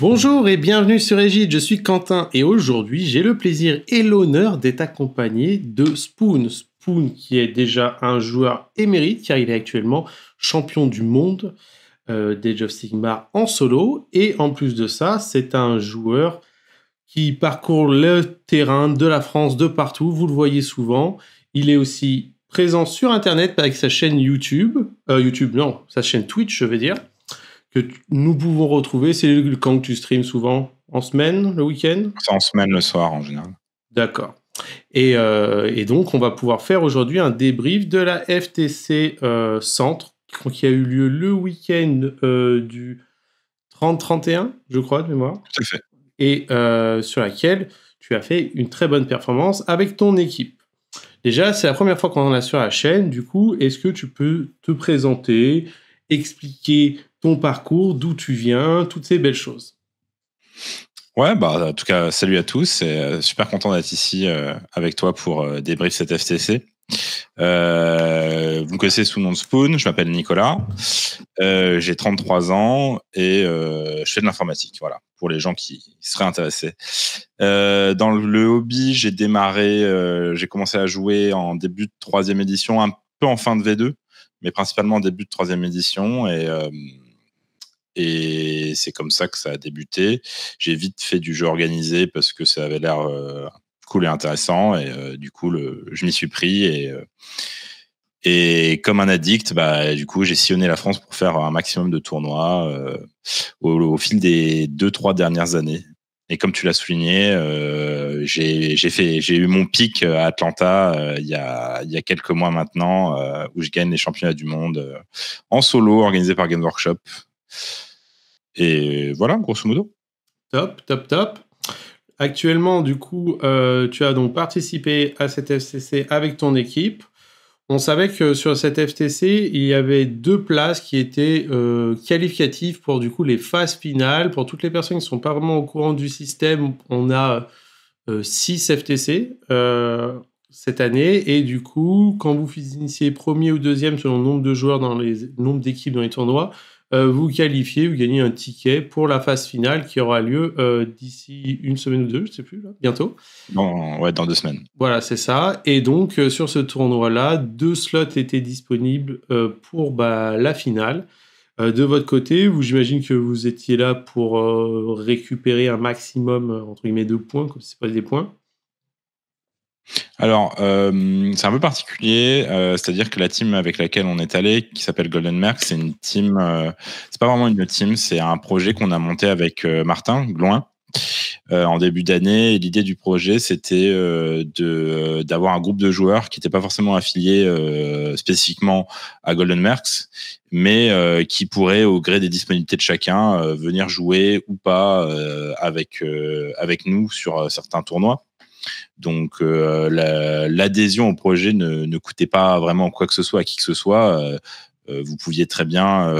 Bonjour et bienvenue sur Égide, je suis Quentin et aujourd'hui j'ai le plaisir et l'honneur d'être accompagné de Spoon. Spoon qui est déjà un joueur émérite car il est actuellement champion du monde des euh, d'Age of en solo et en plus de ça c'est un joueur qui parcourt le terrain de la France de partout, vous le voyez souvent. Il est aussi présent sur internet avec sa chaîne YouTube, euh, YouTube non, sa chaîne Twitch je veux dire que nous pouvons retrouver. C'est quand tu streams souvent En semaine, le week-end C'est en semaine, le soir en général. D'accord. Euh, et, donc, on va pouvoir faire aujourd'hui un débrief de la FTC euh, Centre qui a eu lieu le week-end euh, du 30-31, je crois, de mémoire. Tout à fait. Et sur laquelle tu as fait une très bonne performance avec ton équipe. Déjà, c'est la première fois qu'on en a sur la chaîne. Du coup, est-ce que tu peux te présenter, expliquer ton parcours, d'où tu viens, toutes ces belles choses. Ouais, bah, en tout cas, salut à tous. Et, euh, super content d'être ici euh, avec toi pour euh, débrief cette FTC. vous me connaissez sous le nom de Spoon, je m'appelle Nicolas, j'ai 33 ans et je fais de l'informatique, voilà, pour les gens qui seraient intéressés. dans le hobby, j'ai démarré, j'ai commencé à jouer en début de troisième édition, un peu en fin de V2, mais principalement en début de troisième édition et et c'est comme ça que ça a débuté. J'ai vite fait du jeu organisé parce que ça avait l'air euh, cool et intéressant. Et euh, du coup, je m'y suis pris. Et, euh, et comme un addict, bah, du coup, j'ai sillonné la France pour faire un maximum de tournois au, fil des deux, trois dernières années. Et comme tu l'as souligné, j'ai fait, j'ai eu mon pic à Atlanta il, y a, il y a quelques mois maintenant, où je gagne les championnats du monde en solo, organisé par Game Workshop. Et voilà, grosso modo. Top, top, top. Actuellement, du coup, euh, tu as donc participé à cette FTC avec ton équipe. On savait que sur cette FTC, il y avait deux places qui étaient euh, qualificatives pour du coup les phases finales. Pour toutes les personnes qui ne sont pas vraiment au courant du système, on a euh, six FTC cette année. Et du coup, quand vous finissiez premier ou deuxième selon le nombre de joueurs dans les nombre d'équipes dans les tournois, euh, vous qualifiez, vous gagnez un ticket pour la phase finale qui aura lieu euh, d'ici une semaine ou deux, je ne sais plus, bientôt. Bon, ouais, dans deux semaines. Voilà, c'est ça. Et donc, euh, sur ce tournoi-là, deux slots étaient disponibles pour bah, la finale. De votre côté, j'imagine que vous étiez là pour récupérer un maximum entre guillemets de points, comme c'est pas des points alors, euh, c'est un peu particulier, euh, c'est-à-dire que la team avec laquelle on est allé, qui s'appelle Golden Merck, c'est une team, euh, c'est pas vraiment une team, c'est un projet qu'on a monté avec Martin Gloin en début d'année. l'idée du projet, c'était de d'avoir un groupe de joueurs qui n'étaient pas forcément affiliés spécifiquement à Golden Mercs, mais qui pourraient, au gré des disponibilités de chacun, venir jouer ou pas avec avec nous sur certains tournois. Donc euh, l'adhésion au projet ne, coûtait pas vraiment quoi que ce soit à qui que ce soit euh, euh, vous pouviez très bien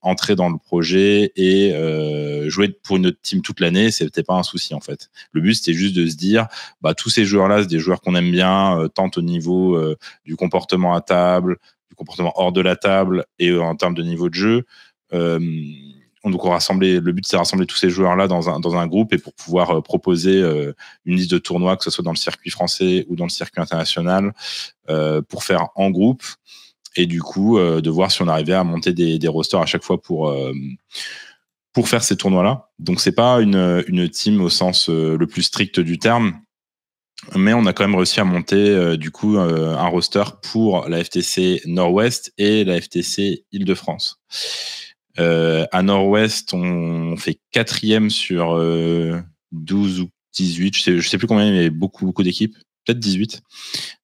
entrer dans le projet et jouer pour une autre team toute l'année, ce n'était pas un souci en fait. Le but c'était juste de se dire, bah tous ces joueurs-là, c'est des joueurs qu'on aime bien, tant au niveau du comportement à table, du comportement hors de la table et en termes de niveau de jeu donc le but c'est de rassembler tous ces joueurs-là dans un, groupe et pour pouvoir euh, proposer euh, une liste de tournois, que ce soit dans le circuit français ou dans le circuit international, euh, pour faire en groupe et du coup de voir si on arrivait à monter des, rosters à chaque fois pour pour faire ces tournois-là. Donc c'est pas une, team au sens le plus strict du terme, mais on a quand même réussi à monter du coup un roster pour la FTC Nord-Ouest et la FTC Île-de-France. Euh, à Nord-Ouest, on, fait quatrième sur 12 euh, ou 18, je sais, sais plus combien, mais beaucoup, beaucoup d'équipes. Peut-être 18.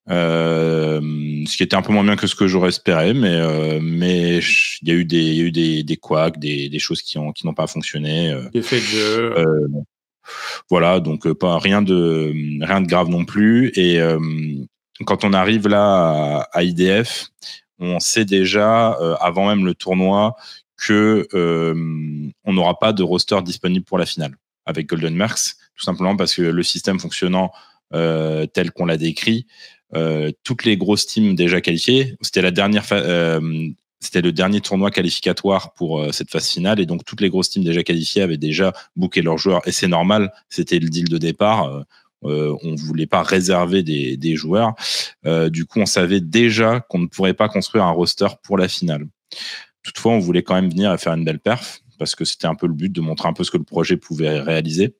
Euh, ce qui était un peu moins bien que ce que j'aurais espéré, mais il y a eu des y a eu des des des, choses qui qui n'ont pas fonctionné. Des faits de jeu. voilà, donc pas rien de rien de grave non plus. Et quand on arrive là à, IDF, on sait déjà, avant même le tournoi, que euh, on n'aura pas de roster disponible pour la finale avec Golden marx tout simplement parce que le système fonctionnant euh, tel qu'on l'a décrit, euh, toutes les grosses teams déjà qualifiées, c'était la dernière c'était le dernier tournoi qualificatoire pour cette phase finale et donc toutes les grosses teams déjà qualifiées avaient déjà booké leurs joueurs et c'est normal, c'était le deal de départ. on ne voulait pas réserver des, joueurs. du coup, on savait déjà qu'on ne pourrait pas construire un roster pour la finale. Toutefois, on voulait quand même venir et faire une belle perf parce que c'était un peu le but de montrer un peu ce que le projet pouvait réaliser.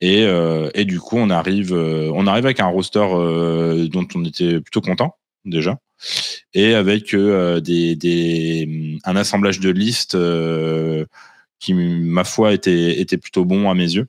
Et, euh, du coup, on arrive, euh, on arrive avec un roster euh, dont on était plutôt content déjà, et avec un assemblage de listes qui, ma foi, était, était plutôt bon à mes yeux.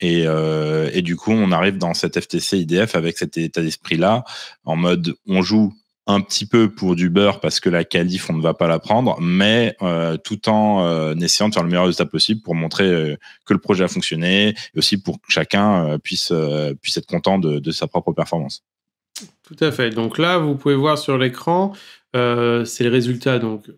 Et, et du coup, on arrive dans cette FTC IDF avec cet état d'esprit-là, en mode on joue un petit peu pour du beurre parce que la qualif, on ne va pas la prendre, mais euh, tout en euh, essayant de faire le meilleur résultat possible pour montrer euh, que le projet a fonctionné et aussi pour que chacun puisse, puisse être content de, sa propre performance. Tout à fait. Donc là, vous pouvez voir sur l'écran, c'est le résultat donc,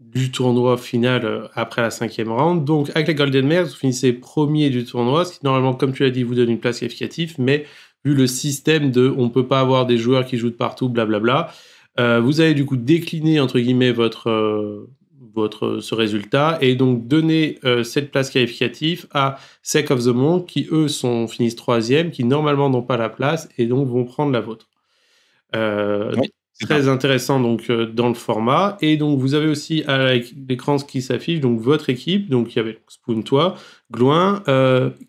du tournoi final après la cinquième round. Donc avec la Golden Mare, vous finissez premier du tournoi, ce qui normalement, comme tu l'as dit, vous donne une place qualificative, mais vu le système de on ne peut pas avoir des joueurs qui jouent de partout, blablabla. Euh, vous avez du coup décliné, entre guillemets votre, euh, votre euh, ce résultat et donc donné cette place qualificative à Sec of the Month, qui eux sont finissent troisième, qui normalement n'ont pas la place et donc vont prendre la vôtre. très intéressant donc dans le format et donc vous avez aussi à l'écran ce qui s'affiche donc votre équipe donc il y avait Spoon toi, Gloin,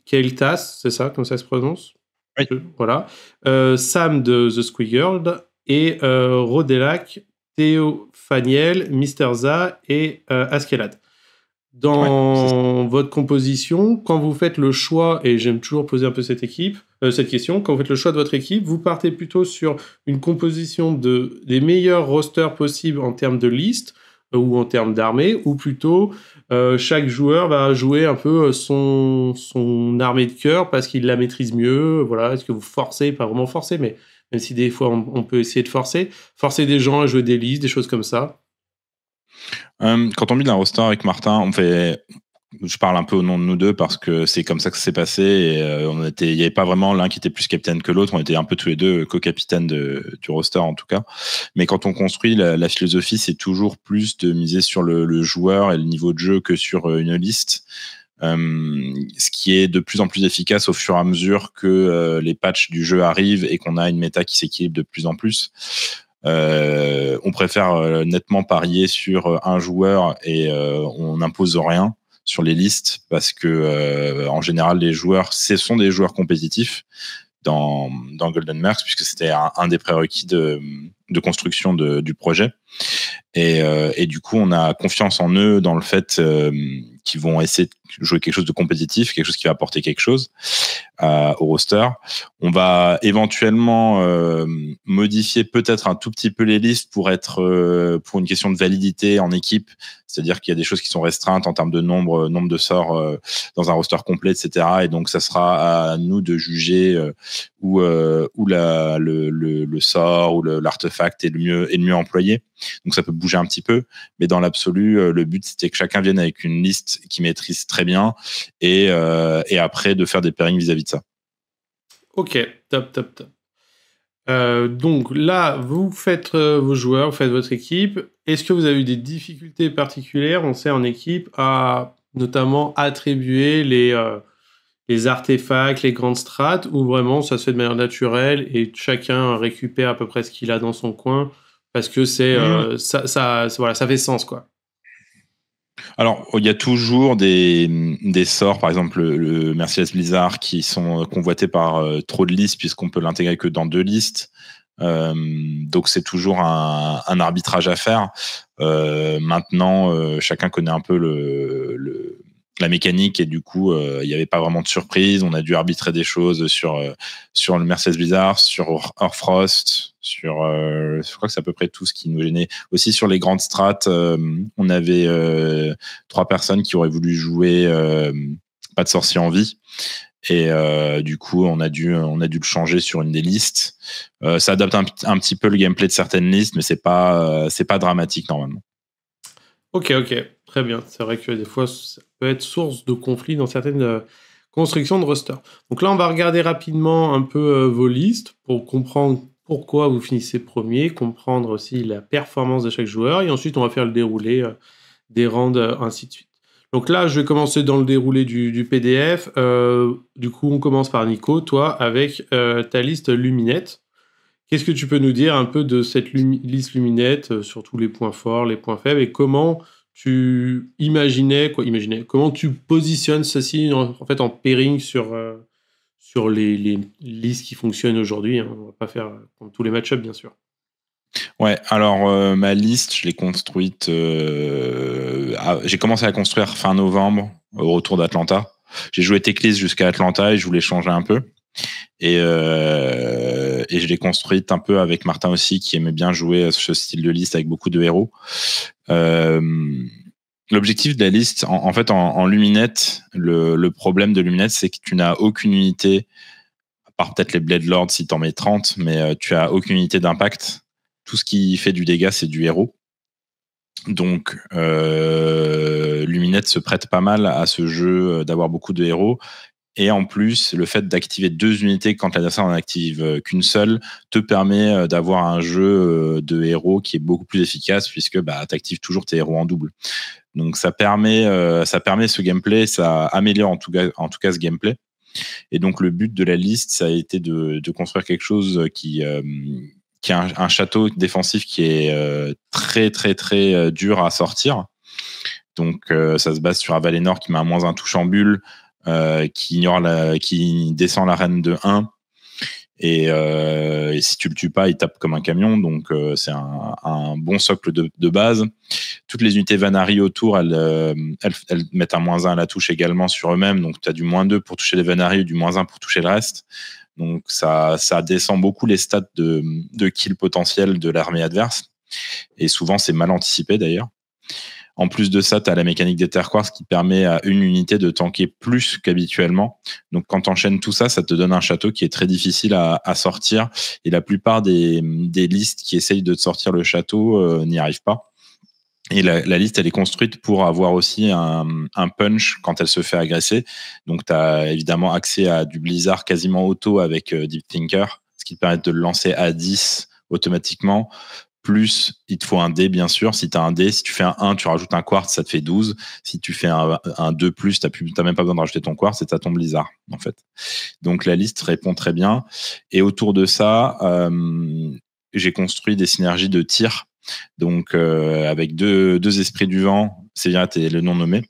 Keltas c'est ça comme ça se prononce voilà. Euh, Sam de The Squiggled et euh, Rodelac, Théo Faniel, Mister Za et euh, Dans votre composition, quand vous faites le choix, et j'aime toujours poser un peu cette, équipe, euh, cette question, quand vous faites le choix de votre équipe, vous partez plutôt sur une composition de, des meilleurs rosters possibles en termes de liste, ou en termes d'armée, ou plutôt euh, chaque joueur va jouer un peu euh, son, son armée de cœur parce qu'il la maîtrise mieux. Voilà, est-ce que vous forcez, pas vraiment forcer, mais même si des fois on, peut essayer de forcer, forcer des gens à jouer des listes, des choses comme ça. Euh, quand on met un roster avec Martin, on fait, je parle un peu au nom de nous deux parce que c'est comme ça que ça s'est passé. Et, euh, on était, il n'y avait pas vraiment l'un qui était plus capitaine que l'autre. On était un peu tous les deux co-capitaine du roster en tout cas. Mais quand on construit la, philosophie, c'est toujours plus de miser sur le, joueur et le niveau de jeu que sur euh, une liste. Hum, ce qui est de plus en plus efficace au fur et à mesure que euh, les patchs du jeu arrivent et qu'on a une méta qui s'équilibre de plus en plus. on préfère nettement parier sur un joueur et on n'impose rien sur les listes parce que euh, en général les joueurs ce sont des joueurs compétitifs dans, Golden Marks puisque c'était un, des prérequis de, construction du projet euh, et, du coup on a confiance en eux dans le fait euh, qu'ils vont essayer de jouer quelque chose de compétitif quelque chose qui va apporter quelque chose au roster on va éventuellement modifier peut-être un tout petit peu les listes pour être pour une question de validité en équipe c'est-à-dire qu'il y a des choses qui sont restreintes en termes de nombre, euh, nombre de sorts euh, dans un roster complet, etc. Et donc, ça sera à nous de juger euh, où, où le, sort ou l'artefact est le mieux mieux employé. Donc, ça peut bouger un petit peu, mais dans l'absolu, le but c'était que chacun vienne avec une liste qui maîtrise très bien et, après de faire des pairings vis à -vis de ça. Ok, top, top, top. Euh, donc là, vous faites euh, vos joueurs, vous faites votre équipe. Est-ce que vous avez eu des difficultés particulières, on sait en équipe, à notamment attribuer euh, les, artefacts, les grandes strates, ou vraiment ça se fait de manière naturelle et chacun récupère à peu près ce qu'il a dans son coin parce que c'est ça, ça, voilà, ça fait sens quoi. Alors, il y a toujours des, sorts, par exemple le, le Merciless Blizzard, qui sont euh, convoités par euh, trop de listes, puisqu'on peut l'intégrer que dans deux listes. Euh, donc, c'est toujours un, arbitrage à faire. maintenant, chacun connaît un peu le, la mécanique et du coup euh, il n'y avait pas vraiment de surprise. On a dû arbitrer des choses sur euh, sur le Mercedes Bizarre, sur Frost, sur euh, je crois que c'est à peu près tout ce qui nous gênait aussi sur les grandes strates on avait trois personnes qui auraient voulu jouer pas de sorcier en vie et du coup on a dû on a dû le changer sur une des listes ça adapte un, un, petit peu le gameplay de certaines listes mais c'est pas c'est pas dramatique normalement ok ok Très bien. C'est vrai que des fois, ça peut être source de conflits dans certaines euh, constructions de roster. Donc là, on va regarder rapidement un peu euh, vos listes pour comprendre pourquoi vous finissez premier, comprendre aussi la performance de chaque joueur, et ensuite on va faire le déroulé euh, des rounds, ainsi de suite. Donc là, je vais commencer dans le déroulé du, PDF. du coup, on commence par Nico, toi, avec ta liste Luminette. Qu'est-ce que tu peux nous dire un peu de cette liste Luminette, surtout sur les points forts, les points faibles, et comment tu imaginais quoi imaginais comment tu positionnes ceci en, fait en pairing sur euh, sur les, listes qui fonctionnent aujourd'hui. On hein? On va pas faire euh, comme tous les match bien sûr. Ouais, alors euh, ma liste, je l'ai construite. j'ai commencé à construire fin novembre au retour d'Atlanta. J'ai joué Teclis jusqu'à Atlanta et je voulais changer un peu. Euh, et, je l'ai construite un peu avec Martin aussi, qui aimait bien jouer ce style de liste avec beaucoup de héros. Euh, l'objectif de la liste, en, fait, en, Luminette, le, problème de Luminette, c'est que tu n'as aucune unité, à part peut-être les Blade Lords si tu en mets 30, mais euh, tu as aucune unité d'impact. Tout ce qui fait du dégât, c'est du héros. Donc, Luminette se prête pas mal à ce jeu d'avoir beaucoup de héros et en plus, le fait d'activer deux unités quand l'adversaire n'en active euh, qu'une seule te permet euh, d'avoir un jeu euh, de héros qui est beaucoup plus efficace puisque bah, tu actives toujours tes héros en double. Donc ça permet, ça permet ce gameplay, ça améliore en tout, cas, en tout cas ce gameplay. Et donc le but de la liste, ça a été de, construire quelque chose qui, un, château défensif qui est très très très dur à sortir. Donc ça se base sur un Valénor qui met un moins un touche en bulle. Euh, qui, ignore la, qui descend la reine de 1. Euh, et, si tu le tues pas, il tape comme un camion. Donc euh, c'est un, bon socle de, base. Toutes les unités Vanari autour, elles, mettent un moins 1 à la touche également sur eux-mêmes. Donc tu as du moins 2 pour toucher les Vanaries et du moins 1 pour toucher le reste. Donc ça, ça descend beaucoup les stats de, de kill potentiel de l'armée adverse. Et souvent c'est mal anticipé d'ailleurs. En plus de ça, tu as la mécanique des terre qui permet à une unité de tanker plus qu'habituellement. Donc quand tu enchaînes tout ça, ça te donne un château qui est très difficile à, sortir. Et la plupart des, listes qui essayent de sortir le château euh, n'y arrivent pas. Et la, liste, elle est construite pour avoir aussi un, punch quand elle se fait agresser. Donc, tu as évidemment accès à du Blizzard quasiment auto avec euh, Deep Thinker, ce qui te permet de le lancer à 10 automatiquement plus il te faut un dé, bien sûr. Si tu as un dé, si tu fais un 1, tu rajoutes un quartz, ça te fait 12. Si tu fais un, 2 plus, tu n'as même pas besoin de rajouter ton quartz c'est tu as ton blizzard, en fait. Donc la liste répond très bien. Et autour de ça, euh, j'ai construit des synergies de tir. Donc euh, avec deux esprits du vent, c'est tu es le non nommé.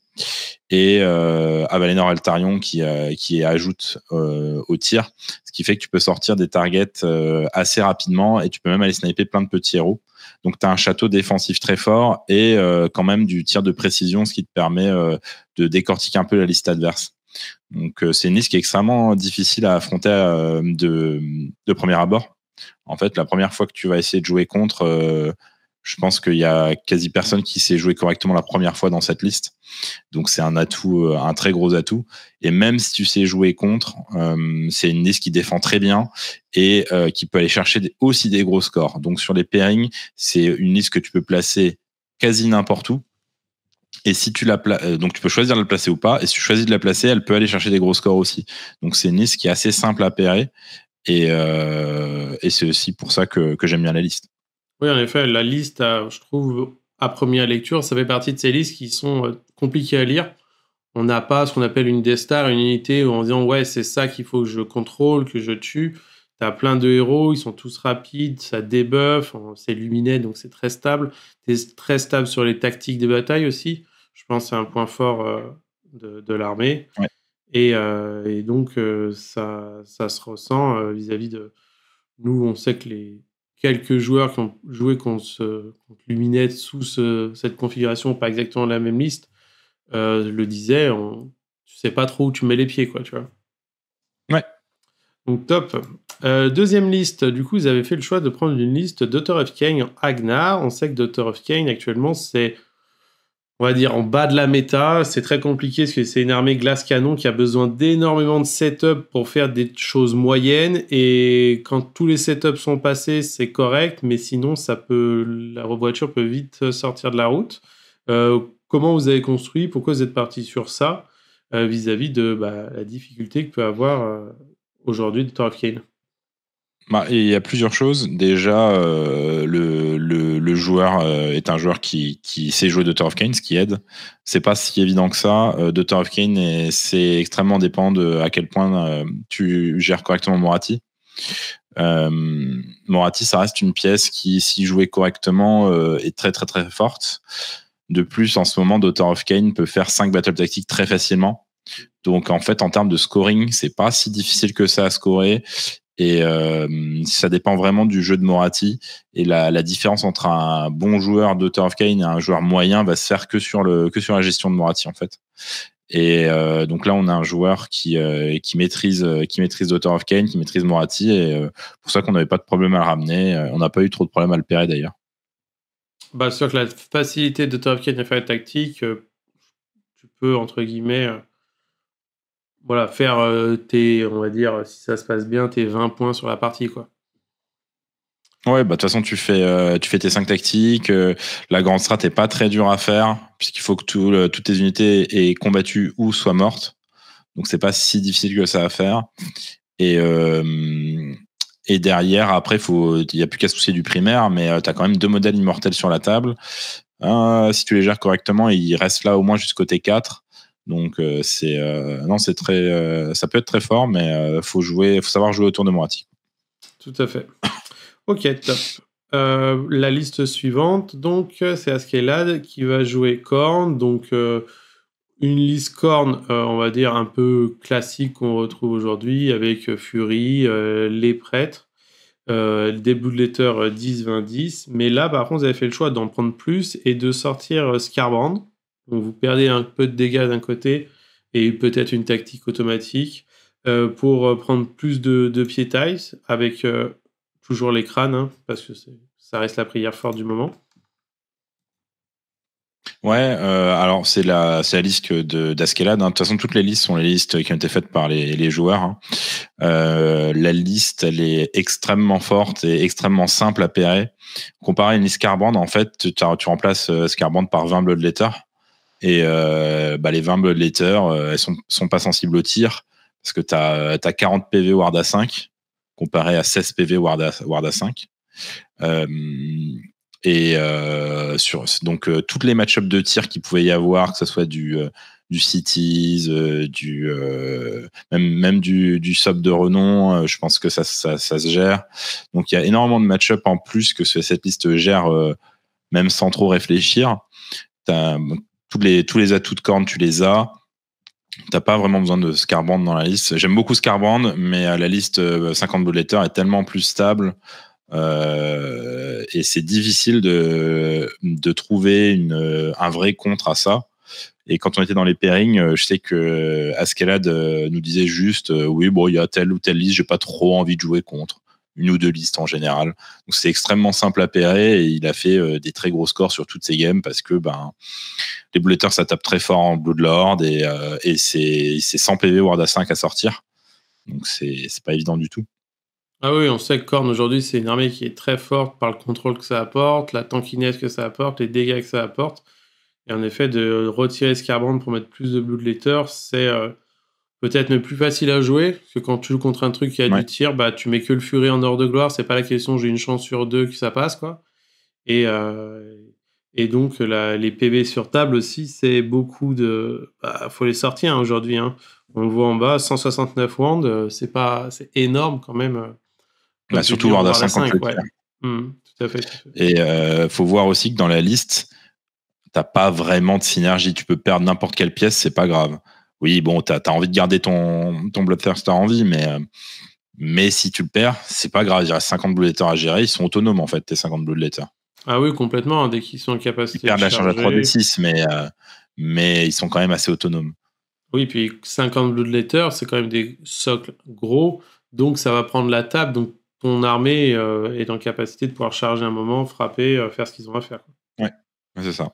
Et euh, Altarion qui, euh, qui ajoute euh, au tir, ce qui fait que tu peux sortir des targets euh, assez rapidement et tu peux même aller sniper plein de petits héros. Donc tu as un château défensif très fort et quand même du tir de précision, ce qui te permet de décortiquer un peu la liste adverse. Donc c'est une liste qui est extrêmement difficile à affronter de, de, premier abord. En fait, la première fois que tu vas essayer de jouer contre, je pense qu'il y a quasi personne qui s'est joué correctement la première fois dans cette liste. Donc c'est un atout, euh, un très gros atout. Et même si tu sais jouer contre, euh, c'est une liste qui défend très bien et euh, qui peut aller chercher aussi des gros scores. Donc sur les pairings, c'est une liste que tu peux placer quasi n'importe où. Et si tu la donc tu peux choisir de la placer ou pas. Et si tu choisis de la placer, elle peut aller chercher des gros scores aussi. Donc c'est une liste qui est assez simple à pairer. Et, c'est aussi pour ça que j'aime bien la liste. Oui, en effet, la liste, je trouve, à première lecture, ça fait partie de ces listes qui sont euh, compliquées à lire. On n'a pas ce qu'on appelle une des stars, une unité où en disant ouais, c'est ça qu'il faut que je contrôle, que je tue. Tu as plein de héros, ils sont tous rapides, ça débuff, c'est luminé, donc c'est très stable. Tu es très stable sur les tactiques des batailles aussi. Je pense que c'est un point fort euh, de, l'armée. Euh, et, donc, ça, ça se ressent vis à -vis de. Nous, on sait que les, quelques joueurs qui ont joué contre, Luminette sous cette configuration, pas exactement la même liste, euh, le disaient, on, tu sais pas trop où tu mets les pieds, quoi, tu vois. Ouais. Donc top. Euh, deuxième liste, du coup, ils avaient fait le choix de prendre une liste Doctor of Kane Agnar. On sait que Doctor of Kane, actuellement, c'est on va dire, en bas de la méta. C'est très compliqué parce que c'est une armée glace-canon qui a besoin d'énormément de setup pour faire des choses moyennes. Et quand tous les setups sont passés, c'est correct. Mais sinon, ça peut, la voiture peut vite sortir de la route. Euh, comment vous avez construit Pourquoi vous êtes parti sur ça euh, vis-à-vis de bah, la difficulté que peut avoir euh, aujourd'hui de Torfkane bah, Il y a plusieurs choses. Déjà, le le, joueur euh, est un joueur qui, sait jouer Doctor of Kane, ce qui aide. C'est pas si évident que ça. Euh, Doctor of Kane, c'est extrêmement dépend de à quel point euh, tu gères correctement Morati. Morati, ça reste une pièce qui, si jouée correctement, est très très très forte. De plus, en ce moment, Doctor of Kane peut faire 5 battles tactiques très facilement. Donc en fait, en termes de scoring, c'est pas si difficile que ça à scorer. Et euh, ça dépend vraiment du jeu de Morati. Et la, différence entre un bon joueur de of Kane et un joueur moyen va se faire que sur, le, que sur la gestion de Morati, en fait. Et euh, donc là, on a un joueur qui, euh, qui maîtrise, qui maîtrise of Kane, qui maîtrise Morati. Et pour ça qu'on n'avait pas de problème à le ramener. on n'a pas eu trop de problème à le pérer, d'ailleurs. Bah, sûr que la facilité de of Kane à faire tactique, tu peux, entre guillemets, voilà, faire euh, tes, on va dire, si ça se passe bien, tes 20 points sur la partie, quoi. Ouais, bah de toute façon tu fais euh, tu fais tes 5 tactiques. Euh, la grande strat n'est pas très dure à faire puisqu'il faut que toutes tes unités aient combattu ou soient mortes. Donc c'est pas si difficile que ça à faire. Et et derrière, après, il n'y a plus qu'à se soucier du primaire, mais tu as quand même deux modèles immortels sur la table. si tu les gères correctement, ils restent là au moins jusqu'au T4. Donc euh, c'est euh, non, c'est très, euh, ça peut être très fort, mais faut jouer, faut savoir jouer autour de Moratti. Tout à fait. Ok, top. la liste suivante, donc c'est Askelad qui va jouer Korn, donc une liste Korn, on va dire un peu classique qu'on retrouve aujourd'hui avec Fury, les prêtres, début de bootletters 10-20-10, mais là par contre vous avez fait le choix d'en prendre plus et de sortir Scarbrand donc vous perdez un peu de dégâts d'un côté et peut-être une tactique automatique euh, pour euh, prendre plus de, de pied taille avec euh, toujours les crânes, hein, parce que ça reste la prière forte du moment. Ouais, alors c'est la, la liste d'Askelad. Hein. De toute façon, toutes les listes sont les listes qui ont été faites par les, joueurs. Hein. la liste, elle est extrêmement forte et extrêmement simple à payer. Comparé à une liste carbone, en fait, tu remplaces Scarband par 20 Bloodletter. Et euh, bah, les 20 Bloodletters euh, elles sont, sont pas sensibles au tir parce que tu as, 40 PV Ward à 5 comparé à 16 PV Ward à, 5. et euh, donc toutes les match-ups de tir qu'il pouvait y avoir, que ce soit du, du Cities, du, même, du, du de renom, je pense que ça, se gère. Donc il y a énormément de match-ups en plus que cette liste gère, même sans trop réfléchir tous les, tous les atouts de corne, tu les as. Tu T'as pas vraiment besoin de Scarbrand dans la liste. J'aime beaucoup Scarbrand, mais la liste 50 euh, Blue est tellement plus stable euh, et c'est difficile de, de trouver une, euh, un vrai contre à ça. Et quand on était dans les pairings, je sais que nous disait juste oui, bon, il y a telle ou telle liste, j'ai pas trop envie de jouer contre une ou deux listes en général. Donc c'est extrêmement simple à pérer et il a fait euh, des très gros scores sur toutes ces games parce que ben les bulletins ça tape très fort en Bloodlord et, euh, et c'est 100 PV Ward 5 à sortir. Donc c'est pas évident du tout. Ah oui, on sait que Korn aujourd'hui c'est une armée qui est très forte par le contrôle que ça apporte, la tankiness que ça apporte, les dégâts que ça apporte. Et en effet, de retirer Scarbrand pour mettre plus de Bloodletter, c'est euh, peut-être le plus facile à jouer, parce que quand tu joues contre un truc qui a du tir, bah, tu mets que le furet en hors de gloire, c'est pas la question, j'ai une chance sur deux que ça passe, quoi. Et, euh, et donc, les PV sur table aussi, c'est beaucoup de. Bah, faut les sortir hein, aujourd'hui. Hein. On le voit en bas, 169 wand. Euh, c'est pas, c'est énorme quand même. Euh, bah, surtout Wand hum, à 50 tout à fait. Et il faut voir aussi que dans la liste, t'as pas vraiment de synergie. Tu peux perdre n'importe quelle pièce, c'est pas grave oui, bon, tu as, envie de garder ton, ton Bloodthirster en vie, mais, euh, mais si tu le perds, c'est pas grave. Il reste 50 Bloodletters à gérer. Ils sont autonomes, en fait, tes 50 Bloodletters. Ah oui, complètement, dès qu'ils sont en capacité. Ils perdent la charge à 3 de 6 mais, euh, mais ils sont quand même assez autonomes. Oui, puis 50 Bloodletters, c'est quand même des socles gros. Donc ça va prendre la table. Donc ton armée euh, est en capacité de pouvoir charger un moment, frapper, faire ce qu'ils ont à faire. Oui, c'est ça.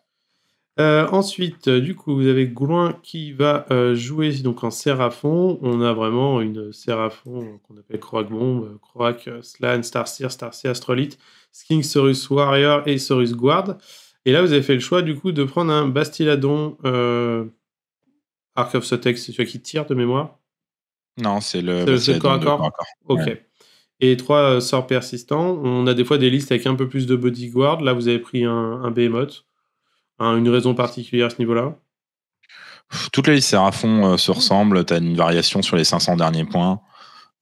Euh, ensuite, euh, du coup, vous avez Gouin qui va euh, jouer donc en Seraphon. On a vraiment une Seraphon qu'on appelle Croak Bomb, Star Slan, Starseer, Starseer, Astrolite, King Sorus Warrior et Sorus Guard. Et là, vous avez fait le choix du coup de prendre un Bastiladon Arc of Sotex, c'est celui qui tire de mémoire Non, c'est le, C'est corps Ok. Et trois sorts persistants. On a des fois des listes avec un peu plus de bodyguard. Là, vous avez pris un, un Behemoth une raison particulière à ce niveau-là Toutes les séraphons à euh, se ressemblent. Tu as une variation sur les 500 derniers points.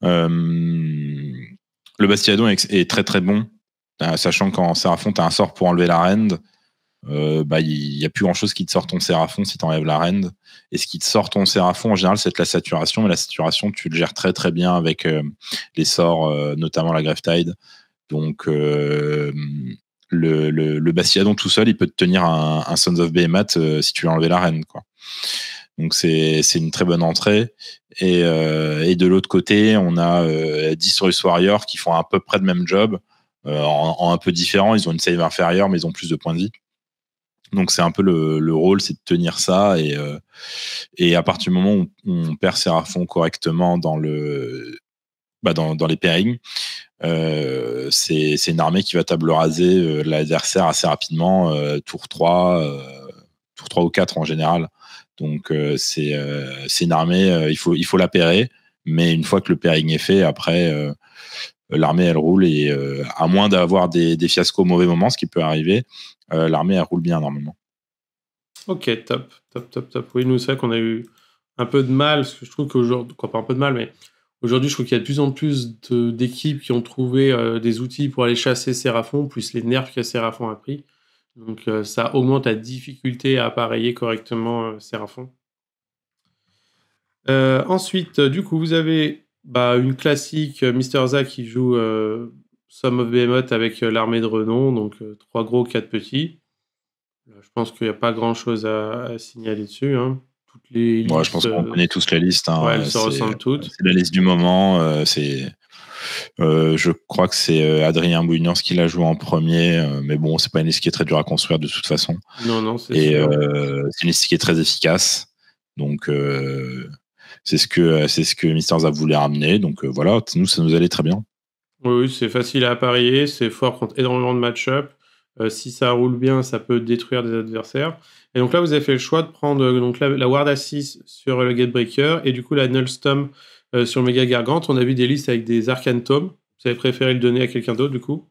Euh, le Bastiadon est, très très bon. Sachant qu'en Seraphon, tu as un sort pour enlever la rend. Euh, bah, il n'y a plus grand chose qui te sort ton séraphon si tu enlèves la rend. Et ce qui te sort ton séraphon en général, c'est la saturation. Mais la saturation, tu le gères très très bien avec les sorts, notamment la Greftide. Donc, le, le, tout seul, il peut te tenir un, Sons of Behemoth euh, si tu veux enlever la reine. Donc c'est une très bonne entrée. Et, euh, de l'autre côté, on a 10 euh, Warriors qui font à peu près le même job, en, un peu différent. Ils ont une save inférieure, mais ils ont plus de points de vie. Donc c'est un peu le, rôle, c'est de tenir ça. Et, et à partir du moment où on perd Seraphon correctement dans le, bah, dans, les pairings. Euh, c'est une armée qui va table raser euh, l'adversaire assez rapidement, euh, tour 3, tour 3 ou 4 en général. Donc c'est une armée, il faut, il faut la pairer, mais une fois que le pairing est fait, après l'armée elle roule et à moins d'avoir des, fiascos au mauvais moment, ce qui peut arriver, l'armée elle roule bien normalement. Ok, top, top, top, top. Oui, nous c'est vrai qu'on a eu un peu de mal, parce que je trouve qu'aujourd'hui, quoi pas un peu de mal, mais Aujourd'hui, je trouve qu'il y a de plus en plus d'équipes qui ont trouvé euh, des outils pour aller chasser Séraphon, plus les nerfs que Séraphon a pris. Donc euh, ça augmente la difficulté à appareiller correctement euh, euh ensuite, du coup, vous avez bah, une classique Mister Zack qui joue Somme of Behemoth avec l'armée de renom, donc 3 gros, 4 petits. Je pense qu'il n'y a pas grand chose à, signaler dessus. Hein les. Moi, je pense qu'on euh, connaît tous la liste. Hein, c'est la liste du moment. Euh, c'est. Euh, je crois que c'est Adrien ce qui l'a joué en premier, mais bon, c'est pas une liste qui est très dure à construire de toute façon. Non, non, c'est Et c'est une liste qui est très efficace. Donc, c'est ce que c'est ce que a voulu ramener. Donc voilà, nous, ça nous allait très bien. Oui, oui c'est facile à parier, c'est fort contre énormément de match-up. si ça roule bien, ça peut détruire des adversaires. Et donc là, vous avez fait le choix de prendre euh, donc, la, Ward Assist sur euh, le Gatebreaker et du coup la Nullstone euh, sur le Mega Gargant. On a vu des listes avec des Arcane Vous avez préféré le donner à quelqu'un d'autre du coup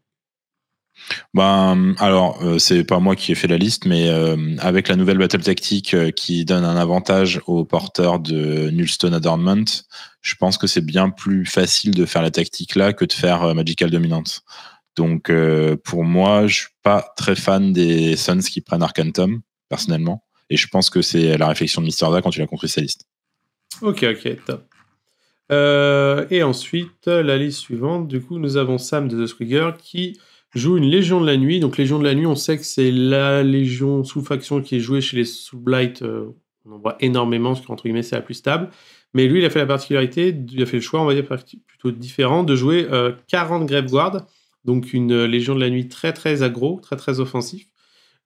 ben, alors, c'est pas moi qui ai fait la liste, mais avec la nouvelle battle tactique qui donne un avantage aux porteurs de Nullstone Adornment, je pense que c'est bien plus facile de faire la tactique là que de faire Magical Dominant. Donc, pour moi, je suis pas très fan des Suns qui prennent Arcantom personnellement. Et je pense que c'est la réflexion de Mister Da quand il a construit sa liste. Ok, ok, top. Euh, et ensuite, la liste suivante, du coup, nous avons Sam de The Squigger qui joue une Légion de la Nuit. Donc, Légion de la Nuit, on sait que c'est la Légion sous-faction qui est jouée chez les Soulblight. Euh, on en voit énormément, parce entre guillemets, c'est la plus stable. Mais lui, il a fait la particularité, il a fait le choix, on va dire plutôt différent, de jouer 40 euh, Grave donc une Légion de la Nuit très très aggro, très très offensif.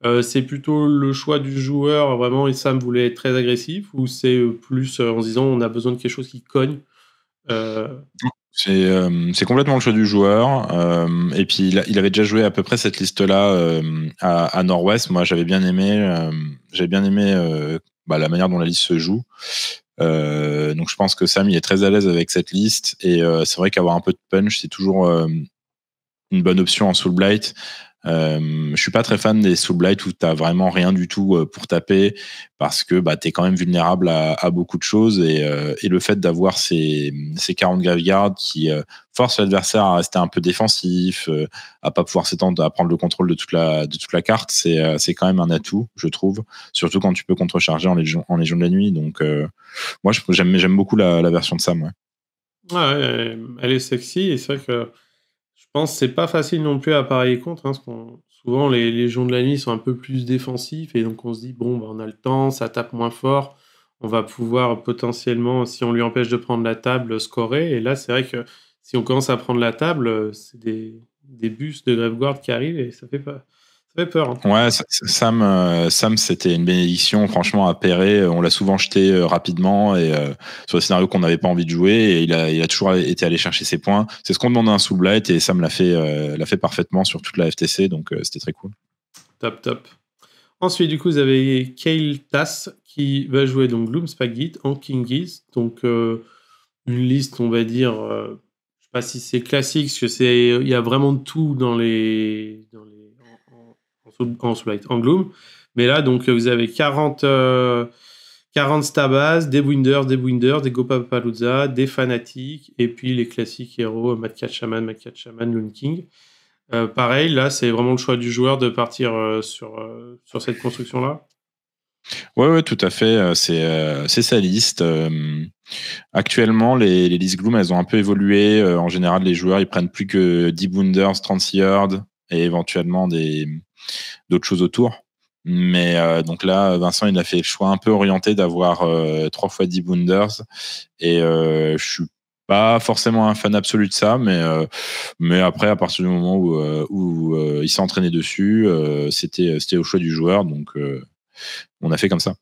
Euh, c'est plutôt le choix du joueur, vraiment, et Sam voulait être très agressif, ou c'est euh, plus euh, en se disant on a besoin de quelque chose qui cogne C'est complètement le choix du joueur. et puis, il, avait déjà joué à peu près cette liste-là à, à Nord-Ouest. Moi, j'avais bien aimé, j'ai bien aimé bah, la manière dont la liste se joue. donc, je pense que Sam, il est très à l'aise avec cette liste. Et c'est vrai qu'avoir un peu de punch, c'est toujours une bonne option en Soul Blight. Euh, je suis pas très fan des Soul Blight où t'as vraiment rien du tout euh, pour taper parce que bah, t'es quand même vulnérable à, beaucoup de choses euh, et, le fait d'avoir ces, ces 40 graveguards qui force euh, forcent l'adversaire à rester un peu défensif, à pas pouvoir s'étendre, à prendre le contrôle de toute la, de toute la carte, c'est, quand même un atout, je trouve, surtout quand tu peux contrecharger en Légion, en légion de la Nuit. Donc, moi, j'aime, j'aime beaucoup la, version de Sam. Ouais. ouais. elle est sexy et c'est vrai que pense que c'est pas facile non plus à parier contre. Hein, souvent, les, les gens de la nuit sont un peu plus défensifs et donc on se dit, bon, bah, on a le temps, ça tape moins fort. On va pouvoir potentiellement, si on lui empêche de prendre la table, scorer. Et là, c'est vrai que si on commence à prendre la table, euh, c'est des, bus de guard qui arrivent et ça fait pas. Hein. Ouais, Sam, euh, Sam c'était une bénédiction, franchement, à Perret. On l'a souvent jeté euh, rapidement et euh, sur des scénarios qu'on n'avait pas envie de jouer. Et il a, toujours été allé chercher ses points. C'est ce qu'on demandait à un Soulblight et Sam l'a fait, l'a fait parfaitement sur toute la FTC. Donc, c'était très cool. Top, top. Ensuite, du coup, vous avez Kale Tass qui va jouer donc Gloom Spaghetti en Kingis. Donc, une liste, on va dire, je sais pas si c'est classique, parce que c'est, il y a vraiment tout dans les en en Gloom. Mais là, donc, vous avez 40, 40 euh, Stabas, des Winders, des Winders, des Gopapalooza, des Fanatiques, et puis les classiques héros, Madcat Shaman, Madcat Shaman, Loon King. Euh, pareil, là, c'est vraiment le choix du joueur de partir euh, sur, sur cette construction-là Oui, ouais, tout à fait. C'est sa liste. actuellement, les, les listes Gloom, elles ont un peu évolué. en général, les joueurs, ils prennent plus que 10 Bounders, 30 et éventuellement des, d'autres choses autour. Mais euh, donc là, Vincent, il a fait le choix un peu orienté d'avoir euh, trois fois 10 Bounders. Et euh, je suis pas forcément un fan absolu de ça, mais, mais après, à partir du moment où, où il s'est entraîné dessus, c'était au choix du joueur. Donc on a fait comme ça.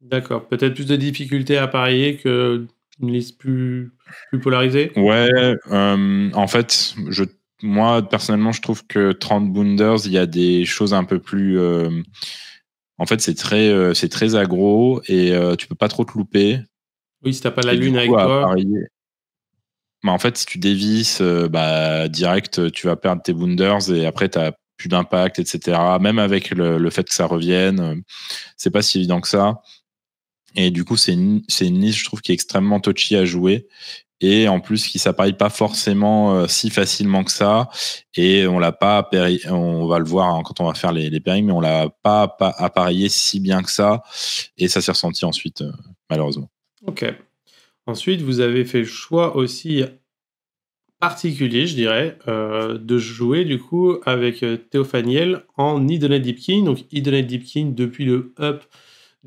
D'accord. Peut-être plus de difficultés à parier que une liste plus, plus polarisée Ouais, en fait, je moi, personnellement, je trouve que 30 Bounders, il y a des choses un peu plus. Euh, en fait, c'est très, euh, c'est très agro et euh, tu peux pas trop te louper. Oui, si t'as pas la lune avec toi. Bah, en fait, si tu dévises, bah, direct, tu vas perdre tes Bounders et après, tu t'as plus d'impact, etc. Même avec le, le, fait que ça revienne, c'est pas si évident que ça. Et du coup, c'est une, une, liste, je trouve, qui est extrêmement touchy à jouer. Et en plus, qui s'appareille pas forcément euh, si facilement que ça. Et on l'a pas, on va le voir hein, quand on va faire les, les pairings, mais on l'a pas, pas, appareillé si bien que ça. Et ça s'est ressenti ensuite, euh, malheureusement. Ok. Ensuite, vous avez fait le choix aussi particulier, je dirais, euh, de jouer du coup avec Théophaniel en Idonet King. Donc Idonet King depuis le up,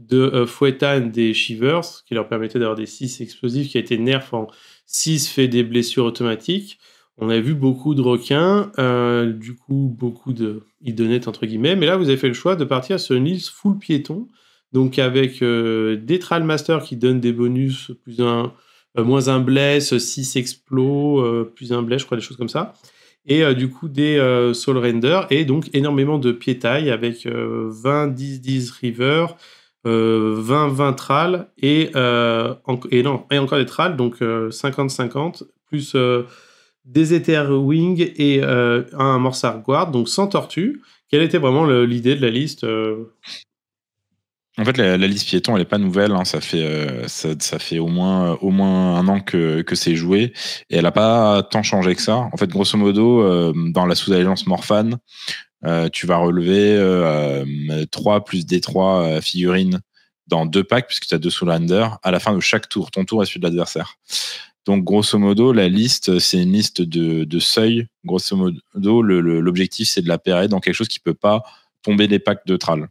de euh, Fouettan des Shivers, qui leur permettait d'avoir des 6 explosifs qui a été nerf en 6 fait des blessures automatiques. On a vu beaucoup de requins, euh, du coup beaucoup de idonettes entre guillemets, mais là vous avez fait le choix de partir sur une liste full piéton, donc avec euh, des Tralmaster qui donnent des bonus, plus un, moins un bless, 6 explos, plus un bless, je crois, des choses comme ça et du coup des Soul Render et donc énormément de piétail avec 20 10 10 River 20 euh, 20 trals et, euh, et, non, et encore des trals, donc 50-50, euh, plus des wing et un Morsar Guard, donc sans tortue. Quelle était vraiment l'idée de la liste en fait, la, liste piéton, elle n'est pas nouvelle. Hein. Ça fait, ça, fait au moins, au moins un an que, que c'est joué. Et elle n'a pas tant changé que ça. En fait, grosso modo, dans la sous-alliance Morphane, euh, tu vas relever euh, 3 euh, plus des 3 euh, figurines dans deux packs, puisque tu as deux Soulander, à la fin de chaque tour. Ton tour est celui de l'adversaire. Donc, grosso modo, la liste, c'est une liste de, de seuils. Grosso modo, l'objectif, c'est de la pérer dans quelque chose qui ne peut pas tomber des packs de Tral.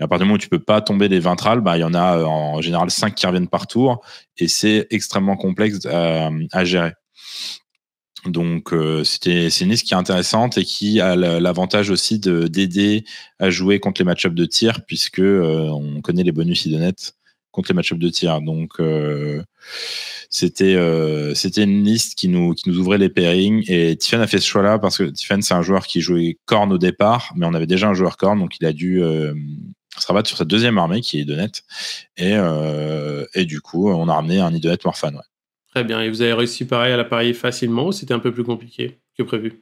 Et à partir du moment où tu peux pas tomber des 20 tral, bah, il y en a en général 5 qui reviennent par tour et c'est extrêmement complexe à gérer. Donc euh, c'était c'est une liste qui est intéressante et qui a l'avantage aussi de d'aider à jouer contre les match de tir puisque euh, on connaît les bonus idonettes contre les match de tir. Donc euh, c'était c'était une liste qui nous qui nous ouvrait les pairings et Tiffen a fait ce choix-là parce que Tiffen c'est un joueur qui jouait corne au départ mais on avait déjà un joueur corne donc il a dû se rabattre sur sa deuxième armée qui est idonette et et du coup on a ramené un idonette Morphane. Ouais. Très bien. Et vous avez réussi pareil à l'appareil facilement ou c'était un peu plus compliqué que prévu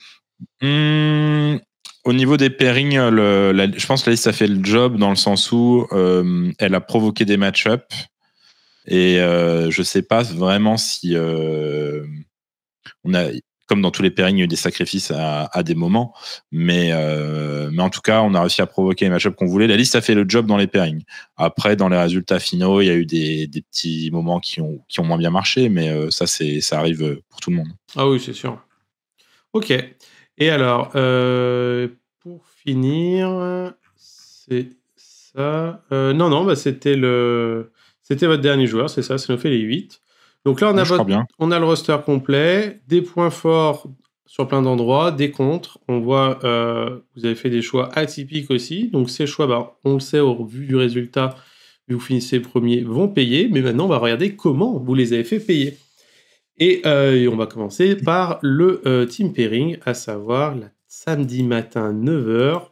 mmh, Au niveau des pairings, euh, je pense que la liste a fait le job dans le sens où euh, elle a provoqué des match-ups. Et euh, je ne sais pas vraiment si. on a, comme dans tous les pairings, il y a eu des sacrifices à, des moments. Mais, euh, mais en tout cas, on a réussi à provoquer les matchups qu'on voulait. La liste a fait le job dans les pairings. Après, dans les résultats finaux, il y a eu des, petits moments qui ont, moins bien marché, mais euh, ça, c'est, ça arrive pour tout le monde. Ah oui, c'est sûr. Ok. Et alors, euh, pour finir, c'est ça. non, non, bah, c'était le. C'était votre dernier joueur, c'est ça, ça nous fait les 8. Donc là, on a, on a le roster complet, des points forts sur plein d'endroits, des contres. On voit, euh, vous avez fait des choix atypiques aussi. Donc ces choix, bah, on le sait au vu du résultat, vous finissez premier, vont payer. Mais maintenant, on va regarder comment vous les avez fait payer. Et, euh, on va commencer par le euh, team pairing, à savoir la samedi matin 9h.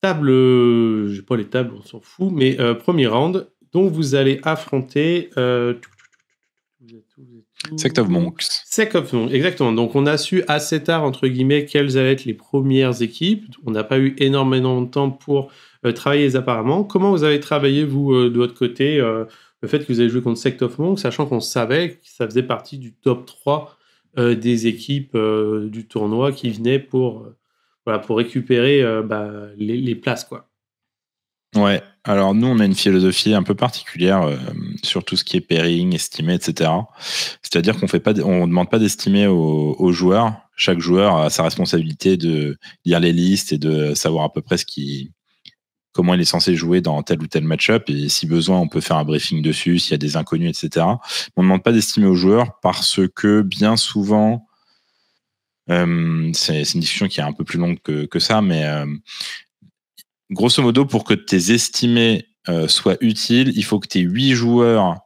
Table, je j'ai pas les tables, on s'en fout, mais premier round. dont vous allez affronter Sect of Monks. Sect of Monks, exactement. Donc on a su assez tard, entre guillemets, quelles allaient être les premières équipes. On n'a pas eu énormément de temps pour euh, travailler les apparemment. Comment vous avez travaillé, vous, euh, de votre côté, euh, le fait que vous avez joué contre Sect of Monks, sachant qu'on savait que ça faisait partie du top 3 des équipes du tournoi qui venaient pour, voilà, pour récupérer bah, les, les places, quoi. Ouais, alors nous, on a une philosophie un peu particulière euh, sur tout ce qui est pairing, estimé, etc. C'est-à-dire qu'on ne demande pas d'estimer aux, joueurs. Chaque joueur a sa responsabilité de lire les listes et de savoir à peu près comment il est censé jouer dans tel ou tel match-up. Et si besoin, on peut faire un briefing dessus, s'il y a des inconnus, etc. On ne demande pas d'estimer aux joueurs parce que bien souvent, euh, c'est une discussion qui est un peu plus longue que, ça, mais euh, grosso modo, pour que tes estimés euh, soient utiles, il faut que tes huit joueurs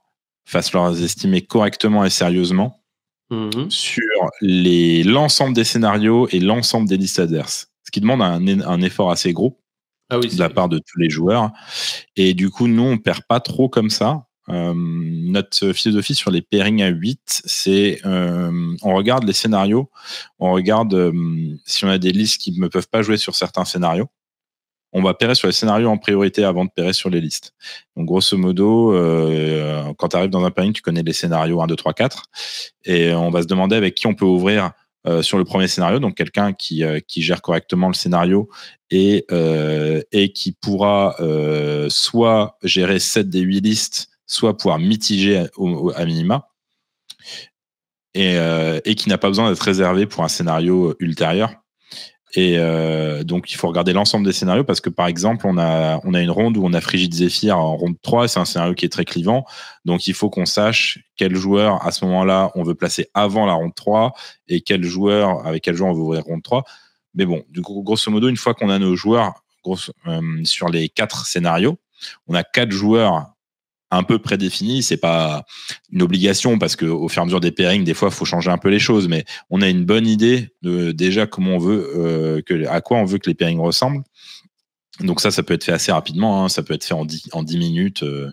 fassent leurs estimés correctement et sérieusement mhm. sur l'ensemble des scénarios et l'ensemble des listes adverses. Ce qui demande un, effort assez gros ah de la part de tous les joueurs. Et du coup, nous, on perd pas trop comme ça. Euh, notre philosophie sur les pairings à 8, c'est euh, on regarde les scénarios, on regarde si on a des listes qui ne peuvent pas jouer sur certains scénarios on va pérer sur les scénarios en priorité avant de pérer sur les listes. Donc, grosso modo, euh, quand tu arrives dans un planning, tu connais les scénarios 1, 2, 3, 4. Et on va se demander avec qui on peut ouvrir euh, sur le premier scénario, donc quelqu'un qui, euh, gère correctement le scénario et, et qui pourra soit gérer 7 des 8 listes, soit pouvoir mitiger à minima. Et, et qui n'a pas besoin d'être réservé pour un scénario ultérieur et euh, donc, il faut regarder l'ensemble des scénarios parce que, par exemple, on a, on a une ronde où on a Frigide Zephyr en ronde 3. C'est un scénario qui est très clivant. Donc, il faut qu'on sache quel joueur, à ce moment-là, on veut placer avant la ronde 3 et quel joueur, avec quel joueur on veut ouvrir ronde 3. Mais bon, du coup, grosso modo, une fois qu'on a nos joueurs euh, sur les quatre scénarios, on a quatre joueurs un peu prédéfini. C'est pas une obligation parce que au fur et à mesure des pairings, des fois, faut changer un peu les choses. Mais on a une bonne idée de déjà comment on veut euh, que, à quoi on veut que les pairings ressemblent. Donc ça, ça peut être fait assez rapidement. Hein. Ça peut être fait en 10, minutes. Euh,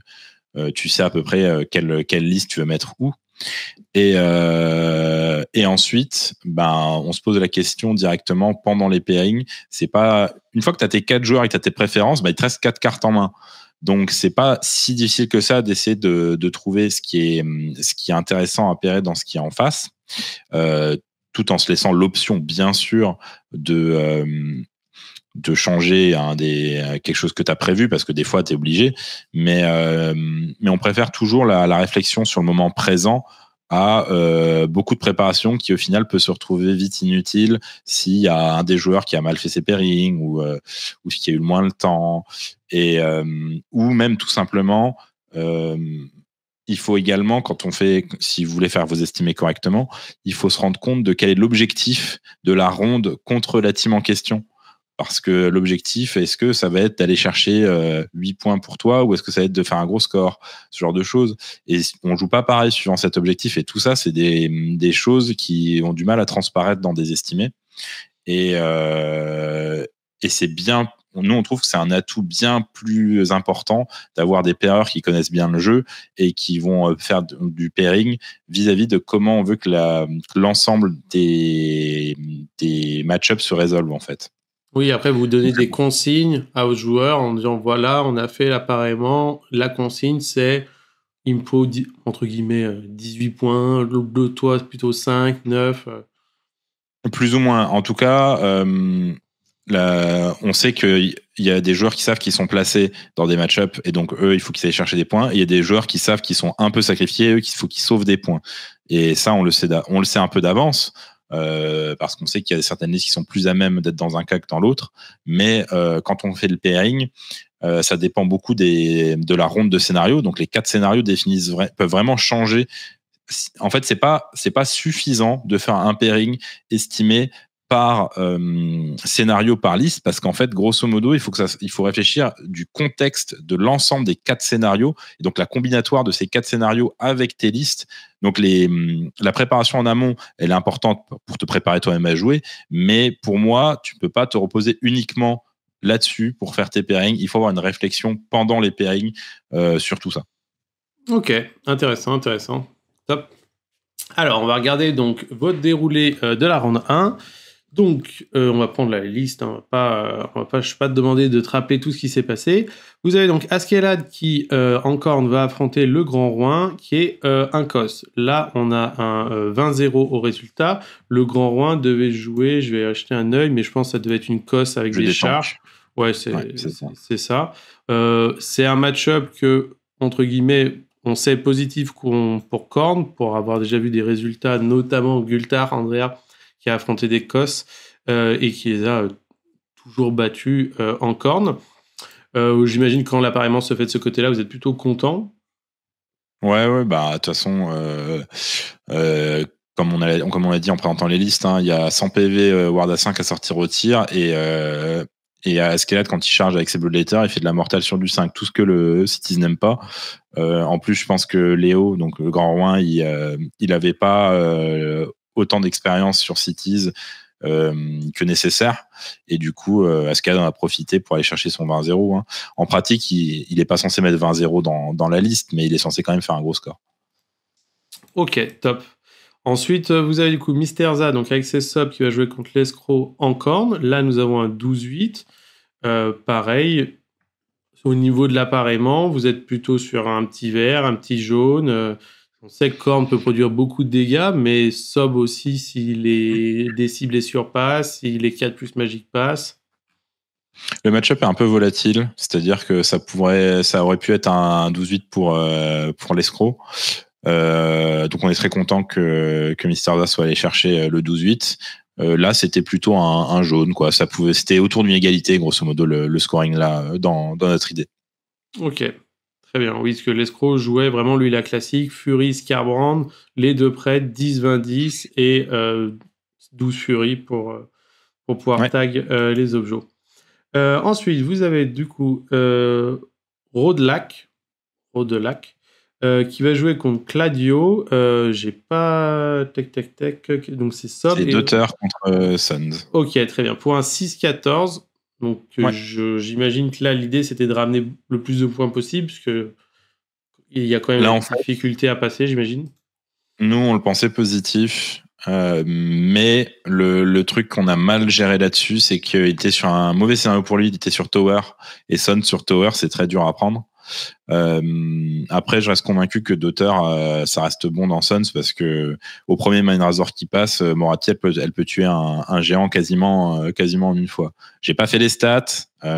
euh, tu sais à peu près quelle, liste tu veux mettre où. Et, ensuite, ben, on se pose la question directement pendant les pairings. C'est pas une fois que tu as tes quatre joueurs et que as tes préférences, ben, il te reste quatre cartes en main. Donc, c'est pas si difficile que ça d'essayer de, trouver ce qui, est, intéressant à pérer dans ce qui est en face, euh, tout en se laissant l'option, bien sûr, de, euh, changer quelque chose que tu as prévu, parce que des fois, tu es obligé. Euh, mais, on préfère toujours la réflexion sur le moment présent à euh, beaucoup de préparation qui au final peut se retrouver vite inutile s'il y a un des joueurs qui a mal fait ses pairings ou, euh, qui a eu le moins le temps et euh, ou même tout simplement il faut également quand on fait si vous voulez faire vos estimés correctement il faut se rendre compte de quel est l'objectif de la ronde contre la team en question parce que l'objectif, est-ce que ça va être d'aller chercher 8 euh, points pour toi ou est-ce que ça va être de faire un gros score Ce genre de choses. Et on ne joue pas pareil suivant cet objectif. Et tout ça, c'est des, mm, choses qui ont du mal à transparaître dans des estimés. Euh, et, c'est bien nous, on trouve que c'est un atout bien plus important d'avoir des paireurs qui connaissent bien le jeu et qui vont euh, faire du pairing vis-à-vis de comment on veut que l'ensemble des, des match-ups se résolvent, en fait. Oui, après, vous donnez des consignes aux joueurs en disant voilà, on a fait apparemment. La consigne, c'est il me faut, entre guillemets, 18 euh, points, le toi plutôt 5, 9. Euh. Plus ou moins. En tout cas, euh, on sait qu'il y a des joueurs qui savent qu'ils sont placés dans des match-ups et donc eux, il faut qu'ils aillent chercher des points. il y a des joueurs qui savent qu'ils sont un peu sacrifiés, eux, qu'il faut qu'ils sauvent des points. Et ça, on le sait, on le sait un peu d'avance euh, parce qu'on sait qu'il y a certaines listes qui sont plus à même d'être dans un cas que dans l'autre. Mais euh, quand on fait le pairing, euh, ça dépend beaucoup de la ronde de scénarios. Donc les quatre scénarios définissent peuvent vraiment changer. En fait, c'est pas c'est pas suffisant de faire un pairing estimé par euh, scénario par liste parce qu'en fait grosso modo il faut que il faut réfléchir du contexte de l'ensemble des quatre scénarios et donc la combinatoire de ces quatre scénarios avec tes listes donc les hum, la préparation en amont elle est importante pour te préparer toi-même à jouer mais pour moi tu peux pas te reposer uniquement là-dessus pour faire tes pairings il faut avoir une réflexion pendant les pairings euh, sur tout ça ok intéressant intéressant top alors on va regarder donc votre déroulé euh, de la ronde 1 donc, euh, on va prendre la liste, hein. euh, on pas, va pas, vais pas te demander de te rappeler tout ce qui s'est passé. Vous avez donc Askelad qui, encore, euh, en va affronter le Grand Rouen, qui est un cos. Là, on a un 20-0 au résultat. Le Grand Rouen devait jouer, je vais acheter un œil, mais je pense que ça devait être une cos avec des charges. Ouais, c'est ça. C'est un match-up que, entre guillemets, on sait positif pour Korn, pour avoir déjà vu des résultats, notamment Gultar, Andrea qui a affronté euh, et qui les a euh, toujours battus euh, en corne. J'imagine quand l'appareillement se fait de ce côté-là, vous êtes plutôt content. Ouais, ouais, bah de toute façon, comme on, a, comme on dit en présentant les listes, hein, il y a 100 PV Warda 5 à sortir au tir et, et à Escalade, quand il charge avec ses Bloodletters, il fait de la mortale sur du 5, tout ce que le Citizen n'aime pas. en plus, je pense que Léo, donc le grand roi, il n'avait pas autant d'expérience sur Cities euh, que nécessaire. Et du coup, euh, en a profité pour aller chercher son 20-0. Hein. En pratique, il n'est pas censé mettre 20-0 dans, la liste, mais il est censé quand même faire un gros score. Ok, top. Ensuite, euh, vous avez du coup Mister za donc avec ses subs qui va jouer contre l'escroc en corne. Là, nous avons un 12-8. Euh, pareil, au niveau de l'appareillement, vous êtes plutôt sur un petit vert, un petit jaune on sait que Korn peut produire beaucoup de dégâts, mais Sob aussi, si les, des cibles surpass, si les 4 plus magiques passent. Le match-up est un peu volatile, c'est-à-dire que ça, pourrait, ça aurait pu être un 12-8 pour, euh, pour l'escroc. Euh, donc on est très content que, que Da soit allé chercher euh, le 12-8. là, c'était plutôt un, jaune, quoi. Ça pouvait, c'était autour d'une égalité, grosso modo, le, le scoring là, dans, dans notre idée. Ok. Très bien, oui, parce que l'escroc jouait vraiment, lui, la classique, Fury, Scarbrand, les deux prêts, 10, 20, 10 et 12 euh, Fury pour, euh, pour pouvoir tag euh, les objets. ensuite, vous avez du coup Rodelac, Rodelac qui va jouer contre Claudio. J'ai pas. tac, tac, tac. Donc c'est ça. C'est et... contre Sand. Ok, très bien. Pour un 6-14, donc euh, j'imagine que là, l'idée, c'était de ramener le plus de points possible, parce que il y a quand même une difficulté à passer, j'imagine. Nous, on le pensait positif, euh, mais le, truc qu'on a mal géré là-dessus, c'est qu'il était sur un mauvais scénario pour lui, il était sur Tower, et Son sur Tower, c'est très dur à prendre. Euh, après, je reste convaincu que d'auteur euh, ça reste bon dans Suns parce que au premier Razor qui passe, euh, Morati, elle peut, tuer un, géant quasiment, quasiment en une fois. J'ai pas fait les stats,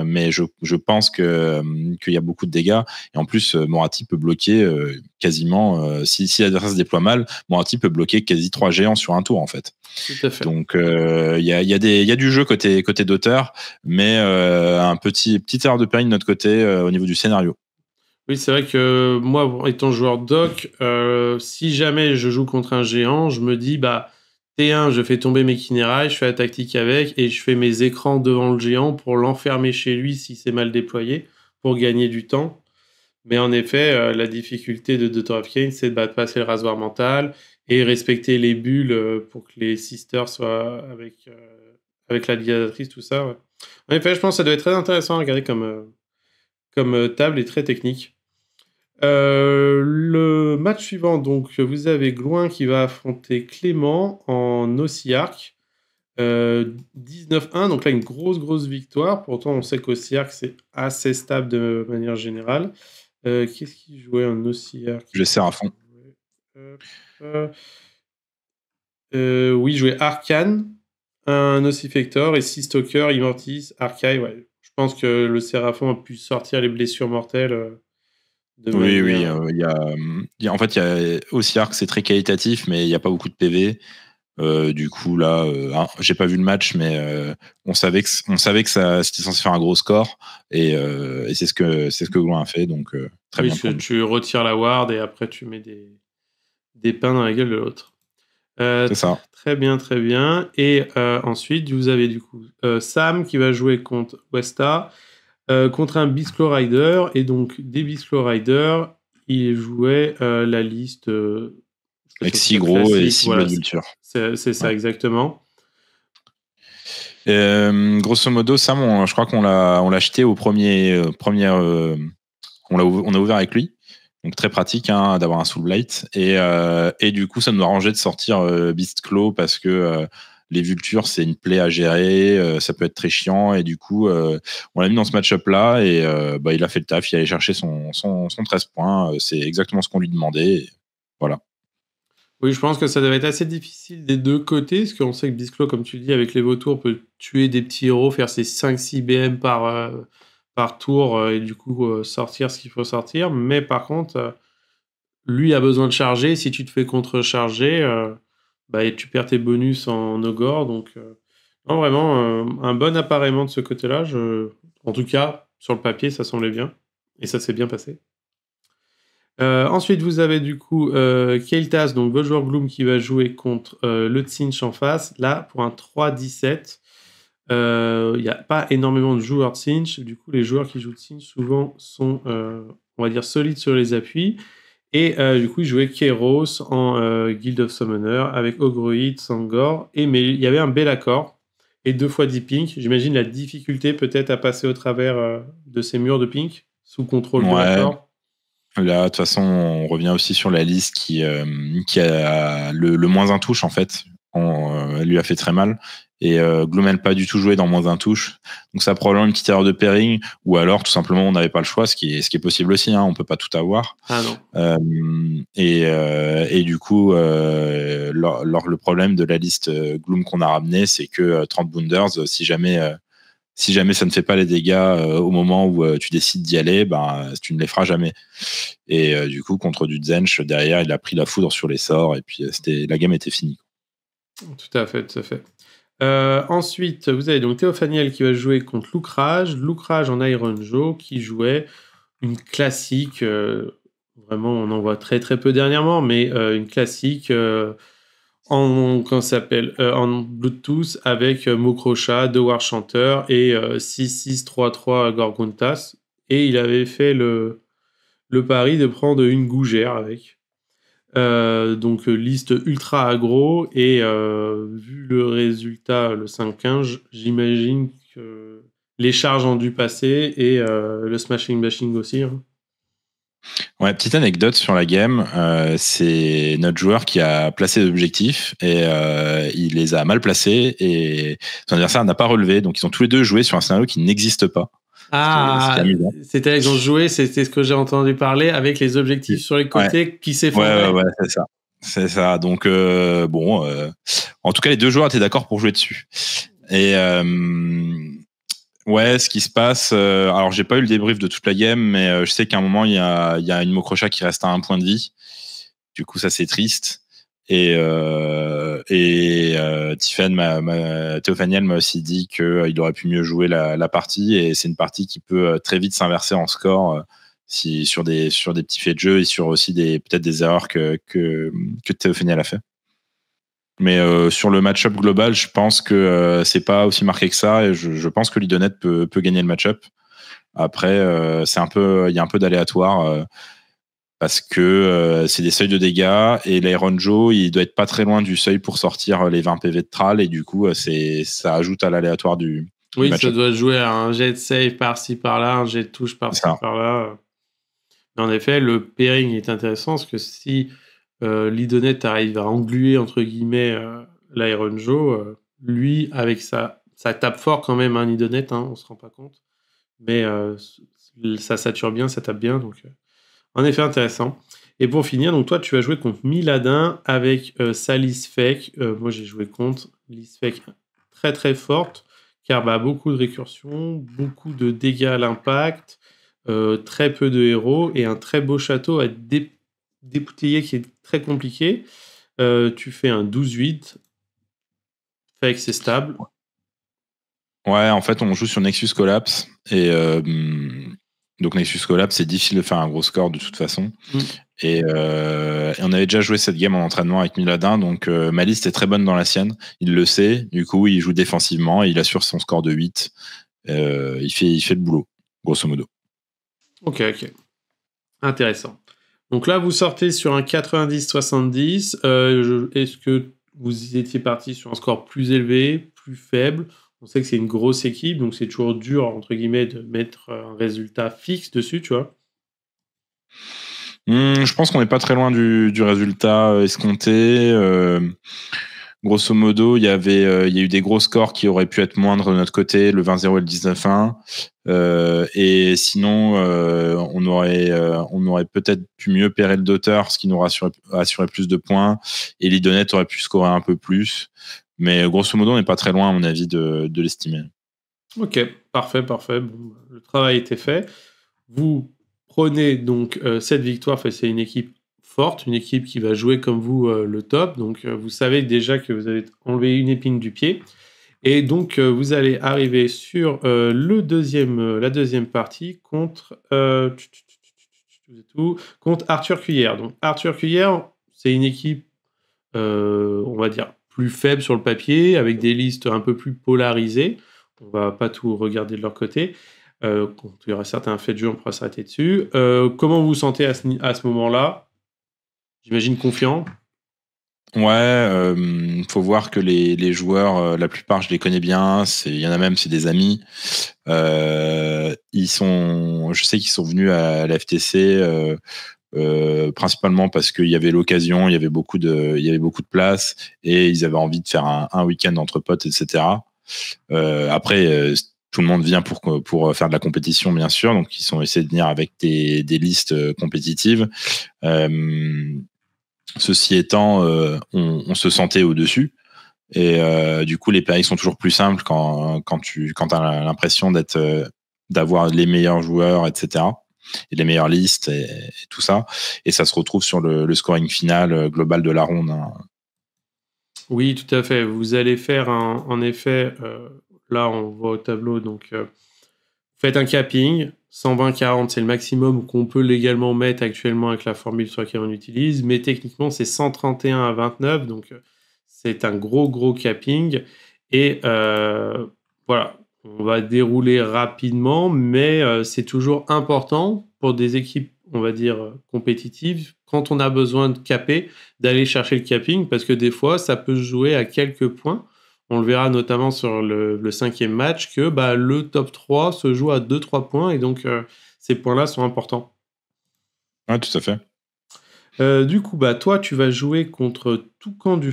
mais je, pense que qu'il y a beaucoup de dégâts. Et en plus, Morati peut bloquer quasiment, si, si l'adversaire se déploie mal, Morati peut bloquer quasi trois géants sur un tour en fait. Donc il y, a, des, y a du jeu côté, côté d'auteur mais un petit, petit erreur de péril de notre côté au niveau du scénario. Oui, c'est vrai que moi, étant joueur doc, euh, si jamais je joue contre un géant, je me dis, bah, T1, je fais tomber mes kinérailles, je fais la tactique avec, et je fais mes écrans devant le géant pour l'enfermer chez lui si c'est mal déployé, pour gagner du temps. Mais en effet, euh, la difficulté de Doctor of Kane, c'est de passer le rasoir mental et respecter les bulles euh, pour que les sisters soient avec, avec la diadatrice tout ça. En effet, je pense que ça doit être très intéressant à regarder comme, comme table et très technique. Euh, le match suivant, donc, vous avez Gloin qui va affronter Clément en Ossiarc. Euh, 19-1, donc là, une grosse, grosse victoire. Pourtant, on sait qu'Ossiarc, c'est assez stable de manière générale. Euh, qu'est-ce qui jouait en Ossiarc Je sers à fond. Euh, oui, jouait Arcane, un Ossifector et 6 Stalker, Immortis, Archive. Je pense que le Seraphon a pu sortir les blessures mortelles oui, oui. Euh, euh, en fait, il y a aussi Arc, c'est très qualitatif, mais il n'y a pas beaucoup de PV. Euh, du coup, là, ah, j'ai pas vu le match, mais on savait que on savait que ça c'était censé faire un gros score, et, c'est ce que c'est ce que a fait, donc très bien. tu retires la ward et après tu mets des des pains dans la gueule de l'autre. c'est ça. Très bien, très bien. Et ensuite, vous avez du coup Sam qui va jouer contre Westa. Euh, contre un Bisclo Rider. Et donc, des Claw Rider, il jouait euh, la liste. Euh, avec gros et 6 voilà, C'est ça, exactement. grosso modo, Sam, je crois qu'on l'a, on l'a acheté au premier. on, a ouvert, on a ouvert avec lui. Donc très pratique hein, d'avoir un soul blight. Et, du coup, ça nous a rangé de sortir euh, Beast parce que les vultures, c'est une plaie à gérer, euh, ça peut être très chiant. Et du coup, euh, on l'a mis dans ce match-up-là et euh, bah, il a fait le taf, il allé chercher son, 13 points. C'est exactement ce qu'on lui demandait. Voilà. Oui, je pense que ça devait être assez difficile des deux côtés, parce qu'on sait que Bisclo, comme tu dis, avec les vautours, peut tuer des petits héros, faire ses 5-6 BM par, par tour et du coup sortir ce qu'il faut sortir. Mais par contre, lui a besoin de charger. Si tu te fais contrecharger... Bah, et tu perds tes bonus en Ogor. Donc, euh, vraiment, euh, un bon appareillement de ce côté-là. Je... En tout cas, sur le papier, ça semblait bien. Et ça s'est bien passé. Euh, ensuite, vous avez du coup Keltas, donc joueur Gloom, qui va jouer contre le Tsinch en face. Là, pour un 3-17, il n'y a pas énormément de joueurs Tsinch. Du coup, les joueurs qui jouent Tsinch, souvent, sont, on va dire, solides sur les appuis. Et euh, du coup, il jouait Kairos en euh, Guild of Summoner avec Ogroid, Sangor. Et, mais il y avait un bel accord et deux fois 10 pink. J'imagine la difficulté peut-être à passer au travers euh, de ces murs de pink sous contrôle de l'accord. Là, de toute façon, on revient aussi sur la liste qui, qui a le, le moins un touche en fait. Euh, elle lui a fait très mal. Et euh, n'a pas du tout joué dans moins d'un touche. Donc ça a probablement une petite erreur de pairing, ou alors tout simplement on n'avait pas le choix, ce qui est, ce qui est possible aussi, hein, on peut pas tout avoir. Ah euh, et, euh, et, du coup, euh, le problème de la liste Gloom qu'on a ramené, c'est que 30 Bounders, si jamais, si jamais ça ne fait pas les dégâts au moment où tu décides d'y aller, ben, tu ne les feras jamais. Et du coup, contre du Zench, derrière, il a pris la foudre sur les sorts, et puis la game était finie. Tout à fait, tout fait. Euh, ensuite, vous avez donc Théophaniel qui va jouer contre Lucrage. Lucrage en Iron Joe qui jouait une classique. Euh, vraiment, on en voit très très peu dernièrement, mais euh, une classique en, s'appelle, en Bluetooth avec Mokrocha, The War Chanteur et 6 6 Gorguntas. Et il avait fait le, le pari de prendre une gougère avec. Euh, donc euh, liste ultra agro et euh, vu le résultat le 5-15, j'imagine que les charges ont dû passer et le smashing bashing aussi. Hein. Ouais, petite anecdote sur la game, c'est notre joueur qui a placé l'objectif objectifs et il les a mal placés et son adversaire n'a pas relevé, donc ils ont tous les deux joué sur un scénario qui n'existe pas. Ah, c'était avec ont joué, c'était ce que j'ai entendu parler avec les objectifs sur les côtés qui s'effondrent. Ouais, ouais, c'est ça. Donc euh, bon, euh, en tout cas, les deux joueurs étaient d'accord pour jouer dessus. Et euh, ouais, ce qui se passe. alors, j'ai pas eu le débrief de toute la game, mais je sais qu'à un moment, il y a, y a une Mokrocha qui reste à un point de vie. Du coup, ça c'est triste. Et, euh, et euh, m'a, Théophaniel m'a aussi dit qu'il euh, aurait pu mieux jouer la, partie et c'est une partie qui peut très vite s'inverser en score si, sur, des, sur des petits faits de jeu et sur aussi des, peut-être des erreurs que, que, Théophaniel a fait. Mais sur le match-up global, je pense que c'est pas aussi marqué que ça et je, pense que Lidonette peut, gagner le match-up. Après, c'est un il y a un peu d'aléatoire parce que euh, c'est des seuils de dégâts et l'Iron Joe, il doit être pas très loin du seuil pour sortir euh, les 20 PV de Tral et du coup, euh, c'est ça ajoute à l'aléatoire du. Oui, je ça doit jouer à un jet save par-ci par-là, un jet touche par-ci par-là. en effet, le pairing est intéressant parce que si euh, arrive à engluer entre guillemets l'Iron Joe, lui avec sa ça tape fort quand même un hein, hein, on se rend pas compte, mais ça sature bien, ça tape bien donc. En effet, intéressant. Et pour finir, donc toi, tu as joué contre Miladin avec euh, Salis sa euh, moi, j'ai joué contre Fake très très forte, car bah, beaucoup de récursions, beaucoup de dégâts à l'impact, euh, très peu de héros et un très beau château à dé qui est très compliqué. tu fais un 12-8. fake c'est stable. Ouais, en fait, on joue sur Nexus Collapse et donc Nexus Collab, c'est difficile de faire un gros score de toute façon. Mm. Euh, et, on avait déjà joué cette game en entraînement avec Miladin, donc euh, ma liste est très bonne dans la sienne, il le sait, du coup il joue défensivement, et il assure son score de 8, euh, il, fait, il fait le boulot, grosso modo. Ok, ok. Intéressant. Donc là, vous sortez sur un 90-70. Est-ce que vous étiez parti sur un score plus élevé, plus faible on sait que c'est une grosse équipe, donc c'est toujours dur, entre guillemets, de mettre un résultat fixe dessus, tu vois. Hmm, je pense qu'on n'est pas très loin du, résultat euh, escompté. Euh. grosso modo, il y avait, euh, y a eu des gros scores qui auraient pu être moindres de notre côté, le 20-0 et le 19-1. et sinon, on aurait, on aurait peut-être pu mieux pérer le d'auteur, ce qui nous aurait assuré, plus de points. Et l'Idonet aurait pu scorer un peu plus. Mais euh, grosso modo, on n'est pas très loin, à mon avis, de, l'estimer. Ok, parfait, parfait. le travail était fait. Vous prenez donc cette euh, victoire face à une équipe forte, une équipe qui va jouer comme vous euh, le top. Donc vous savez déjà que vous avez enlevé une épine du pied. Et donc vous allez arriver sur le deuxième, la deuxième partie contre, contre Arthur Cuillère. Donc Arthur Cuillère, c'est une équipe, on va dire, plus faibles sur le papier, avec des listes un peu plus polarisées. On va pas tout regarder de leur côté. Euh, quand il y aura certains faits de jeu, on pourra s'arrêter dessus. Euh, comment vous vous sentez à ce, moment-là J'imagine confiant Ouais, euh, faut voir que les, joueurs, la plupart, je les connais bien. Il y en a même, c'est des amis. ils sont, je sais qu'ils sont venus à la FTC euh, principalement parce qu'il y avait l'occasion, il y avait beaucoup de, il y avait beaucoup de place et ils avaient envie de faire un, week-end entre potes, etc. Euh, après, euh, tout le monde vient pour pour faire de la compétition, bien sûr, donc ils sont essayés de venir avec des, des listes compétitives. ceci étant, on, se sentait au-dessus. Et du coup, les paris sont toujours plus simples quand, quand tu quand as l'impression d'être d'avoir les meilleurs joueurs, etc et les meilleures listes et, tout ça. Et ça se retrouve sur le, scoring final euh, global de la ronde. Hein. Oui, tout à fait. Vous allez faire en effet, euh, là on voit au tableau, donc euh, faites un capping. 120-40, c'est le maximum qu'on peut légalement mettre actuellement avec la formule soit laquelle on utilise, mais techniquement c'est 131 à 29, donc c'est un gros gros capping. Et voilà, on va dérouler rapidement, mais euh, c'est toujours important pour des équipes, on va dire, compétitives, quand on a besoin de caper, d'aller chercher le capping, parce que des fois, ça peut jouer à quelques points. On le verra notamment sur le, cinquième match, que bah, le top 3 se joue à 2-3 points, et donc euh, ces points-là sont importants. Oui, ah, tout à fait. Euh, du coup, bah, toi, tu vas jouer contre tout du,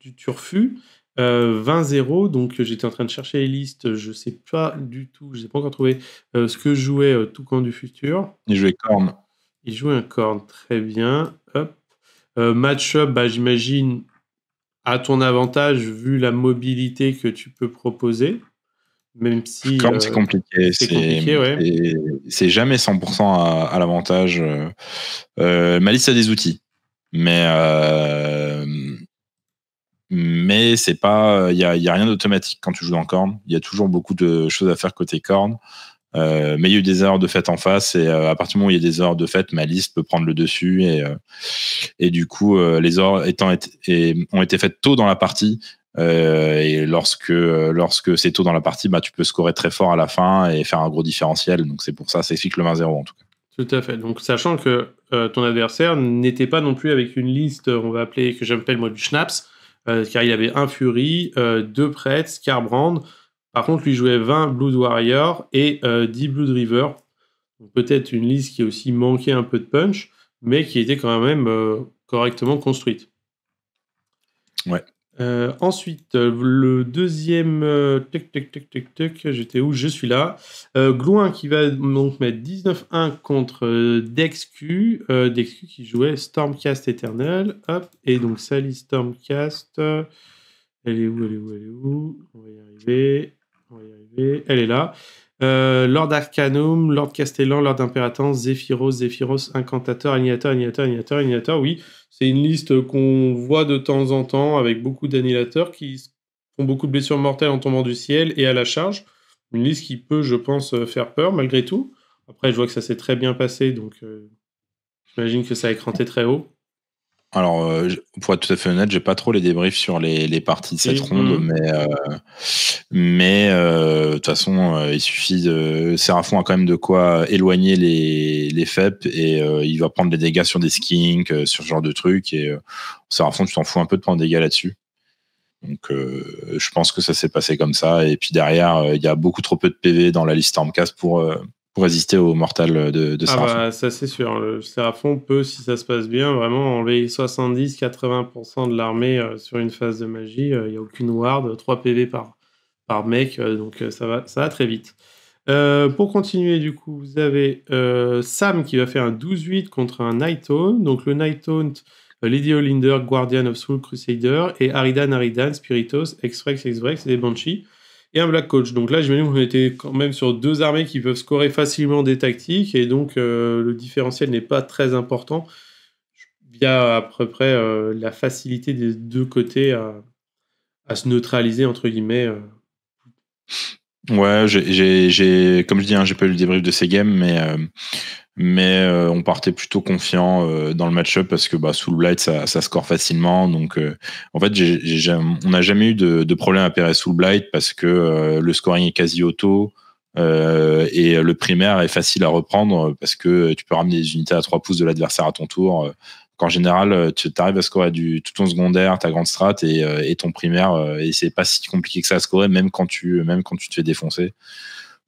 du Turfu. 20-0, euh, donc euh, j'étais en train de chercher les listes, je sais pas du tout, je n'ai pas encore trouvé euh, ce que jouait tout Toucan du futur. Il jouait Corne. Il jouait un Corne, très bien. Match-up, bah, j'imagine à ton avantage vu la mobilité que tu peux proposer. Même si. c'est compliqué. C'est jamais 100% à, l'avantage. Ma liste a des outils, mais mais c'est pas, il euh, y a, rien d'automatique quand tu joues en corne. Il y a toujours beaucoup de choses à faire côté corne. Euh, mais il y a eu des erreurs de fait en face et euh, à partir du moment où il y a des erreurs de fait, ma liste peut prendre le dessus et et du coup les erreurs étant et, ont été faites tôt dans la partie et lorsque lorsque c'est tôt dans la partie, bah tu peux scorer très fort à la fin et faire un gros différentiel. Donc c'est pour ça, c'est explique le 1-0 en tout cas. Tout à fait. Donc sachant que ton adversaire n'était pas non plus avec une liste, on va appeler que j'appelle moi du schnapps euh, car il avait un Fury, euh, deux Prêtres, Scarbrand. Par contre, lui jouait 20 Blood Warrior et 10 euh, Blood River. Peut-être une liste qui aussi manquait un peu de punch, mais qui était quand même correctement construite. Ouais. Euh, ensuite, euh, le deuxième, euh, tic, tic, tic, tic, tic, j'étais où Je suis là. Euh, Glouin qui va donc mettre 19-1 contre DexQ, Dexq qui jouait Stormcast Eternal. Hop, et donc Sally Stormcast. Elle est où Elle est où Elle est où On va y arriver. On va y arriver. Elle est là. Euh, Lord Arcanum, Lord Castellan, Lord Imperatant, Zephyros, Zephyros, Incantateur, Annihilateur, Annihilateur, Annihilator, Annihilator. Oui, c'est une liste qu'on voit de temps en temps avec beaucoup d'annihilateurs qui font beaucoup de blessures mortelles en tombant du ciel et à la charge. Une liste qui peut, je pense, euh, faire peur malgré tout. Après, je vois que ça s'est très bien passé, donc euh, j'imagine que ça a écranté très haut. Alors, euh, pour être tout à fait honnête, j'ai pas trop les débriefs sur les, parties de cette ronde, mm. mais euh, euh, de toute façon, il suffit de Séraphin a quand même de quoi éloigner les FEP et il va prendre des dégâts sur des skinks, sur ce genre de trucs et Seraphon, tu t'en fous un peu de prendre des dégâts là-dessus. Donc, je pense que ça s'est passé comme ça. Et puis derrière, il y a beaucoup trop peu de PV dans la liste Stormcast pour résister au mortal de, de ah Seraphon. Bah, ça c'est sûr. Le Seraphon peut, si ça se passe bien, vraiment enlever 70-80% de l'armée euh, sur une phase de magie. Euh, il y n'y a aucune ward, 3 PV par, par mec, euh, donc ça, va, ça va très vite. pour continuer, du coup, vous avez Sam qui va faire un 12-8 contre un Night Donc le Night Haunt, Lady Guardian of Soul, Crusader, et Aridan Aridan, Spiritos, X-Rex, X-Rex et des Banshees un black coach. Donc là, dis qu'on était quand même sur deux armées qui peuvent scorer facilement des tactiques et donc euh, le différentiel n'est pas très important via à peu près euh, la facilité des deux côtés à, se neutraliser entre guillemets. Euh. Ouais, j'ai comme je dis, hein, j'ai pas eu le débrief de ces games, mais mais euh, on partait plutôt confiant euh, dans le match-up parce que bah, sous le blight, ça, score facilement donc euh, en fait on n'a jamais eu de, problème à pérer sous le blight parce que le scoring est quasi auto et le primaire est facile à reprendre parce que tu peux ramener des unités à 3 pouces de l'adversaire à ton tour En général tu arrives à scorer du, tout ton secondaire ta grande strat et, ton primaire et c'est pas si compliqué que ça à scorer même même quand tu te fais défoncer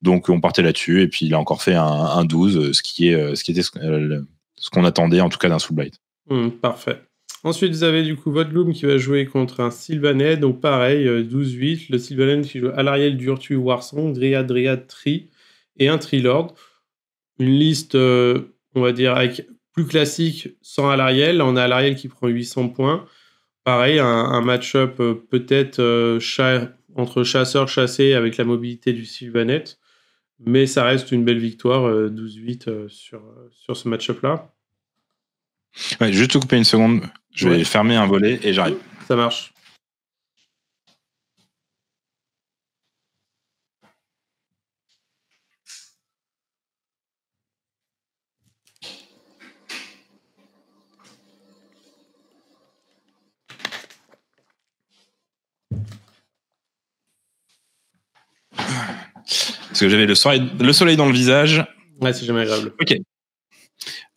donc on partait là-dessus et puis il a encore fait un, 12, euh, ce qui, est, euh, ce qui était euh, ce, qu'on attendait en tout cas d'un Soul hmm, parfait. Ensuite, vous avez du coup Vodloom qui va jouer contre un Sylvanet, donc pareil, 12-8. Le Sylvanet qui joue Alariel, Durtu, Warson, Dryad, Dryad, Tri et un Trilord. Une liste, on va dire, plus classique sans Alariel. On a Alariel qui prend 800 points. Pareil, un, match-up peut-être entre chasseur-chassé avec la mobilité du Sylvanet. Mais ça reste une belle victoire, 12-8 euh, euh, sur, euh, sur ce match-up-là. Ouais, juste te couper une seconde, je vais fermer un volet et j'arrive. Ça marche. Parce que j'avais le, soleil, le soleil dans le visage. Ouais, c'est jamais agréable. Ok.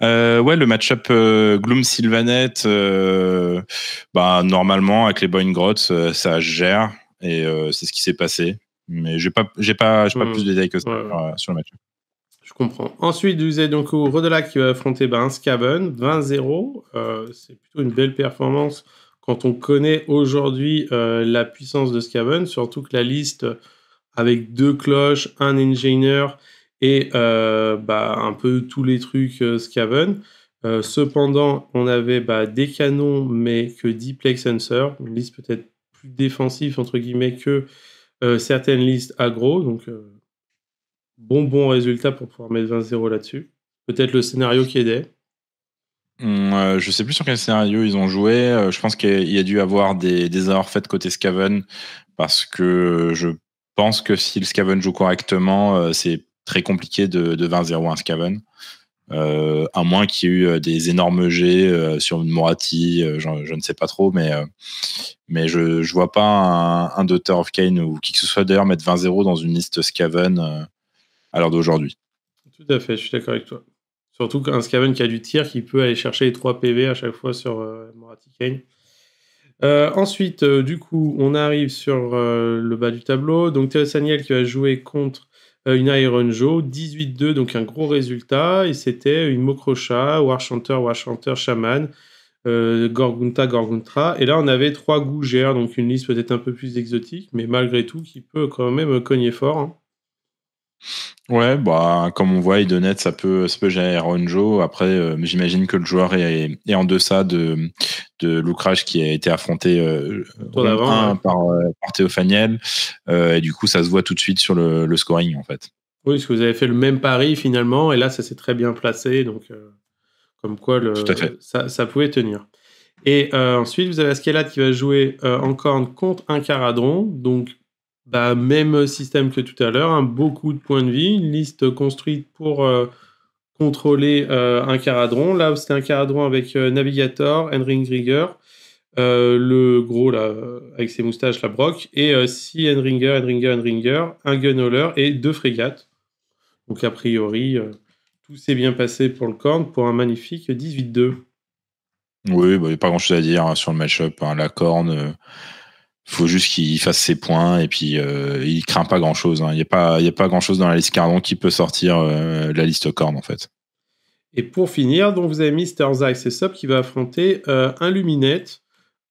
Euh, ouais, le match-up euh, Gloom sylvanet euh, bah, normalement avec les Boyne grottes ça gère et c'est ce qui s'est passé. Mais j'ai pas, j'ai pas, pas hmm. plus de détails que ça sur, le match. Je comprends. Ensuite, vous avez donc au Rodela qui va affronter ben, un Scaven, 20-0. c'est plutôt une belle performance quand on connaît aujourd'hui la puissance de Scaven, surtout que la liste avec deux cloches, un engineer et euh, bah, un peu tous les trucs euh, Scaven. Euh, cependant, on avait bah, des canons, mais que 10 sensor, une liste peut-être plus défensive entre guillemets que certaines listes agro. Donc, bon bon résultat pour pouvoir mettre 20-0 là-dessus. Peut-être le scénario qui aidait. Je hum, je sais plus sur quel scénario ils ont joué. je pense qu'il y a dû avoir des, des erreurs faites côté Scaven parce que je pense que si le Scaven joue correctement, euh, c'est très compliqué de, 20-0 un Scaven. Euh, à moins qu'il y ait eu euh, des énormes jets sur Morati, je, ne sais pas trop, mais, mais je ne vois pas un, Doctor of Kane ou qui que ce soit d'ailleurs mettre 20-0 dans une liste Scaven à l'heure d'aujourd'hui. Tout à fait, je suis d'accord avec toi. Surtout qu'un Scaven qui a du tir, qui peut aller chercher les 3 PV à chaque fois sur Morati Kane. Euh, ensuite, euh, du coup, on arrive sur euh, le bas du tableau. Donc, Thérèse Saniel qui va jouer contre une Iron Joe, 18-2, donc un gros résultat. Et c'était une Mokrocha, War Chanter, War Chanter, Shaman, Gorgunta, Gorguntra. Et là, on avait trois gougères, donc une liste peut-être un peu plus exotique, mais malgré tout, qui peut quand même cogner fort. Hein. Ouais, bah, comme on voit, Idonet, ça peut, ça peut gérer Ronjo. Après, euh, j'imagine que le joueur est, est, en deçà de, de l'oucrage qui a été affronté euh, par, euh, Théophaniel. et du coup, ça se voit tout de suite sur le, scoring, en fait. Oui, parce que vous avez fait le même pari finalement, et là, ça s'est très bien placé. Donc, comme quoi, le, ça, pouvait tenir. Et ensuite, vous avez Askelad qui va jouer en corne contre un Caradron. Donc, bah, même système que tout à l'heure, hein. beaucoup de points de vie, une liste construite pour euh, contrôler euh, un caradron. Là, c'était un caradron avec euh, Navigator, Henry le gros là, avec ses moustaches, la Brock, et six Enringer, Enringer, Enringer, un Gunholer et deux frégates. Donc, a priori, tout s'est bien passé pour le Corn pour un magnifique 18-2. Oui, bah, il n'y a pas grand chose à dire hein, sur le match-up. Hein. la Corne faut juste qu'il fasse ses points et puis euh, il craint pas grand chose. Hein. Il n'y a pas, y a pas grand chose dans la liste Cardon qui peut sortir de euh, la liste Corne en fait. Et pour finir, donc vous avez Mister Zack et Sop qui va affronter euh, un Luminette,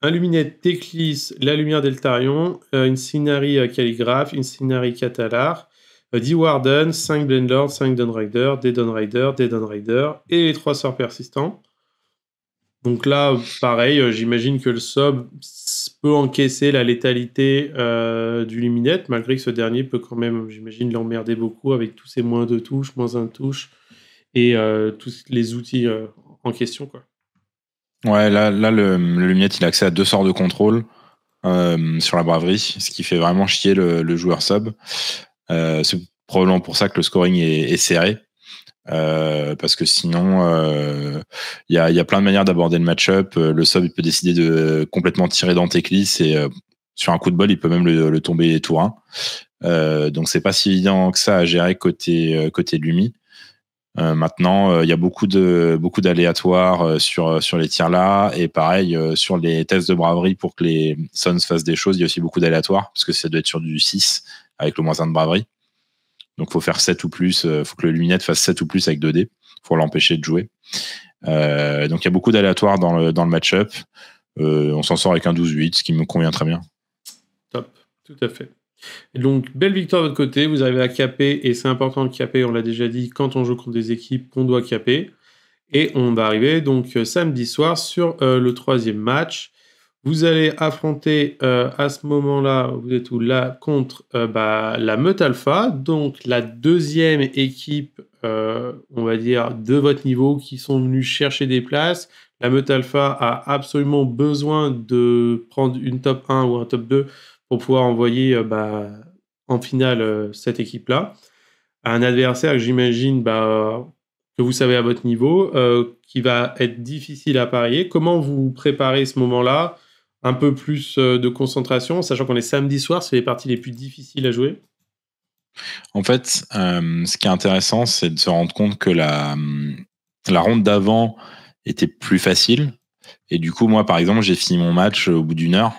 un Luminette Teclis, la lumière d'Eltarion, une scénarie Calligraph une scénarie Catalar, 10 Warden, 5 Blendlord, 5 Dunrider, des Dunrider, des Dunrider et les 3 sorts persistants. Donc là, pareil, euh, j'imagine que le sub peut encaisser la létalité euh, du Luminette, malgré que ce dernier peut quand même, j'imagine, l'emmerder beaucoup avec tous ses moins de touches, moins un touche et euh, tous les outils en question. Ouais, là, le, Luminette, il a accès à deux sorts de contrôle sur la braverie, ce qui fait vraiment chier le, joueur sub. C'est probablement pour ça que le scoring est serré. Euh, parce que sinon, euh, il y, a, plein de manières d'aborder le match-up. Euh, le sub, il peut décider de complètement tirer dans Teclis et sur un coup de bol, il peut même le, le tomber tour 1. donc, c'est pas si évident que ça à gérer côté, côté Lumi. maintenant, il y a beaucoup de beaucoup d'aléatoires sur sur les tirs là et pareil sur les tests de braverie pour que les Suns fassent des choses. Il y a aussi beaucoup d'aléatoires parce que ça doit être sur du 6 avec le moins 1 de braverie. Donc, faut faire 7 ou plus. Euh, faut que le Luminette fasse 7 ou plus avec 2 dés pour l'empêcher de jouer. Euh, donc, il y a beaucoup d'aléatoires dans le, match-up. Euh, on s'en sort avec un 12-8, ce qui me convient très bien. Top, tout à fait. donc, belle victoire de votre côté. Vous arrivez à caper, et c'est important de caper, on l'a déjà dit, quand on joue contre des équipes qu'on doit caper. Et on va arriver donc samedi soir sur le troisième match vous allez affronter euh, à ce moment-là, vous êtes où là contre euh, bah, la Meute Alpha, donc la deuxième équipe, euh, on va dire, de votre niveau qui sont venus chercher des places. La Meute Alpha a absolument besoin de prendre une top 1 ou un top 2 pour pouvoir envoyer bah, en finale cette équipe-là. Un adversaire que j'imagine bah, que vous savez à votre niveau, qui va être difficile à parier. Comment vous préparez ce moment-là un peu plus euh, de concentration, sachant qu'on est samedi soir, c'est les parties les plus difficiles à jouer En fait, euh, ce qui est intéressant, c'est de se rendre compte que la, la ronde d'avant était plus facile. Et du coup, moi, par exemple, j'ai fini mon match au bout d'une heure.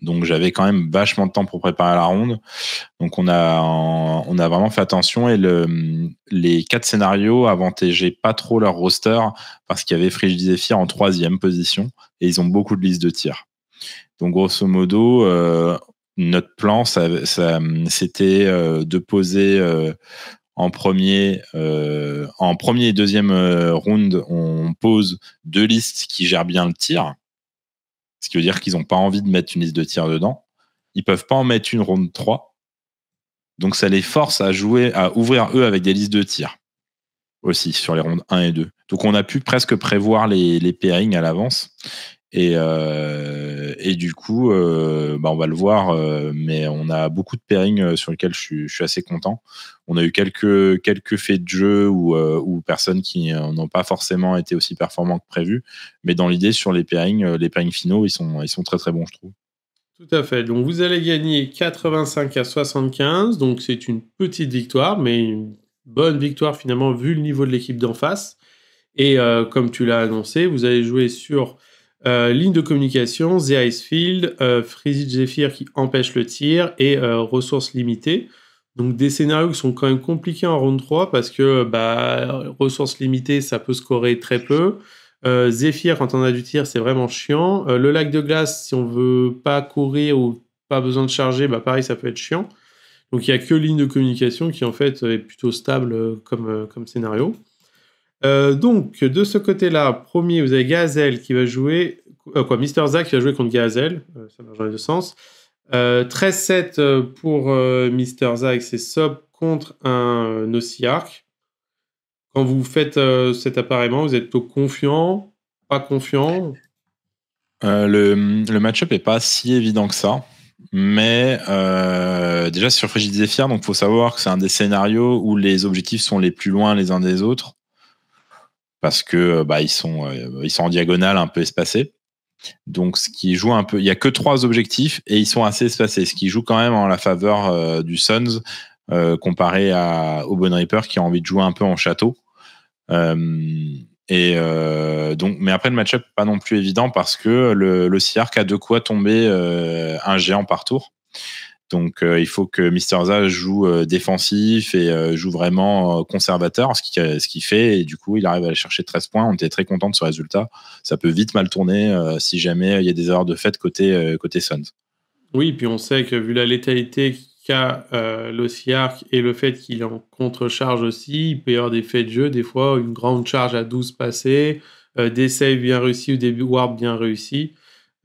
Donc j'avais quand même vachement de temps pour préparer la ronde. Donc on a, on a vraiment fait attention et le, les quatre scénarios avantageaient pas trop leur roster parce qu'il y avait et Zephyr en troisième position et ils ont beaucoup de listes de tirs. Donc grosso modo, euh, notre plan, c'était euh, de poser euh, en premier, en premier et deuxième round, on pose deux listes qui gèrent bien le tir. Ce qui veut dire qu'ils n'ont pas envie de mettre une liste de tir dedans. Ils ne peuvent pas en mettre une ronde 3. Donc ça les force à jouer, à ouvrir eux avec des listes de tir aussi sur les rondes 1 et 2. Donc on a pu presque prévoir les, les pairings à l'avance. Euh, et, du coup, euh, bah on va le voir, euh, mais on a beaucoup de pairings sur lesquels je suis, assez content. On a eu quelques, quelques faits de jeu ou, personnes qui n'ont pas forcément été aussi performants que prévu, mais dans l'idée, sur les pairings, les pairings finaux, ils sont, ils sont très très bons, je trouve. Tout à fait. Donc vous allez gagner 85 à 75, donc c'est une petite victoire, mais une bonne victoire finalement vu le niveau de l'équipe d'en face. Et comme tu l'as annoncé, vous allez jouer sur euh, ligne de communication, The Icefield, euh, Zephyr qui empêche le tir et euh, ressources limitées. Donc des scénarios qui sont quand même compliqués en round 3 parce que bah, ressources limitées, ça peut scorer très peu. Euh, Zephyr, quand on a du tir, c'est vraiment chiant. le lac de glace, si on veut pas courir ou pas besoin de charger, bah, pareil, ça peut être chiant. Donc il n'y a que ligne de communication qui en fait est plutôt stable comme, comme scénario. Euh, donc, de ce côté-là, premier, vous avez Gazelle qui va jouer. Euh, quoi, Mister Zack qui va jouer contre Gazelle euh, ça n'a dans les sens. 13-7 pour Mister Zack, c'est Sob contre un Nociarc. Quand vous faites cet appareillement, vous êtes plutôt confiant, pas confiant Le, le match-up n'est pas si évident que ça. Mais déjà, sur Frigid Fier donc faut savoir que c'est un des scénarios où les objectifs sont les plus loin les uns des autres parce que euh, bah, ils, sont, euh, ils sont en diagonale un peu espacés. Donc, ce qui joue un peu, il y a que trois objectifs et ils sont assez espacés, ce qui joue quand même en la faveur euh, du Suns comparé à Bon Reaper qui a envie de jouer un peu en château. et donc, mais après le match-up pas non plus évident parce que le, le a de quoi tomber un géant par tour. Donc euh, il faut que Mister Zaj joue euh, défensif et euh, joue vraiment conservateur, ce qu'il qui fait. Et du coup, il arrive à aller chercher 13 points. On était très content de ce résultat. Ça peut vite mal tourner si jamais il y a des erreurs de fait côté, côté Suns. Oui, puis on sait que vu la létalité qu'a le et le fait qu'il est en contre-charge aussi, il peut y avoir des faits de jeu, des fois une grande charge à 12 passés, des saves bien réussis ou des wards bien réussis.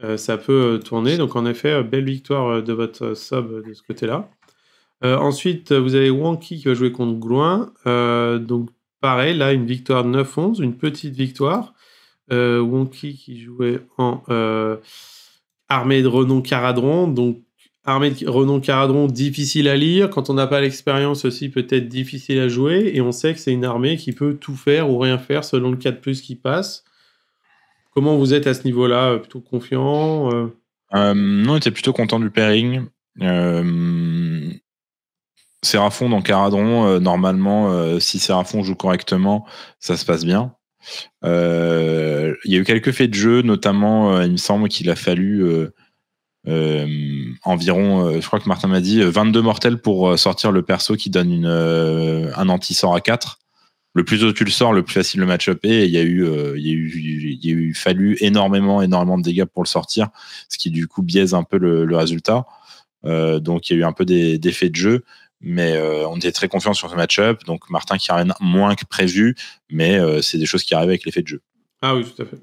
Euh, ça peut euh, tourner. Donc en effet, euh, belle victoire de votre sub de ce côté-là. ensuite, vous avez Wonky qui va jouer contre Gouin. donc pareil, là, une victoire 9-11, une petite victoire. Wonky qui jouait en armée de renom Caradron. Donc armée de renom Caradron, difficile à lire. Quand on n'a pas l'expérience aussi, peut-être difficile à jouer. Et on sait que c'est une armée qui peut tout faire ou rien faire selon le 4 qui passe. Comment vous êtes à ce niveau-là euh, Plutôt confiant euh euh, Non, on était plutôt content du pairing. Euh, dans Caradron, normalement, si Seraphon joue correctement, ça se passe bien. Il y a eu quelques faits de jeu, notamment, il me semble qu'il a fallu environ, je crois que Martin m'a dit, 22 mortels pour sortir le perso qui donne une, un anti-sort à 4 le plus tôt tu le sors, le plus facile le match-up est. il a eu, euh, eu, fallu énormément, énormément de dégâts pour le sortir, ce qui du coup biaise un peu le, résultat. Euh, donc il y a eu un peu des, de jeu, mais euh, on était très confiants sur ce match-up. Donc Martin qui arrive moins que prévu, mais c'est des choses qui arrivent avec l'effet de jeu. Ah oui, tout à fait.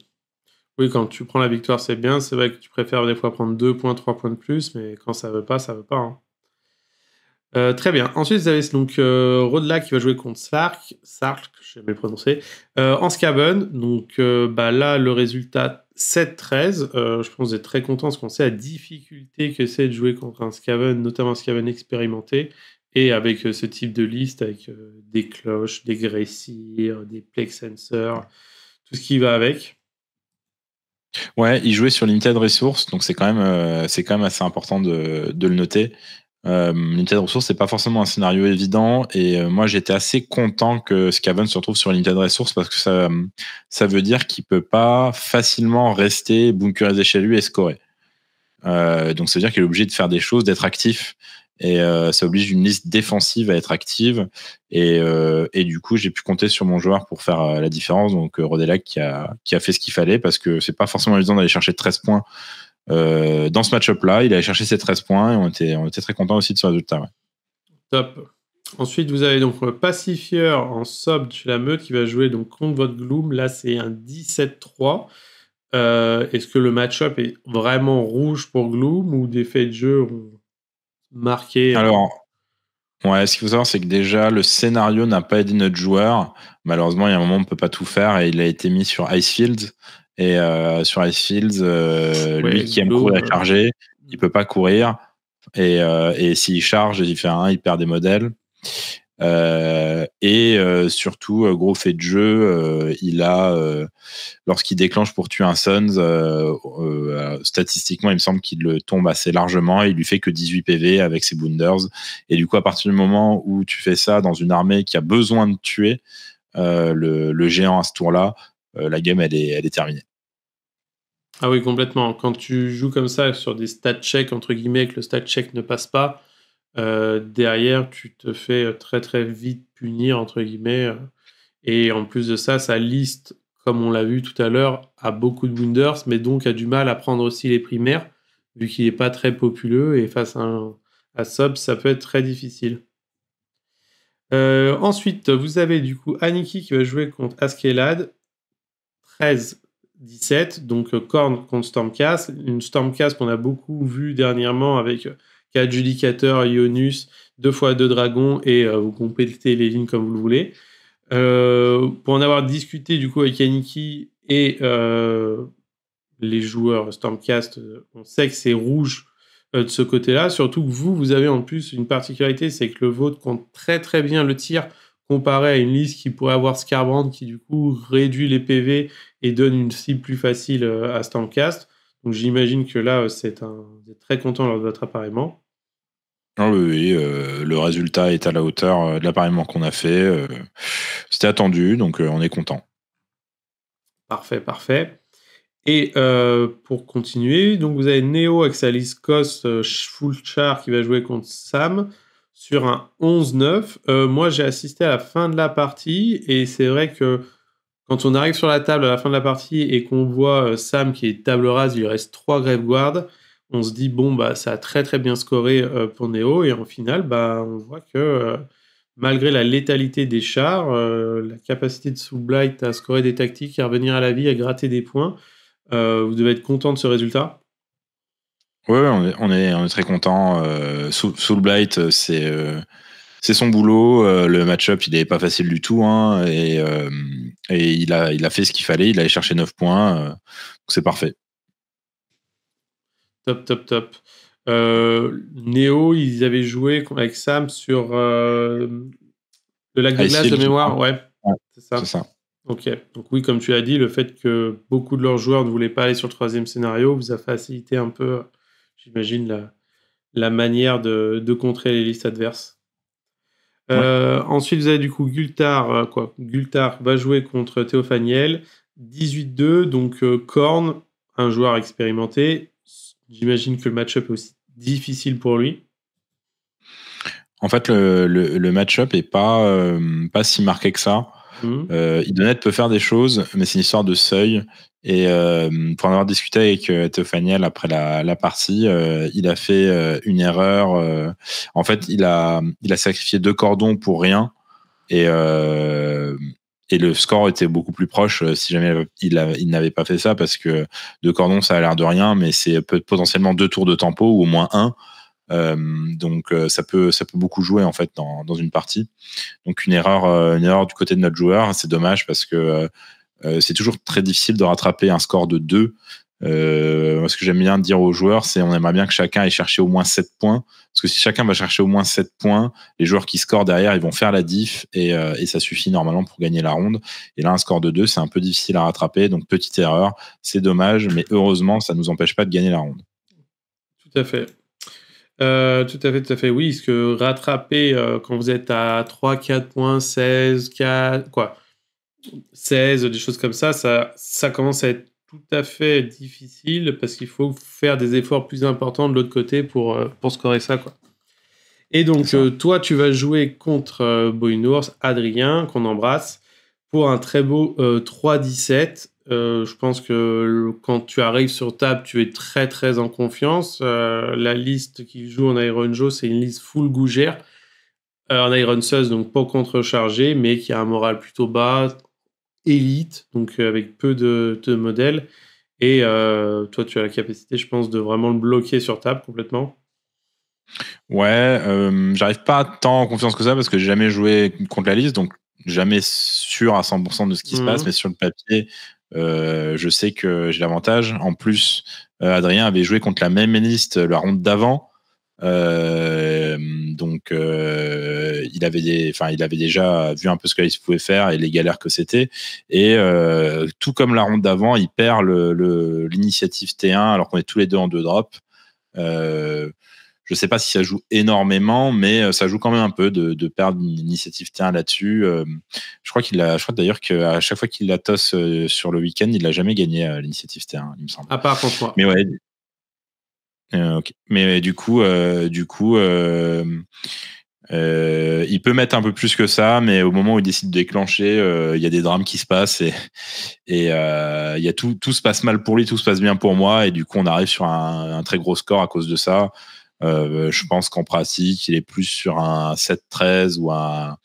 Oui, quand tu prends la victoire, c'est bien. C'est vrai que tu préfères des fois prendre 2 points, 3 points de plus, mais quand ça veut pas, ça veut pas. Hein. Euh, très bien. Ensuite, vous avez donc euh, Rodla qui va jouer contre Sark. Sark, je sais prononcé en Scaven, donc euh, bah, là, le résultat 7-13. Euh, je pense que vous êtes très content parce qu'on sait la difficulté que c'est de jouer contre un Scaven, notamment un Scaven expérimenté. Et avec ce type de liste, avec des cloches, des graissirs, des plex sensors, tout ce qui va avec. Ouais, il jouait sur Limited Resources, donc c'est quand, même, quand même assez important de, de le noter. Euh, de ressource, c'est pas forcément un scénario évident. Et euh, moi, j'étais assez content que Scaven se retrouve sur l'unité de ressources parce que ça, euh, ça veut dire qu'il peut pas facilement rester bunkerisé chez lui et scorer. Euh, donc, ça veut dire qu'il est obligé de faire des choses, d'être actif. Et ça oblige une liste défensive à être active. Et, du coup, j'ai pu compter sur mon joueur pour faire la différence. Donc, Rodelac qui a, qui a fait ce qu'il fallait parce que c'est pas forcément évident d'aller chercher 13 points euh, dans ce match-up-là, il avait cherché ses 13 points et on était, très content aussi de ce résultat. Top. Ensuite, vous avez donc Pacifier en sub chez la Meute qui va jouer donc contre votre Gloom. Là, c'est un 17-3. Euh, est-ce que le match-up est vraiment rouge pour Gloom ou des faits de jeu ont marqué Alors, ouais, ce qu'il faut savoir, c'est que déjà, le scénario n'a pas aidé notre joueur. Malheureusement, il y a un moment, on ne peut pas tout faire et il a été mis sur Icefield. Et euh, sur Icefields, euh, lui qui aime courir à euh, charger, il peut pas courir. Et, s'il charge, il fait un, il perd des modèles. et surtout, gros fait de jeu, il a, lorsqu'il déclenche pour tuer un Suns, statistiquement, il me semble qu'il le tombe assez largement. Il lui fait que 18 PV avec ses bounders. Et du coup, à partir du moment où tu fais ça dans une armée qui a besoin de tuer le, géant à ce tour-là, la game, elle est terminée. Ah oui, complètement. Quand tu joues comme ça sur des stat checks, entre guillemets, que le stat check ne passe pas, euh, derrière, tu te fais euh, très très vite punir, entre guillemets. Euh. Et en plus de ça, sa liste, comme on l'a vu tout à l'heure, à beaucoup de Wounders, mais donc a du mal à prendre aussi les primaires, vu qu'il n'est pas très populeux. Et face à, un, à ça peut être très difficile. ensuite, vous avez du coup Aniki qui va jouer contre Askelad. 13 17, donc euh, Korn contre Stormcast, une Stormcast qu'on a beaucoup vu dernièrement avec euh, Judicateurs, Ionus, 2 fois 2 dragons et euh, vous complétez les lignes comme vous le voulez. pour en avoir discuté du coup avec Aniki et les joueurs Stormcast, on sait que c'est rouge de ce côté-là. Surtout que vous, vous avez en plus une particularité, c'est que le vôtre compte très très bien le tir comparé à une liste qui pourrait avoir Scarbrand qui du coup réduit les PV et donne une cible plus facile euh, à Stamcast. Donc j'imagine que là, euh, c'est un... vous êtes très content lors de votre appareillement. Ah oui, euh, le résultat est à la hauteur de l'appareillement qu'on a fait. C'était attendu, donc on est content. Parfait, parfait. Et pour continuer, donc vous avez Neo, liste Cos, Full Char qui va jouer contre Sam sur un 11-9. Euh, moi, j'ai assisté à la fin de la partie et c'est vrai que quand on arrive sur la table à la fin de la partie et qu'on voit euh, Sam qui est table rase, il reste trois Grave Guard, on se dit bon bah ça a très très bien scoré euh, pour Neo et en finale bah on voit que malgré la létalité des chars, la capacité de Sublight à scorer des tactiques, à revenir à la vie, à gratter des points, vous devez être content de ce résultat. Oui, on est, très content. Euh, Blight, euh, euh, c'est son boulot. Euh, le match-up, il n'est pas facile du tout. Hein, et, il, a, fait ce qu'il fallait. Il allait cherché 9 points. c'est parfait. Top, top, top. Néo, ils avaient joué avec Sam sur le lac de la glace de mémoire. Ouais, c'est ça. ça. Ok, donc oui, comme tu as dit, le fait que beaucoup de leurs joueurs ne voulaient pas aller sur le troisième scénario vous a facilité un peu j'imagine, la, manière de, contrer les listes adverses. Euh, ensuite, vous avez du coup Gultar, euh, quoi. Gultar va jouer contre Théophaniel, 18-2, donc euh, Korn, un joueur expérimenté. J'imagine que le match-up est aussi difficile pour lui. En fait, le, match-up n'est pas, pas si marqué que ça. Mmh. peut faire des choses, mais c'est une histoire de seuil. Et euh, pour en avoir discuté avec euh, Théophaniel après la, partie, euh, il a fait euh, une erreur. en fait, il a, il a sacrifié deux cordons pour rien. Et, et le score était beaucoup plus proche si jamais il, il n'avait pas fait ça, parce que deux cordons, ça a l'air de rien, mais c'est potentiellement deux tours de tempo, ou au moins un. donc ça peut ça peut beaucoup jouer en fait dans, dans une partie. Donc une erreur une erreur du côté de notre joueur, c'est dommage parce que euh, c'est toujours très difficile de rattraper un score de 2. Euh, ce que j'aime bien dire aux joueurs, c'est on aimerait bien que chacun ait cherché au moins 7 points. Parce que si chacun va chercher au moins 7 points, les joueurs qui scorent derrière, ils vont faire la diff euh, et, ça suffit normalement pour gagner la ronde. Et là, un score de 2, c'est un peu difficile à rattraper. Donc, petite erreur, c'est dommage, mais heureusement, ça ne nous empêche pas de gagner la ronde. Tout à fait. tout à fait, tout à fait. Oui, est-ce que rattraper quand vous êtes à 3, 4 points, 16, 4, quoi, 16, des choses comme ça, ça, ça commence à être tout à fait difficile parce qu'il faut faire des efforts plus importants de l'autre côté pour, euh, pour scorer ça. Quoi. Et donc, euh, toi, tu vas jouer contre euh, Boynours, Adrien, qu'on embrasse, pour un très beau 3-17. je pense que quand tu arrives sur table, tu es très très en confiance. la liste qui joue en Iron Joe, c'est une liste full gougère. en Iron Sus, donc pas contre mais qui a un moral plutôt bas, élite, donc euh, avec peu de, modèles. Et euh, toi, tu as la capacité, je pense, de vraiment le bloquer sur table complètement. Ouais, euh, j'arrive pas tant en confiance que ça parce que j'ai jamais joué contre la liste, donc jamais sûr à 100% de ce qui se passe, mhm. mais sur le papier, je sais que j'ai l'avantage. En plus, Adrien avait joué contre la même liste la ronde d'avant. Euh, donc, euh, il avait, il avait déjà vu un peu ce qu'il pouvait faire et les galères que c'était. Et euh, tout comme la ronde d'avant, il perd l'initiative le, T1 alors qu'on est tous les deux en deux drops. je sais pas si ça joue énormément, mais ça joue quand même un peu de, perdre l'initiative T1 là-dessus. je crois qu'il a, je crois d'ailleurs qu'à chaque fois qu'il la tosse sur le week-end, il l'a jamais gagné l'initiative T1, il me semble. À part contre Mais ouais. Euh, mais euh, du coup, euh, du coup. il peut mettre un peu plus que ça, mais au moment où il décide de déclencher, il y a des drames qui se passent et, et euh, y tout, tout se passe mal pour lui, tout se passe bien pour moi, et du coup on arrive sur un, très gros score à cause de ça. je pense qu'en pratique, il est plus sur un 7-13 ou un,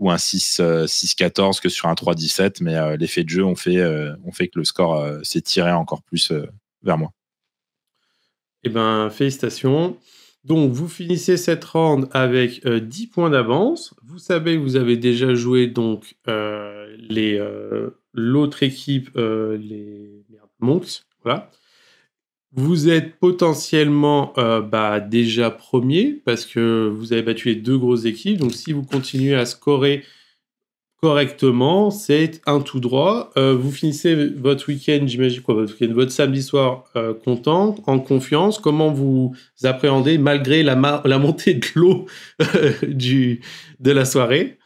ou un 6-14 que sur un 3-17, mais l'effet de jeu on fait, on fait que le score s'est tiré encore plus vers moi. Eh bien, félicitations. Donc, vous finissez cette ronde avec 10 euh, points d'avance. Vous savez vous avez déjà joué donc euh, les euh, l'autre équipe, les Monks. Voilà. Vous êtes potentiellement bah, déjà premier parce que vous avez battu les deux grosses équipes. Donc, si vous continuez à scorer correctement, c'est un tout droit. Euh, vous finissez votre week-end, j'imagine quoi, votre, samedi soir euh, content, en confiance. Comment vous appréhendez malgré la, montée de l'eau euh, de la soirée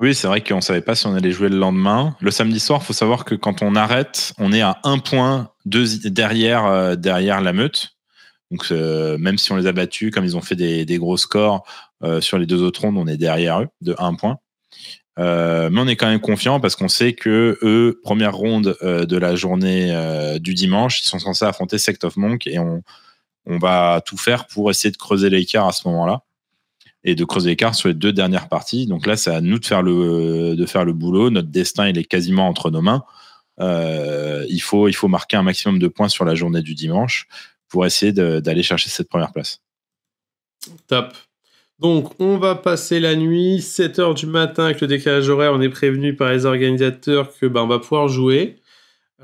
Oui, c'est vrai qu'on savait pas si on allait jouer le lendemain. Le samedi soir, il faut savoir que quand on arrête, on est à un point derrière derrière la meute. Donc même si on les a battus, comme ils ont fait des gros scores sur les deux autres rondes, on est derrière eux de un point. Euh, mais on est quand même confiant parce qu'on sait que eux, première ronde euh, de la journée euh, du dimanche, ils sont censés affronter Sect of Monk et on, on va tout faire pour essayer de creuser l'écart à ce moment-là et de creuser l'écart sur les deux dernières parties. Donc là, c'est à nous de faire le, de faire le boulot. Notre destin, il est quasiment entre nos mains. il, faut, il faut marquer un maximum de points sur la journée du dimanche pour essayer d'aller chercher cette première place. Top. Donc, on va passer la nuit, 7h du matin, avec le décalage horaire, on est prévenu par les organisateurs que ben, va pouvoir jouer.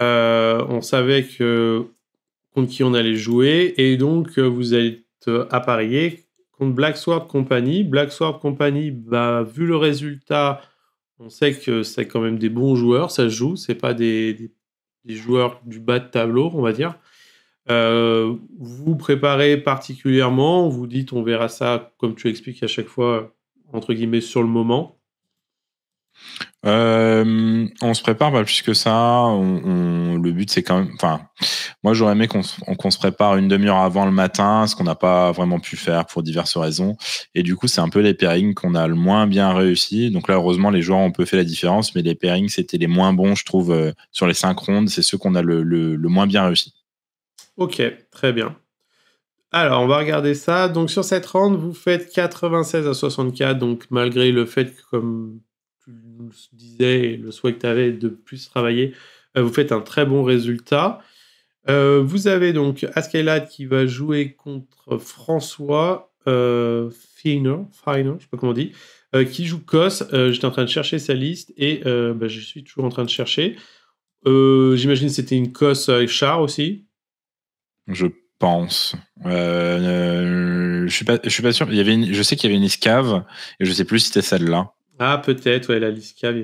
Euh, on savait contre qui on allait jouer, et donc euh, vous êtes euh, à contre Black Sword Company. Black Sword Company, bah, vu le résultat, on sait que c'est quand même des bons joueurs, ça se joue, c'est pas des, joueurs du bas de tableau, on va dire. Euh, vous préparez particulièrement, vous dites on verra ça, comme tu expliques à chaque fois, entre guillemets, sur le moment euh, on se prépare bah, plus que ça, le but c'est quand même. Enfin, moi j'aurais aimé qu'on se prépare une demi-heure avant le matin, ce qu'on n'a pas vraiment pu faire pour diverses raisons. Et du coup, c'est un peu les pairings qu'on a le moins bien réussi. Donc là, heureusement, les joueurs ont peu fait la différence, mais les pairings c'était les moins bons, je trouve, euh, sur les cinq rondes, c'est ceux qu'on a le, moins bien réussi. Ok, très bien. Alors, on va regarder ça. Donc, sur cette ronde, vous faites 96 à 64. Donc, malgré le fait que, comme tu nous disais, le souhait que tu avais de plus travailler, euh, vous faites un très bon résultat. Euh, vous avez donc Askeladd qui va jouer contre François euh, Feiner, je sais pas comment on dit, euh, qui joue Cos. J'étais en train de chercher sa liste et bah, je suis toujours en train de chercher. J'imagine que c'était une Cos avec Char aussi je pense. Euh, euh, je suis pas, suis pas sûr. Il y avait je sais qu'il y avait une escave et je sais plus si c'était celle-là. Ah, peut-être, ouais, la liste cave.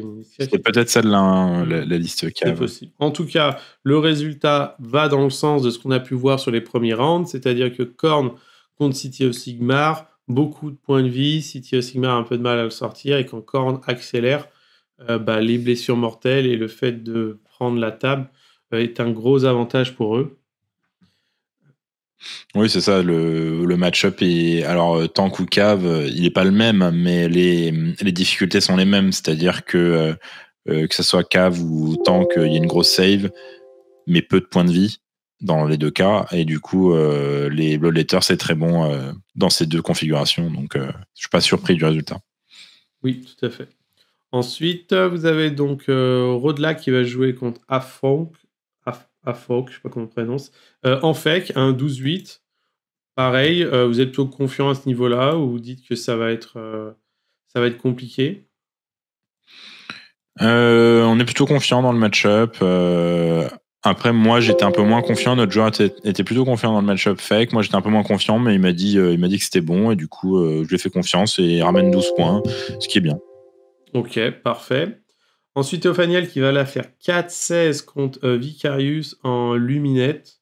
peut-être celle-là, hein, la, liste cave. C'est possible. En tout cas, le résultat va dans le sens de ce qu'on a pu voir sur les premiers rounds, c'est-à-dire que Korn contre City of Sigmar, beaucoup de points de vie, City of Sigmar a un peu de mal à le sortir, et quand Korn accélère, euh, bah, les blessures mortelles et le fait de prendre la table est un gros avantage pour eux. Oui, c'est ça. Le, match-up est. Alors, euh, tank ou cave, euh, il n'est pas le même, mais les, difficultés sont les mêmes. C'est-à-dire que, euh, que ce soit cave ou tank, il y a une grosse save, mais peu de points de vie dans les deux cas. Et du coup, les Bloodletters, c'est très bon dans ces deux configurations. Donc, je ne suis pas surpris du résultat. Oui, tout à fait. Ensuite, vous avez donc Rodla qui va jouer contre Afonk Afok, je sais pas comment on prononce. Euh, en fake, un 12-8. Pareil, euh, vous êtes plutôt confiant à ce niveau-là ou vous dites que ça va être, euh, ça va être compliqué on est plutôt confiant dans le match-up. après, moi, j'étais un peu moins confiant. Notre joueur était, plutôt confiant dans le match-up fake. Moi, j'étais un peu moins confiant, mais il m'a dit, il m'a dit que c'était bon. Et du coup, je lui ai fait confiance et il ramène 12 points, ce qui est bien. Ok, parfait. Ensuite, Théophaniel qui va la faire 4-16 contre euh, Vicarius en Luminette.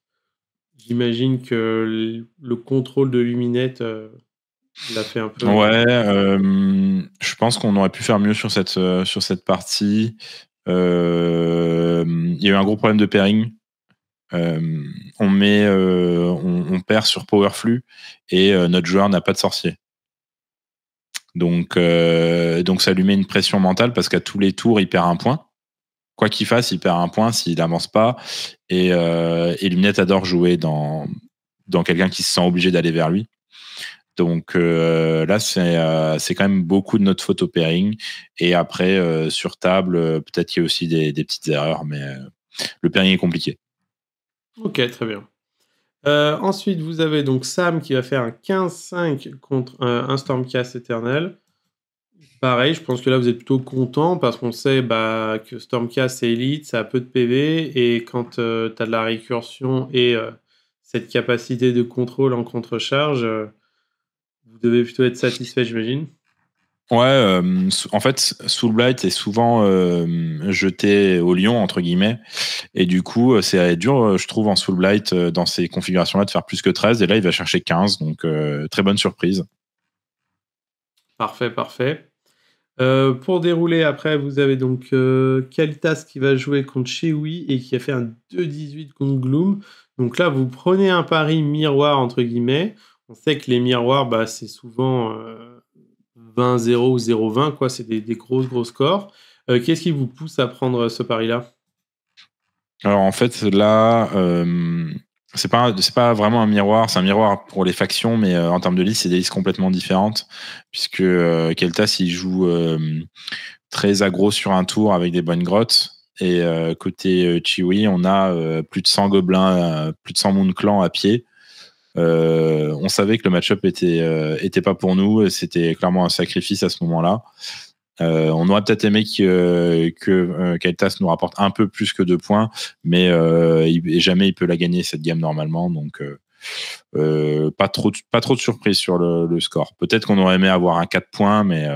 J'imagine que le contrôle de Luminette euh, l'a fait un peu. Ouais, euh, je pense qu'on aurait pu faire mieux sur cette, sur cette partie. Il y a eu un gros problème de pairing. on, met, on, perd sur Powerflux et notre joueur n'a pas de sorcier. Donc, euh, donc ça lui met une pression mentale parce qu'à tous les tours, il perd un point. Quoi qu'il fasse, il perd un point s'il n'avance pas. Et, euh, adore jouer dans, dans quelqu'un qui se sent obligé d'aller vers lui. Donc euh, là, euh, c'est quand même beaucoup de notre photo pairing. Et après, sur table, peut-être qu'il y a aussi des, des petites erreurs, mais le pairing est compliqué. Ok, très bien. Euh, ensuite, vous avez donc Sam qui va faire un 15-5 contre euh, un Stormcast éternel. Pareil, je pense que là vous êtes plutôt content parce qu'on sait bah, que Stormcast c'est élite, ça a peu de PV et quand euh, tu as de la récursion et cette capacité de contrôle en contre-charge, vous devez plutôt être satisfait, j'imagine. Ouais, euh, en fait, Blight est souvent euh, jeté au lion, entre guillemets. Et du coup, euh, c'est dur, je trouve, en Soulblight, dans ces configurations-là, de faire plus que 13. Et là, il va chercher 15. Donc, très bonne surprise. Parfait, parfait. pour dérouler, après, vous avez donc Kalitas qui va jouer contre Wii et qui a fait un 2-18 contre Gloom. Donc là, vous prenez un pari miroir, entre guillemets. On sait que les miroirs, bah, c'est souvent 20-0 ou 0-20, quoi. C'est des, grosses, gros scores. Euh, qu'est-ce qui vous pousse à prendre ce pari-là Alors, en fait, là, ce euh, c'est pas, pas vraiment un miroir. C'est un miroir pour les factions, mais euh, en termes de listes, c'est des listes complètement différentes. Puisque Keltas, il joue très aggro sur un tour avec des bonnes grottes. Et côté Chiwi, on a plus de 100 gobelins, plus de 100 Moon Clan à pied. Euh, on savait que le match-up était, euh, était pas pour nous. C'était clairement un sacrifice à ce moment-là. Euh, on aurait peut-être aimé que, que nous rapporte un peu plus que deux points, mais jamais il peut la gagner cette game normalement. Donc, pas, trop de, pas trop de surprise sur le, score. Peut-être qu'on aurait aimé avoir un 4 points, mais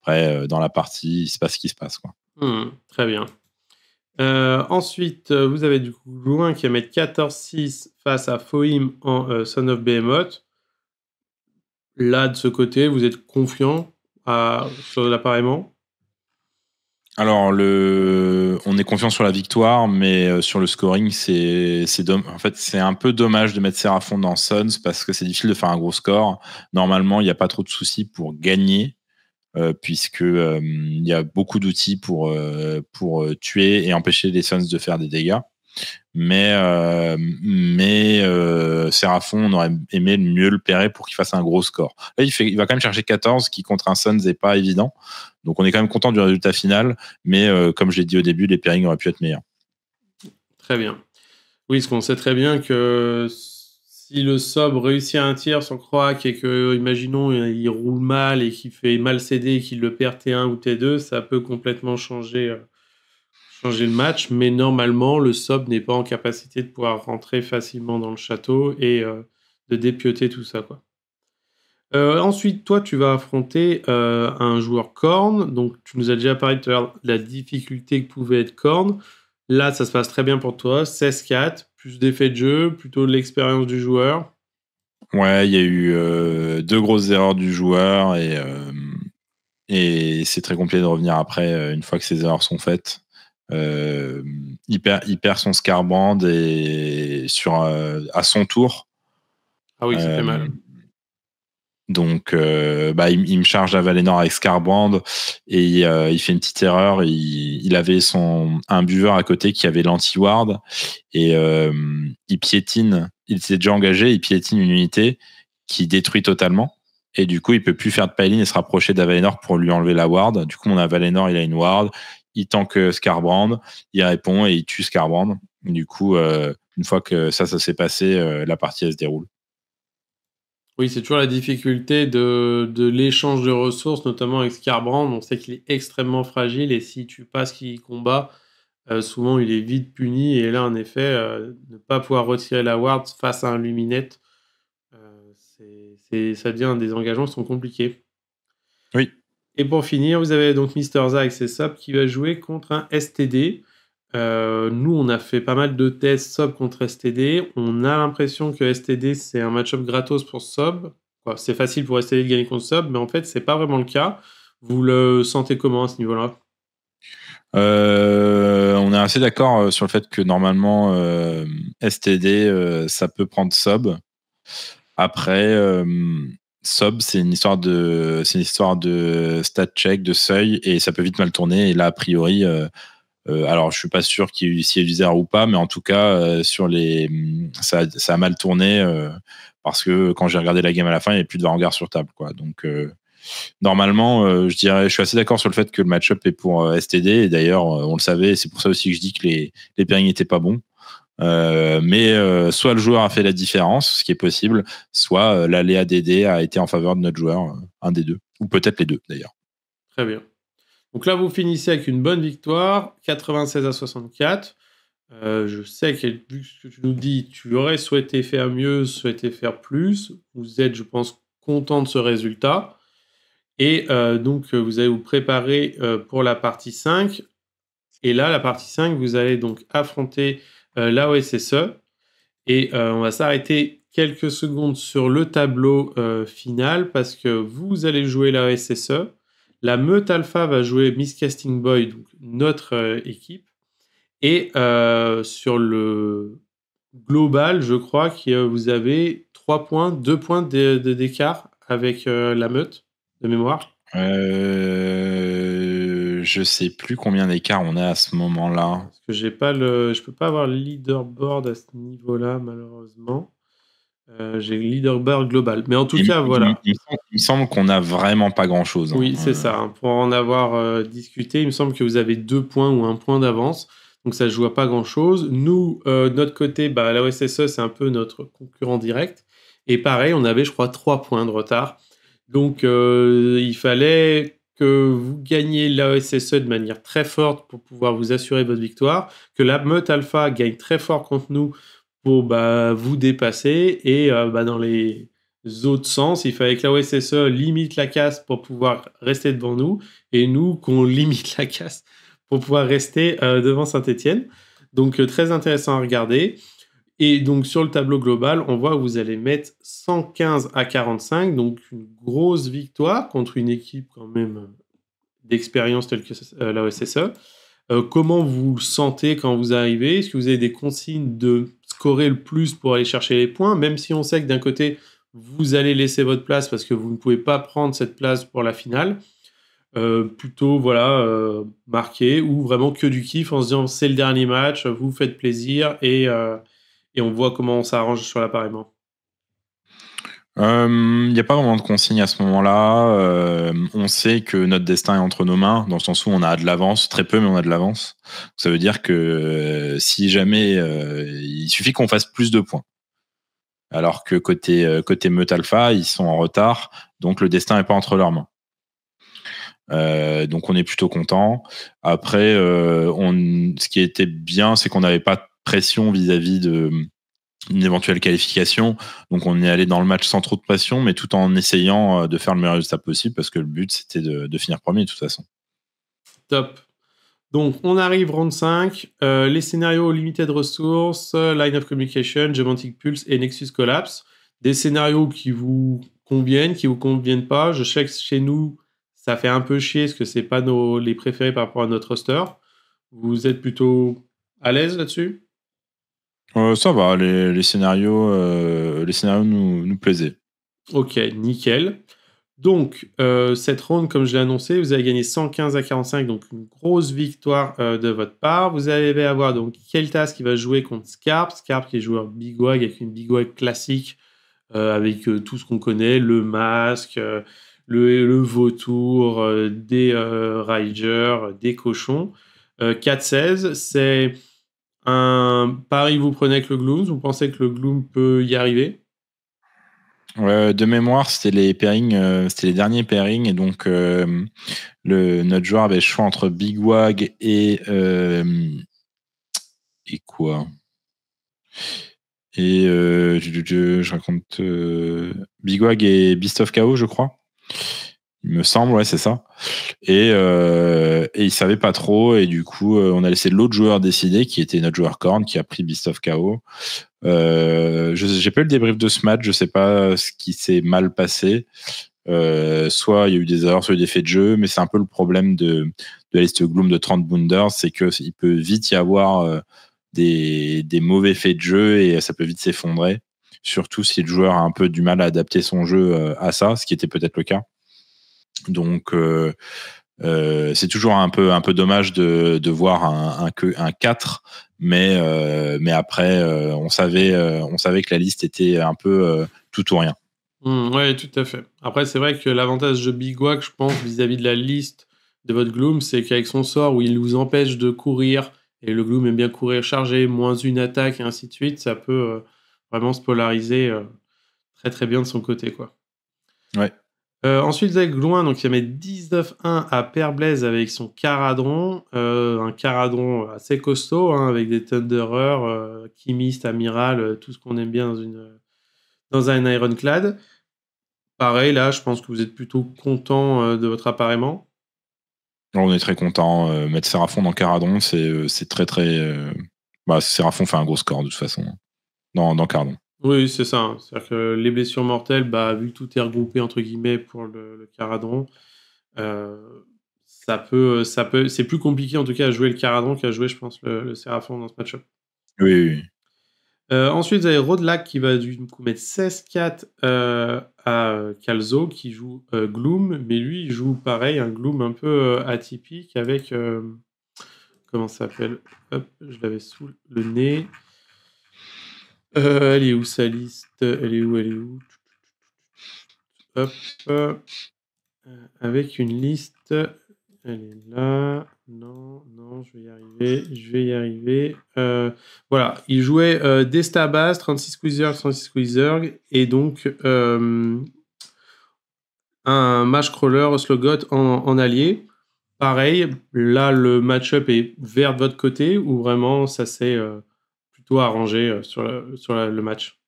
après, dans la partie, il se passe ce qui se passe. Quoi. Hmm, très bien. ensuite, vous avez du coup Louin qui va mettre 14-6 à Fohim en euh, Son of Behemoth. Là, de ce côté, vous êtes confiant à, sur alors, le... on est confiant sur la victoire, mais euh, sur le scoring, c'est en fait, c'est un peu dommage de mettre Seraphon dans Sons parce que c'est difficile de faire un gros score. Normalement, il n'y a pas trop de soucis pour gagner, euh, puisque il y a beaucoup d'outils pour, pour tuer et empêcher les Sons de faire des dégâts. Euh, mais euh, Seraphon, on aurait aimé mieux le pérer pour qu'il fasse un gros score. Là, il, va quand même chercher 14, qui contre un Suns n'est pas évident. Donc on est quand même content du résultat final, mais euh, comme je l'ai dit au début, les pairings auraient pu être meilleurs. Très bien. Oui, parce qu'on sait très bien que si le Sob réussit à un tiers sans croac et que, imaginons, il roule mal et qu'il fait mal céder et qu'il le perd T1 ou T2, ça peut complètement changer euh, changer le match, mais normalement, le SOB n'est pas en capacité de pouvoir rentrer facilement dans le château et euh, de dépiauter tout ça. Quoi. Euh, ensuite, toi, tu vas affronter euh, un joueur Korn. Donc, tu nous as déjà parlé de la difficulté que pouvait être Korn. Là, ça se passe très bien pour toi. 16-4, plus d'effets de jeu, plutôt l'expérience du joueur. Ouais, il y a eu deux grosses erreurs du joueur et, et c'est très compliqué de revenir après une fois que ces erreurs sont faites euh, il, perd, son Scarband et sur, euh, à son tour. Ah oui, ça fait euh, mal. Donc, euh, bah, il, me charge à Valénor avec Scarbrand et il fait une petite erreur. Il, avait son, un buveur à côté qui avait l'anti-ward et il piétine. Il s'est déjà engagé, il piétine une unité qui détruit totalement. Et du coup, il peut plus faire de piling et se rapprocher d'Avalénor pour lui enlever la ward. Du coup, on a Valénor, il a une ward il tente euh, Scarbrand, il répond et il tue Scarbrand. Du coup, euh, une fois que ça, ça s'est passé, euh, la partie se déroule. Oui, c'est toujours la difficulté de, l'échange de ressources, notamment avec Scarbrand. On sait qu'il est extrêmement fragile et si tu pas ce qu'il combat, souvent il est vite puni. Et là, en effet, ne pas pouvoir retirer la ward face à un luminette, c'est, ça devient des engagements qui sont compliqués. Oui. Et pour finir, vous avez donc Mister Zack, ses Sop qui va jouer contre un STD. Euh, nous, on a fait pas mal de tests Sob contre STD. On a l'impression que STD, c'est un match-up gratos pour Sob. C'est facile pour STD de gagner contre Sob, mais en fait, c'est pas vraiment le cas. Vous le sentez comment à ce niveau-là euh, on est assez d'accord euh, sur le fait que normalement STD ça peut prendre Sob. Après, Sob, c'est une histoire de, une histoire de stat check, de seuil, et ça peut vite mal tourner. Et là, a priori, euh, euh, alors je suis pas sûr qu'il y ait eu si ou pas, mais en tout cas, euh, sur les, mm, ça, a mal tourné parce que quand j'ai regardé la game à la fin, il n'y avait plus de hangars sur table, quoi. Donc normalement, je dirais, je suis assez d'accord sur le fait que le match-up est pour STD. Et d'ailleurs, on le savait, c'est pour ça aussi que je dis que les, les pairings n'étaient pas bons. Euh, mais euh, soit le joueur a fait la différence, ce qui est possible, soit euh, l'aléa DD a été en faveur de notre joueur, un des deux, ou peut-être les deux d'ailleurs. Très bien. Donc là, vous finissez avec une bonne victoire, 96 à 64. je sais que vu ce que tu nous dis, tu aurais souhaité faire mieux, souhaité faire plus. Vous êtes, je pense, content de ce résultat. Et donc, vous allez vous préparer pour la partie 5. Et là, la partie 5, vous allez donc affronter euh, la Et euh, on va s'arrêter quelques secondes sur le tableau euh, final parce que vous allez jouer la OSSE. La Meute Alpha va jouer Miss Casting Boy, donc notre euh, équipe. Et sur le global, je crois que vous avez 3 points, 2 points d'écart avec la Meute, de mémoire. Euh je sais plus combien d'écart on a à ce moment-là. Parce que j'ai pas je peux pas avoir le leaderboard à ce niveau-là malheureusement. Euh, j'ai le leaderboard global, mais en tout cas voilà. Il, me semble qu'on a vraiment pas grand-chose. Hein. Oui, c'est euh. ça. Hein. Pour en avoir euh, discuté, il me semble que vous avez deux points ou un point d'avance, donc ça ne joue pas grand-chose. Nous, de notre côté, bah, la OSSE c'est un peu notre concurrent direct, et pareil, on avait je crois trois points de retard. Donc il fallait que vous gagnez l'AESSE de manière très forte pour pouvoir vous assurer votre victoire, que la meute alpha gagne très fort contre nous pour bah, vous dépasser, et euh, bah, dans les autres sens, il fallait que la OSSE limite la casse pour pouvoir rester devant nous, et nous qu'on limite la casse pour pouvoir rester euh, devant Saint-Etienne. Donc euh, très intéressant à regarder. Et donc sur le tableau global, on voit que vous allez mettre 115 à 45, donc une grosse victoire contre une équipe quand même d'expérience telle que euh, la OSSE. Euh, comment vous sentez quand vous arrivez Est-ce que vous avez des consignes de scorer le plus pour aller chercher les points Même si on sait que d'un côté, vous allez laisser votre place parce que vous ne pouvez pas prendre cette place pour la finale. Euh, plutôt voilà marqué ou vraiment que du kiff en se disant c'est le dernier match, vous faites plaisir et, et on voit comment ça s'arrange sur l'appareillement euh, il n'y a pas vraiment de consigne à ce moment-là. Euh, on sait que notre destin est entre nos mains, dans le sens où on a de l'avance, très peu, mais on a de l'avance. Ça veut dire que euh, si jamais, il suffit qu'on fasse plus de points. Alors que côté, côté Meut Alpha, ils sont en retard, donc le destin n'est pas entre leurs mains. donc on est plutôt content. Après, ce qui était bien, c'est qu'on n'avait pas pression vis-à-vis d'une de hum, une éventuelle qualification. Donc on est allé dans le match sans trop de pression mais tout en essayant euh, de faire le meilleur résultat possible parce que le but c'était de, finir premier de toute façon. Top. Donc on arrive round 5, euh, les scénarios limited de ressources, Line of Communication, Gemantic Pulse et Nexus Collapse. Des scénarios qui vous conviennent, qui vous conviennent pas. Je sais que chez nous, ça fait un peu chier parce que c'est pas les préférés par rapport à notre roster. Vous êtes plutôt à l'aise là-dessus euh, ça va, les, scénarios, les scénarios euh, nous, plaisaient. Ok, nickel. Donc, euh, cette ronde, comme je l'ai annoncé, vous avez gagné 115 à 45, donc une grosse victoire de votre part. Vous allez avoir donc Keltas qui va jouer contre Scarp. Scarp qui est joueur Big Wag avec une Big Wag classique, avec tout ce qu'on connaît, le masque, le, le, vautour, des Riders, des cochons. 4-16, c'est un pari vous prenez avec le Gloom, vous pensez que le Gloom peut y arriver euh, de mémoire, c'était les pairings, euh, c'était les derniers pairings, et donc euh, le, notre joueur avait le choix entre Big Wag et et quoi Et je, je, raconte Big Wag et Beast of Chaos, je crois il me semble, ouais, c'est ça. Et, euh, et il savait pas trop, et du coup, euh, on a laissé l'autre joueur décider, qui était notre joueur Korn, qui a pris Beast of KO. Euh, J'ai pas eu le débrief de ce match, je sais pas ce qui s'est mal passé. Euh, soit il y a eu des erreurs, soit il y des faits de jeu, mais c'est un peu le problème de, de la liste Gloom de 30 Bounders, c'est qu'il peut vite y avoir euh, des, des mauvais faits de jeu et ça peut vite s'effondrer, surtout si le joueur a un peu du mal à adapter son jeu à ça, ce qui était peut-être le cas. Donc, euh, euh, c'est toujours un peu un peu dommage de, de voir un, un, 4 mais euh, mais après on savait on savait que la liste était un peu tout ou rien. Hmm, ouais oui, tout à fait. Après c'est vrai que l'avantage de Bigwag je pense vis-à-vis de la liste de votre Gloom c'est qu'avec son sort où il vous empêche de courir et le Gloom aime bien courir chargé moins une attaque et ainsi de suite ça peut vraiment se polariser très très bien de son côté quoi. Ouais. Euh, ensuite, avec Gloin, donc il met 19-1 à Blaise avec son Caradron, euh, un Caradron assez costaud, hein, avec des Thunderer, euh, Chimiste, Amiral, tout ce qu'on aime bien dans, une, dans un Ironclad. Pareil, là, je pense que vous êtes plutôt content de votre appareillement. On est très content. mettre Seraphon dans Caradron, c'est très très. Bah, fait un gros score de toute façon dans, dans Caradron. Oui, c'est ça. C'est-à-dire que les blessures mortelles, bah, vu que tout est regroupé entre guillemets pour le, le caradron, euh, ça peut, ça peut, c'est plus compliqué en tout cas à jouer le caradron qu'à jouer, je pense, le, le dans ce match-up. Oui. oui, euh, ensuite, vous avez Rodlac qui va du coup mettre 16-4 euh, à Calzo qui joue Gloom, mais lui il joue pareil, un Gloom un peu atypique avec comment ça s'appelle Hop, je l'avais sous le nez. Euh, elle est où sa liste Elle est où Elle est où euh, avec une liste. Elle est là. Non, non, je vais y arriver. Je vais y arriver. Euh, voilà. Il jouait Destabas, 36 Squeezer, 36 Squeezer, Et donc. un match crawler Oslogot en, allié. Pareil, là le match-up est vert de votre côté ou vraiment ça c'est arrangé euh, sur, le, sur le match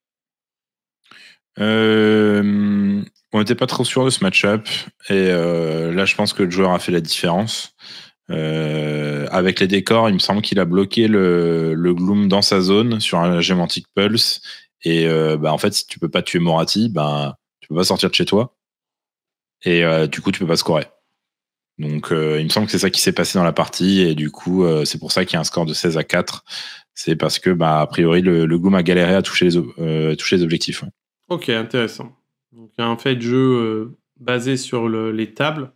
euh, On n'était pas trop sûr de ce match-up. Et euh, là, je pense que le joueur a fait la différence. avec les décors, il me semble qu'il a bloqué le, Gloom dans sa zone sur un gémantique Pulse. Et bah, en fait, si tu peux pas tuer Morati, ben tu peux pas sortir de chez toi. Et du coup, tu peux pas scorer. Donc, il me semble que c'est ça qui s'est passé dans la partie. Et du coup, c'est pour ça qu'il y a un score de 16 à 4 c'est parce que, bah, a priori, le, goût Goom a galéré à toucher les, euh, objectifs. Ok, intéressant. Donc, un fait de jeu euh, basé sur les tables.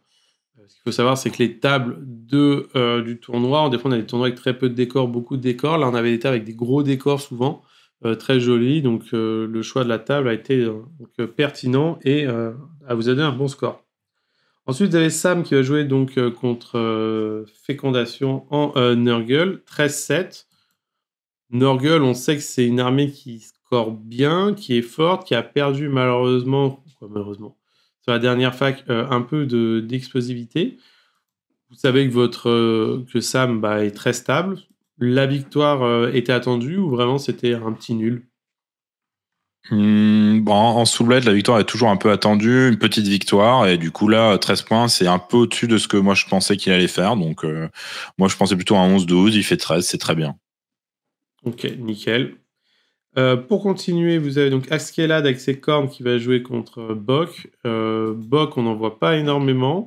Euh, ce qu'il faut savoir, c'est que les tables de, du tournoi, des fois, on a des tournois avec très peu de décors, beaucoup de décors. Là, on avait des tables avec des gros décors souvent, très jolis. Donc, le choix de la table a été pertinent et a vous a donné un bon score. Ensuite, vous avez Sam qui va jouer donc contre Fécondation en Nurgle, 13-7. Norgul, on sait que c'est une armée qui score bien, qui est forte, qui a perdu malheureusement, malheureusement, sur la dernière fac, euh, un peu d'explosivité. Vous savez que, votre, euh, que Sam bah, est très stable. La victoire euh, était attendue ou vraiment c'était un petit nul hmm, bon, en soublette la victoire est toujours un peu attendue, une petite victoire, et du coup là, 13 points, c'est un peu au-dessus de ce que moi je pensais qu'il allait faire, donc moi je pensais plutôt à 11-12, il fait 13, c'est très bien. Ok, nickel. Euh, pour continuer, vous avez donc ascalade avec ses cornes qui va jouer contre Bok. Euh, Bok, on n'en voit pas énormément.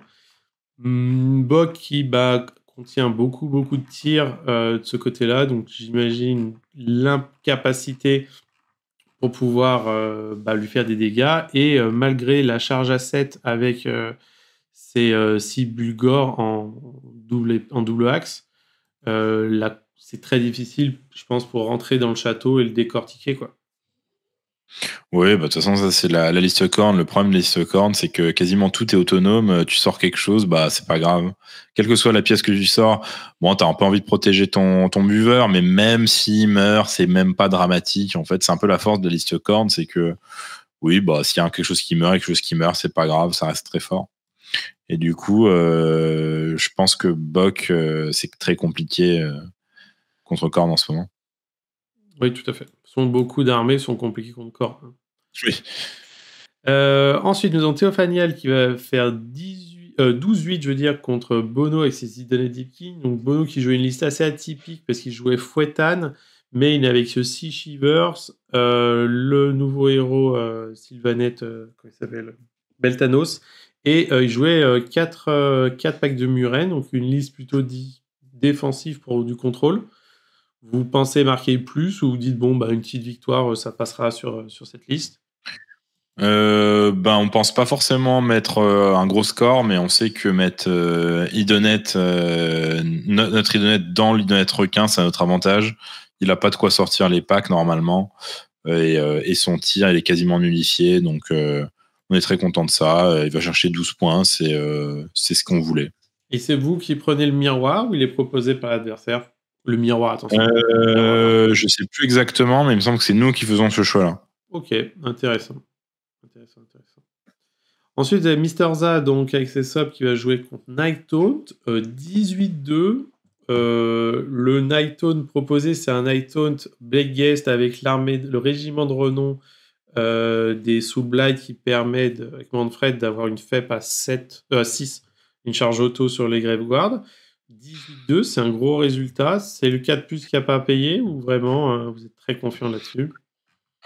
Hmm, Bok qui bah, contient beaucoup, beaucoup de tirs euh, de ce côté-là. Donc j'imagine l'incapacité pour pouvoir bah, lui faire des dégâts. Et malgré la charge à 7 avec ses 6 Bulgores en double, en double axe, la c'est très difficile, je pense, pour rentrer dans le château et le décortiquer, quoi. Oui, bah, de toute façon, ça, c'est la, liste corne. Le problème de la liste corne, c'est que quasiment tout est autonome. Tu sors quelque chose, bah, c'est pas grave. Quelle que soit la pièce que tu sors, bon, t'as un peu envie de protéger ton, ton buveur, mais même s'il meurt, c'est même pas dramatique. En fait, c'est un peu la force de la liste corne, c'est que, oui, bah, s'il y a quelque chose qui meurt, quelque chose qui meurt, c'est pas grave, ça reste très fort. Et du coup, euh, je pense que Bok, euh, c'est très compliqué. Euh, contre Korn en ce moment. Oui, tout à fait. Sont beaucoup d'armées sont compliquées contre corps. Oui. Euh, ensuite, nous avons Théophaniel qui va faire 18, 12-8, euh, je veux dire, contre Bono avec ses idées Deep Donc, Bono qui jouait une liste assez atypique parce qu'il jouait Fouettan mais il avait que 6 Shivers, euh, le nouveau héros Sylvanette, comment il s'appelle Beltanos, et il jouait 4, packs de Muren, donc une liste plutôt défensive pour du contrôle vous pensez marquer plus ou vous dites bon bah une petite victoire euh, ça passera sur, euh, cette liste euh, ben, on pense pas forcément mettre euh, un gros score, mais on sait que mettre notre Idonet dans l'Idonet requin, c'est notre avantage. Il a pas de quoi sortir les packs normalement, et, son tir il est quasiment nullifié, donc on est très content de ça. Il va chercher 12 points, c'est c'est ce qu'on voulait. Et c'est vous qui prenez le miroir ou il est proposé par l'adversaire le miroir, attention. Euh, je sais plus exactement, mais il me semble que c'est nous qui faisons ce choix-là. Ok, intéressant. intéressant, intéressant. Ensuite, Mister Za, donc avec ses sobs, qui va jouer contre Night 18-2. Euh, euh, le Night proposé, c'est un Night Taunt Black Guest avec l'armée, le régiment de renom euh, des Soulblight qui permet, de, avec Manfred, d'avoir une FEP à 7, 6, une charge auto sur les Grave Guard. 18-2, c'est un gros résultat. C'est le 4 plus qui a pas à payer ou vraiment euh, vous êtes très confiant là-dessus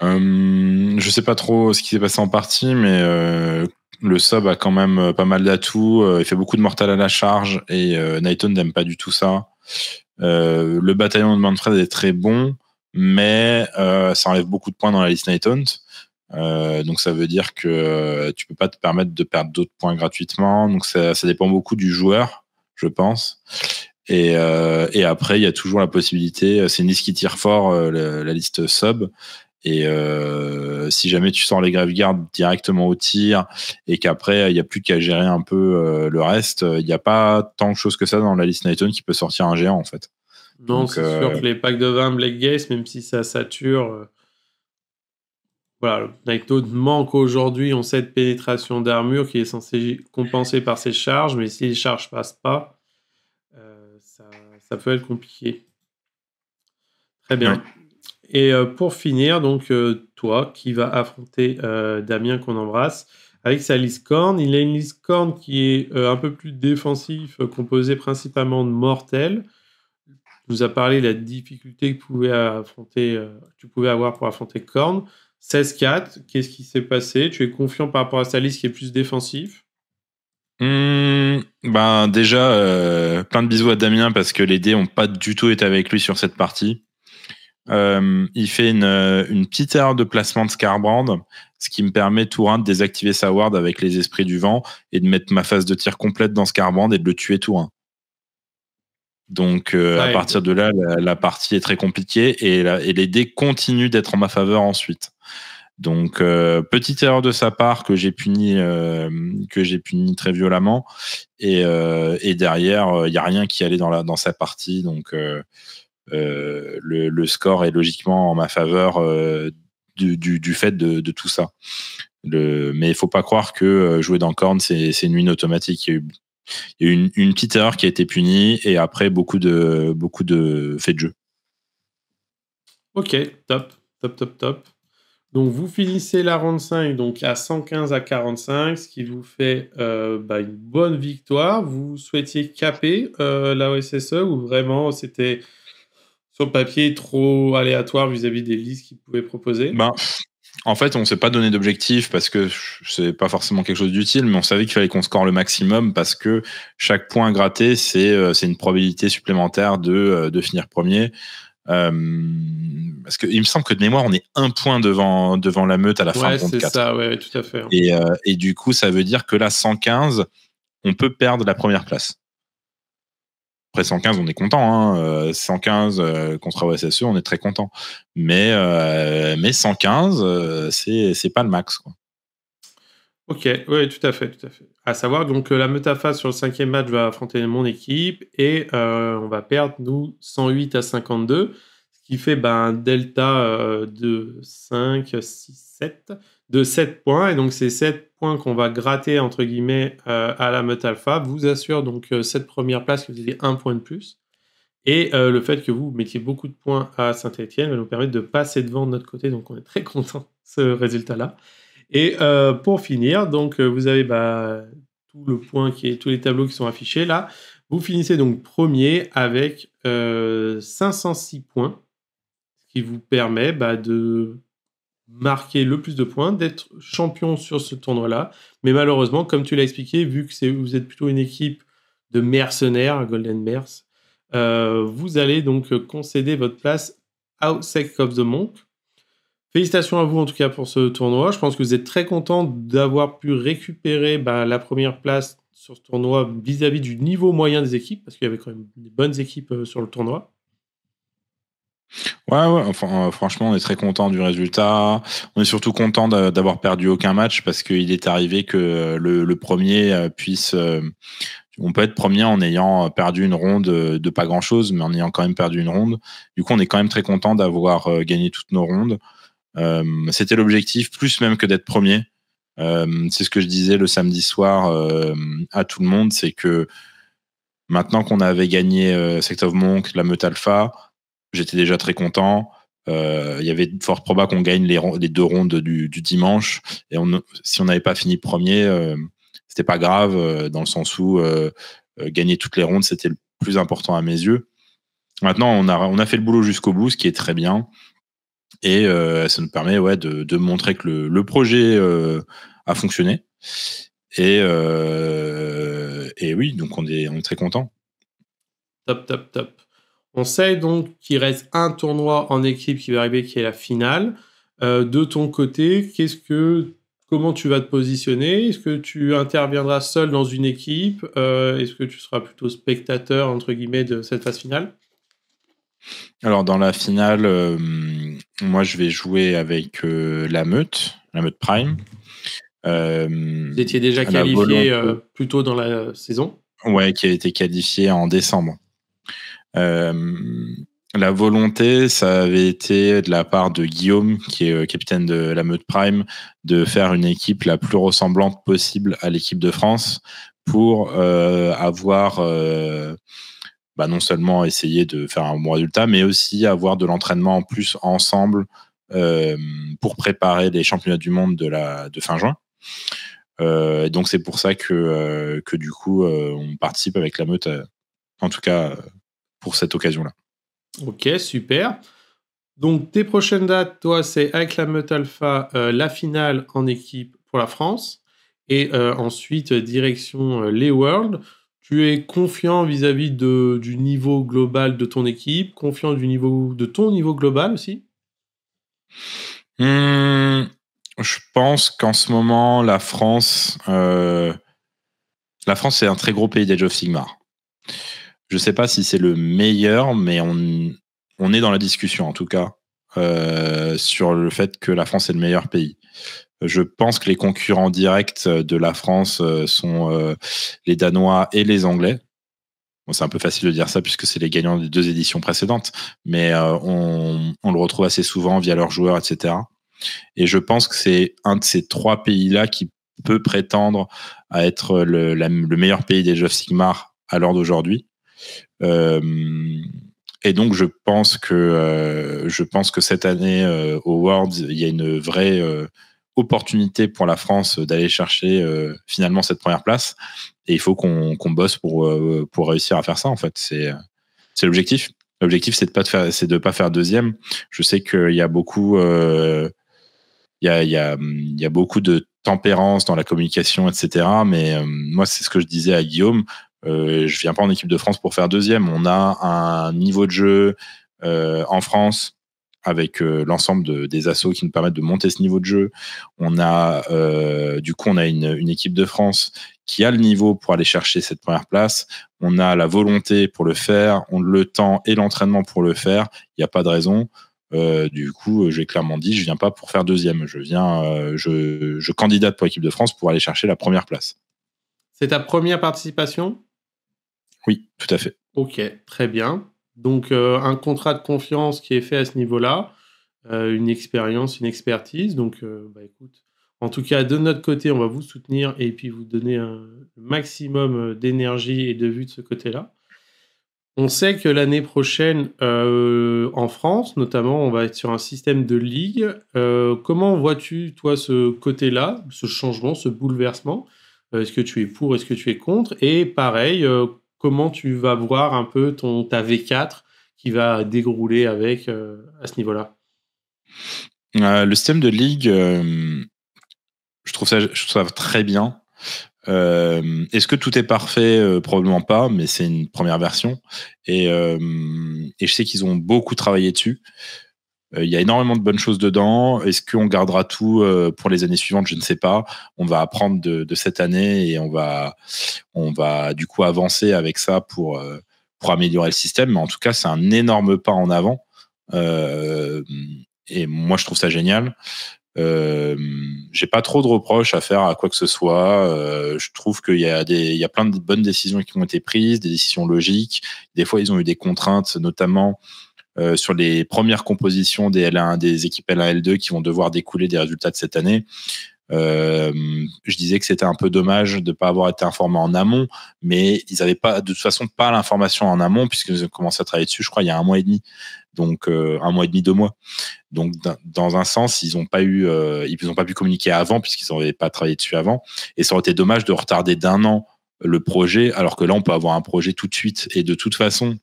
Je euh, Je sais pas trop ce qui s'est passé en partie, mais euh, le sub a quand même pas mal d'atouts. Il fait beaucoup de mortal à la charge et Nighton n'aime pas du tout ça. le bataillon de Manfred est très bon, mais ça enlève beaucoup de points dans la liste Nighton. donc ça veut dire que tu peux pas te permettre de perdre d'autres points gratuitement. Donc ça dépend beaucoup du joueur je pense. Euh, et, après, il y a toujours la possibilité, euh, c'est Nice qui tire fort euh, la, liste sub. Et si jamais tu sors les grave gardes directement au tir et qu'après il n'y a plus qu'à gérer un peu le reste, il n'y a pas tant de choses que ça dans la liste Nighton qui peut sortir un géant en fait. Non, c'est sûr que les packs de 20 Black Gaze, même si ça sature, voilà, Nighton manque aujourd'hui en cette pénétration d'armure qui est censée compenser par ses charges, mais si les charges passent pas, ça peut être compliqué. Très bien. Et euh, pour finir, donc euh, toi qui va affronter euh, Damien qu'on embrasse avec sa liste corne. Il a une liste corne qui est un peu plus défensif composée principalement de mortels. Tu nous a parlé de la difficulté que pouvait affronter, tu pouvais avoir pour affronter Corne. 16-4, qu'est-ce qui s'est passé Tu es confiant par rapport à sa liste qui est plus défensif Hmm, ben, déjà, euh, plein de bisous à Damien parce que les dés n'ont pas du tout été avec lui sur cette partie. Euh, il fait euh, une, petite erreur de placement de Scarbrand, ce qui me permet tout 1 de désactiver sa ward avec les esprits du vent et de mettre ma phase de tir complète dans Scarbrand et de le tuer tout 1. Donc à partir de là, la, partie est très compliquée et, et les dés continuent d'être en ma faveur ensuite. Donc euh, petite erreur de sa part que j'ai puni euh, que j'ai puni très violemment et, euh, derrière il n'y a rien qui allait dans la dans sa partie donc le, score est logiquement en ma faveur du, fait de, tout ça. Le, mais il faut pas croire que jouer dans Korn c'est une mine automatique. Il y a eu, une, petite erreur qui a été punie et après beaucoup de beaucoup de faits de jeu. Ok, top, top, top, top. Donc vous finissez la ronde 5 donc à 115 à 45, ce qui vous fait euh, bah, une bonne victoire. Vous souhaitiez caper euh, la OSSE ou vraiment c'était sur papier trop aléatoire vis-à-vis des listes qu'ils pouvaient proposer ben, En fait, on ne s'est pas donné d'objectif parce que ce n'est pas forcément quelque chose d'utile, mais on savait qu'il fallait qu'on score le maximum parce que chaque point gratté, c'est euh, une probabilité supplémentaire de finir premier. Euh, parce qu'il me semble que de mémoire, on est un point devant, devant la meute à la fin de ronde 4. Et, du coup, ça veut dire que là, 115, on peut perdre la première place. Après 115, on est content. 115 hein. euh, euh, contre OSSE, on est très content. Mais, mais 115, c'est, c'est pas le max. Ok, oui, tout à fait, tout à fait. À savoir, donc, euh, la Metaphase sur le cinquième match va affronter mon équipe et euh, on va perdre, nous, 108 à 52, ce qui fait ben, un delta euh, de 5, 6, 7, de 7 points. Et donc, ces 7 points qu'on va gratter, entre guillemets, à la Meute vous assure donc cette première place que vous avez un point de plus. Et le fait que vous mettiez beaucoup de points à Saint-Etienne va nous permettre de passer devant de notre côté. Donc, on est très content de ce résultat-là. Et euh, pour finir, donc euh, vous avez bah, tout le point qui est tous les tableaux qui sont affichés là. Vous finissez donc premier avec 506 euh, points, ce qui vous permet bah, de marquer le plus de points, d'être champion sur ce tournoi-là. Mais malheureusement, comme tu l'as expliqué, vu que vous êtes plutôt une équipe de mercenaires, Golden Merce, vous allez donc concéder votre place à Sec of the Monk, Félicitations à vous en tout cas pour ce tournoi. Je pense que vous êtes très content d'avoir pu récupérer bah, la première place sur ce tournoi vis-à-vis du niveau moyen des équipes, parce qu'il y avait quand même des bonnes équipes euh, sur le tournoi. Ouais, ouais. Euh, franchement, on est très content du résultat. On est surtout content d'avoir perdu aucun match parce qu'il est arrivé que euh, le, premier puisse. on peut être premier en ayant perdu une ronde de pas grand chose, mais en ayant quand même perdu une ronde. Du coup, on est quand même très content d'avoir gagné toutes nos rondes. Euh, c'était l'objectif, plus même que d'être premier. Euh, c'est ce que je disais le samedi soir euh, à tout le monde, c'est que maintenant qu'on avait gagné Sect of Monk, la Meute Alpha, j'étais déjà très content. Il y avait fort probable qu'on gagne les, deux rondes du, dimanche. Et si on n'avait pas fini premier, c'était pas grave, dans le sens où gagner toutes les rondes, c'était le plus important à mes yeux. Maintenant, on a fait le boulot jusqu'au bout, ce qui est très bien. Et euh, ça nous permet de, montrer que le, projet euh, a fonctionné. Et, euh, oui, donc on est, très content. Top, top, top. On sait donc qu'il reste un tournoi en équipe qui va arriver, qui est la finale. de ton côté, que, comment tu vas te positionner Est-ce que tu interviendras seul dans une équipe Est-ce que tu seras plutôt spectateur entre guillemets de cette phase finale alors, dans la finale, euh, moi, je vais jouer avec euh, la Meute, la Meute Prime. Euh, Vous étiez déjà qualifié plus tôt dans la saison Ouais, qui a été qualifié en décembre. La volonté, ça avait été de la part de Guillaume, qui est capitaine de la Meute Prime, de faire une équipe la plus ressemblante possible à l'équipe de France pour avoir bah, non seulement essayer de faire un bon résultat, mais aussi avoir de l'entraînement en plus ensemble euh, pour préparer les championnats du monde de, la, de fin juin. Euh, donc c'est pour ça que, euh, que du coup, on participe avec la meute, en tout cas pour cette occasion-là. Ok, super. Donc tes prochaines dates, toi, c'est avec la meute alpha, la finale en équipe pour la France. Et ensuite, direction les Worlds tu es confiant vis-à-vis du niveau global de ton équipe, confiant du niveau de ton niveau global aussi hmm, Je pense qu'en ce moment, la France, euh, la France, c'est un très gros pays d'Age of Sigmar. Je ne sais pas si c'est le meilleur, mais on, est dans la discussion en tout cas euh, sur le fait que la France est le meilleur pays. Je pense que les concurrents directs de la France euh, sont euh, les Danois et les Anglais. c'est un peu facile de dire ça puisque c'est les gagnants des deux éditions précédentes, mais euh, on, le retrouve assez souvent via leurs joueurs, etc. Et je pense que c'est un de ces trois pays-là qui peut prétendre à être le, meilleur pays des Jeux Sigmar à l'heure d'aujourd'hui. et donc, je pense que je pense que cette année au World, Worlds, il y a une vraie opportunité pour la France d'aller chercher euh, finalement cette première place. Et il faut qu'on bosse pour, euh, pour réussir à faire ça, en fait. C'est l'objectif. L'objectif, c'est de pas de faire, c'est de pas faire deuxième. Je sais qu'il y a beaucoup, euh, il, y a, il, y a, il y a, beaucoup de tempérance dans la communication, etc. Mais moi, c'est ce que je disais à Guillaume. je viens pas en équipe de France pour faire deuxième. On a un niveau de jeu en France avec euh, l'ensemble des assauts qui nous permettent de monter ce niveau de jeu. On a, euh, du coup, on a une, équipe de France qui a le niveau pour aller chercher cette première place. On a la volonté pour le faire, on le temps et l'entraînement pour le faire. Il n'y a pas de raison. Euh, du coup, j'ai clairement dit, je viens pas pour faire deuxième. Je viens, je, je candidate pour l'équipe de France pour aller chercher la première place. C'est ta première participation Oui, tout à fait. Ok, très bien. Donc euh, un contrat de confiance qui est fait à ce niveau-là, euh, une expérience, une expertise. Donc euh, bah, écoute, en tout cas, de notre côté, on va vous soutenir et puis vous donner un maximum d'énergie et de vue de ce côté-là. On sait que l'année prochaine, en France notamment, on va être sur un système de ligue. comment vois-tu, toi, ce côté-là, ce changement, ce bouleversement Est-ce que tu es pour Est-ce que tu es contre Et pareil, comment tu vas voir un peu ton, ta V4 qui va dégrouler avec euh, à ce niveau-là euh, Le système de ligue, euh, je, trouve ça, très bien. Est-ce que tout est parfait Probablement pas, mais c'est une première version. Et, et je sais qu'ils ont beaucoup travaillé dessus. Euh, il y a énormément de bonnes choses dedans. Est-ce qu'on gardera tout euh, pour les années suivantes Je ne sais pas. On va apprendre de, cette année et on va, on va du coup avancer avec ça pour, euh, pour améliorer le système. Mais en tout cas, c'est un énorme pas en avant. et moi, je trouve ça génial. Euh, j'ai pas trop de reproches à faire à quoi que ce soit. je trouve qu'il y des, y a plein de bonnes décisions qui ont été prises, des décisions logiques. Des fois, ils ont eu des contraintes, notamment euh, sur les premières compositions des L1, des équipes L1, L2 qui vont devoir découler des résultats de cette année. Euh, je disais que c'était un peu dommage de ne pas avoir été informé en amont, mais ils n'avaient pas, de toute façon, pas l'information en amont, puisqu'ils ont commencé à travailler dessus, je crois, il y a un mois et demi. Donc, euh, un mois et demi, deux mois. Donc, dans un sens, ils n'ont pas eu, ils n'ont pas pu communiquer avant, puisqu'ils n'avaient pas travaillé dessus avant. Et ça aurait été dommage de retarder d'un an le projet, alors que là, on peut avoir un projet tout de suite. Et de toute façon,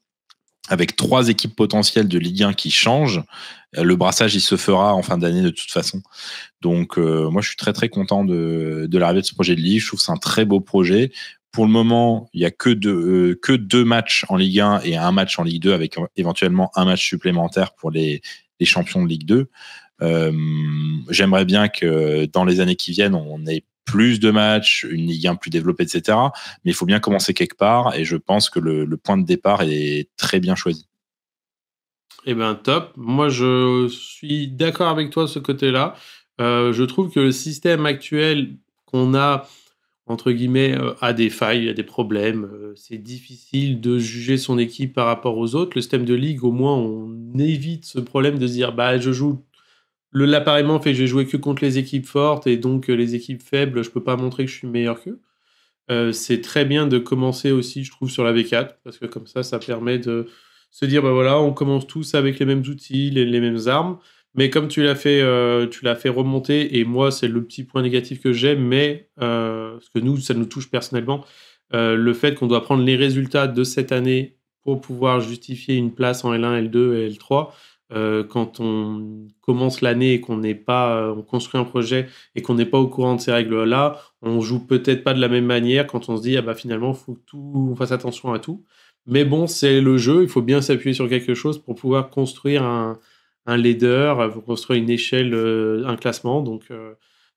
avec trois équipes potentielles de Ligue 1 qui changent. Euh, le brassage, il se fera en fin d'année de toute façon. Donc, euh, moi, je suis très, très content de, l'arrivée de ce projet de Ligue. Je trouve que c'est un très beau projet. Pour le moment, il n'y a que deux, euh, que deux matchs en Ligue 1 et un match en Ligue 2, avec éventuellement un match supplémentaire pour les, champions de Ligue 2. J'aimerais bien que dans les années qui viennent, on ait plus de matchs, une Ligue 1 plus développée, etc. Mais il faut bien commencer quelque part et je pense que le, point de départ est très bien choisi. Eh bien, top. Moi, je suis d'accord avec toi ce côté-là. Euh, je trouve que le système actuel qu'on a, entre guillemets, euh, a des failles, il a des problèmes. Euh, c'est difficile de juger son équipe par rapport aux autres. Le système de ligue, au moins, on évite ce problème de se dire bah, je joue l'appareillement fait que j'ai joué que contre les équipes fortes et donc euh, les équipes faibles, je peux pas montrer que je suis meilleur qu'eux. Euh, c'est très bien de commencer aussi, je trouve, sur la V4, parce que comme ça, ça permet de se dire, bah voilà, on commence tous avec les mêmes outils, les, mêmes armes. Mais comme tu l'as fait, euh, tu l'as fait remonter, et moi, c'est le petit point négatif que j'ai, mais parce que nous, ça nous touche personnellement, le fait qu'on doit prendre les résultats de cette année pour pouvoir justifier une place en L1, L2 et L3, euh, quand on commence l'année et qu'on n'est pas, euh, on construit un projet et qu'on n'est pas au courant de ces règles-là, on joue peut-être pas de la même manière quand on se dit ah bah finalement faut tout, on fasse attention à tout. Mais bon, c'est le jeu. Il faut bien s'appuyer sur quelque chose pour pouvoir construire un, leader, euh, construire une échelle, un classement. Donc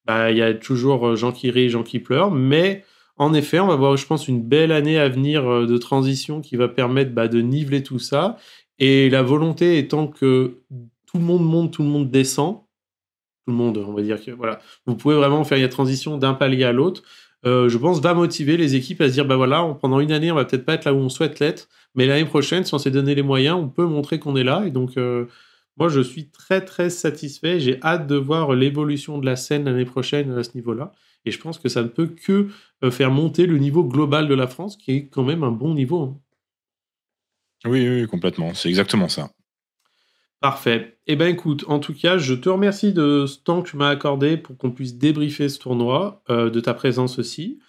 bah, il y a toujours gens qui rient, gens qui pleurent, mais en effet, on va avoir, je pense, une belle année à venir de transition qui va permettre bah, de niveler tout ça et la volonté étant que tout le monde monte, tout le monde descend, tout le monde, on va dire que voilà, vous pouvez vraiment faire la transition d'un palier à l'autre. Euh, je pense va motiver les équipes à se dire bah voilà, pendant une année, on va peut-être pas être là où on souhaite l'être, mais l'année prochaine, si on s'est donné les moyens, on peut montrer qu'on est là. Et donc, euh, moi, je suis très très satisfait. J'ai hâte de voir l'évolution de la scène l'année prochaine à ce niveau-là. Et je pense que ça ne peut que euh, faire monter le niveau global de la France, qui est quand même un bon niveau. Hein. Oui, oui, complètement. C'est exactement ça. Parfait. Eh ben écoute, en tout cas, je te remercie de ce temps que tu m'as accordé pour qu'on puisse débriefer ce tournoi, euh, de ta présence aussi.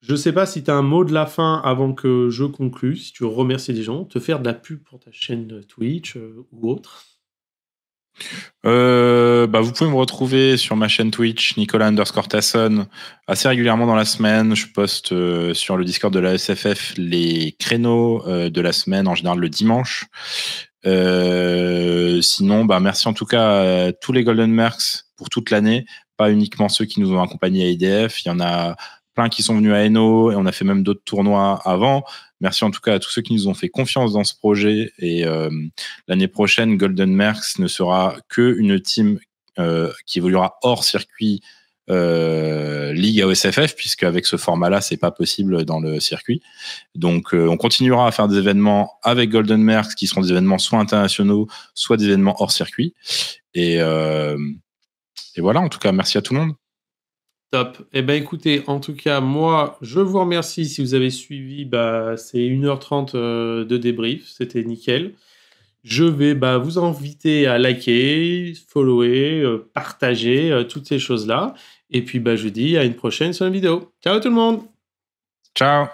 Je ne sais pas si tu as un mot de la fin avant que je conclue, si tu remercies les gens, te faire de la pub pour ta chaîne Twitch euh, ou autre. Euh, bah, vous pouvez me retrouver sur ma chaîne Twitch, Nicolas underscore Tasson, assez régulièrement dans la semaine. Je poste euh, sur le Discord de la SFF les créneaux euh, de la semaine, en général le dimanche. sinon, bah, merci en tout cas à tous les Golden Mercs pour toute l'année, pas uniquement ceux qui nous ont accompagnés à IDF. Il y en a plein qui sont venus à Eno et on a fait même d'autres tournois avant. Merci en tout cas à tous ceux qui nous ont fait confiance dans ce projet. Et euh, l'année prochaine, Golden Merckx ne sera qu'une team euh, qui évoluera hors circuit euh, Ligue AOSFF, puisque avec ce format-là, c'est pas possible dans le circuit. Donc, euh, on continuera à faire des événements avec Golden Merckx qui seront des événements soit internationaux, soit des événements hors circuit. et voilà, en tout cas, merci à tout le monde. Top. Eh bien, écoutez, en tout cas, moi, je vous remercie si vous avez suivi. Bah, c'est 1h30 euh, de débrief. C'était nickel. Je vais bah, vous inviter à liker, follower, euh, partager, euh, toutes ces choses-là. Et puis, bah, je vous dis à une prochaine sur la vidéo. Ciao tout le monde. Ciao.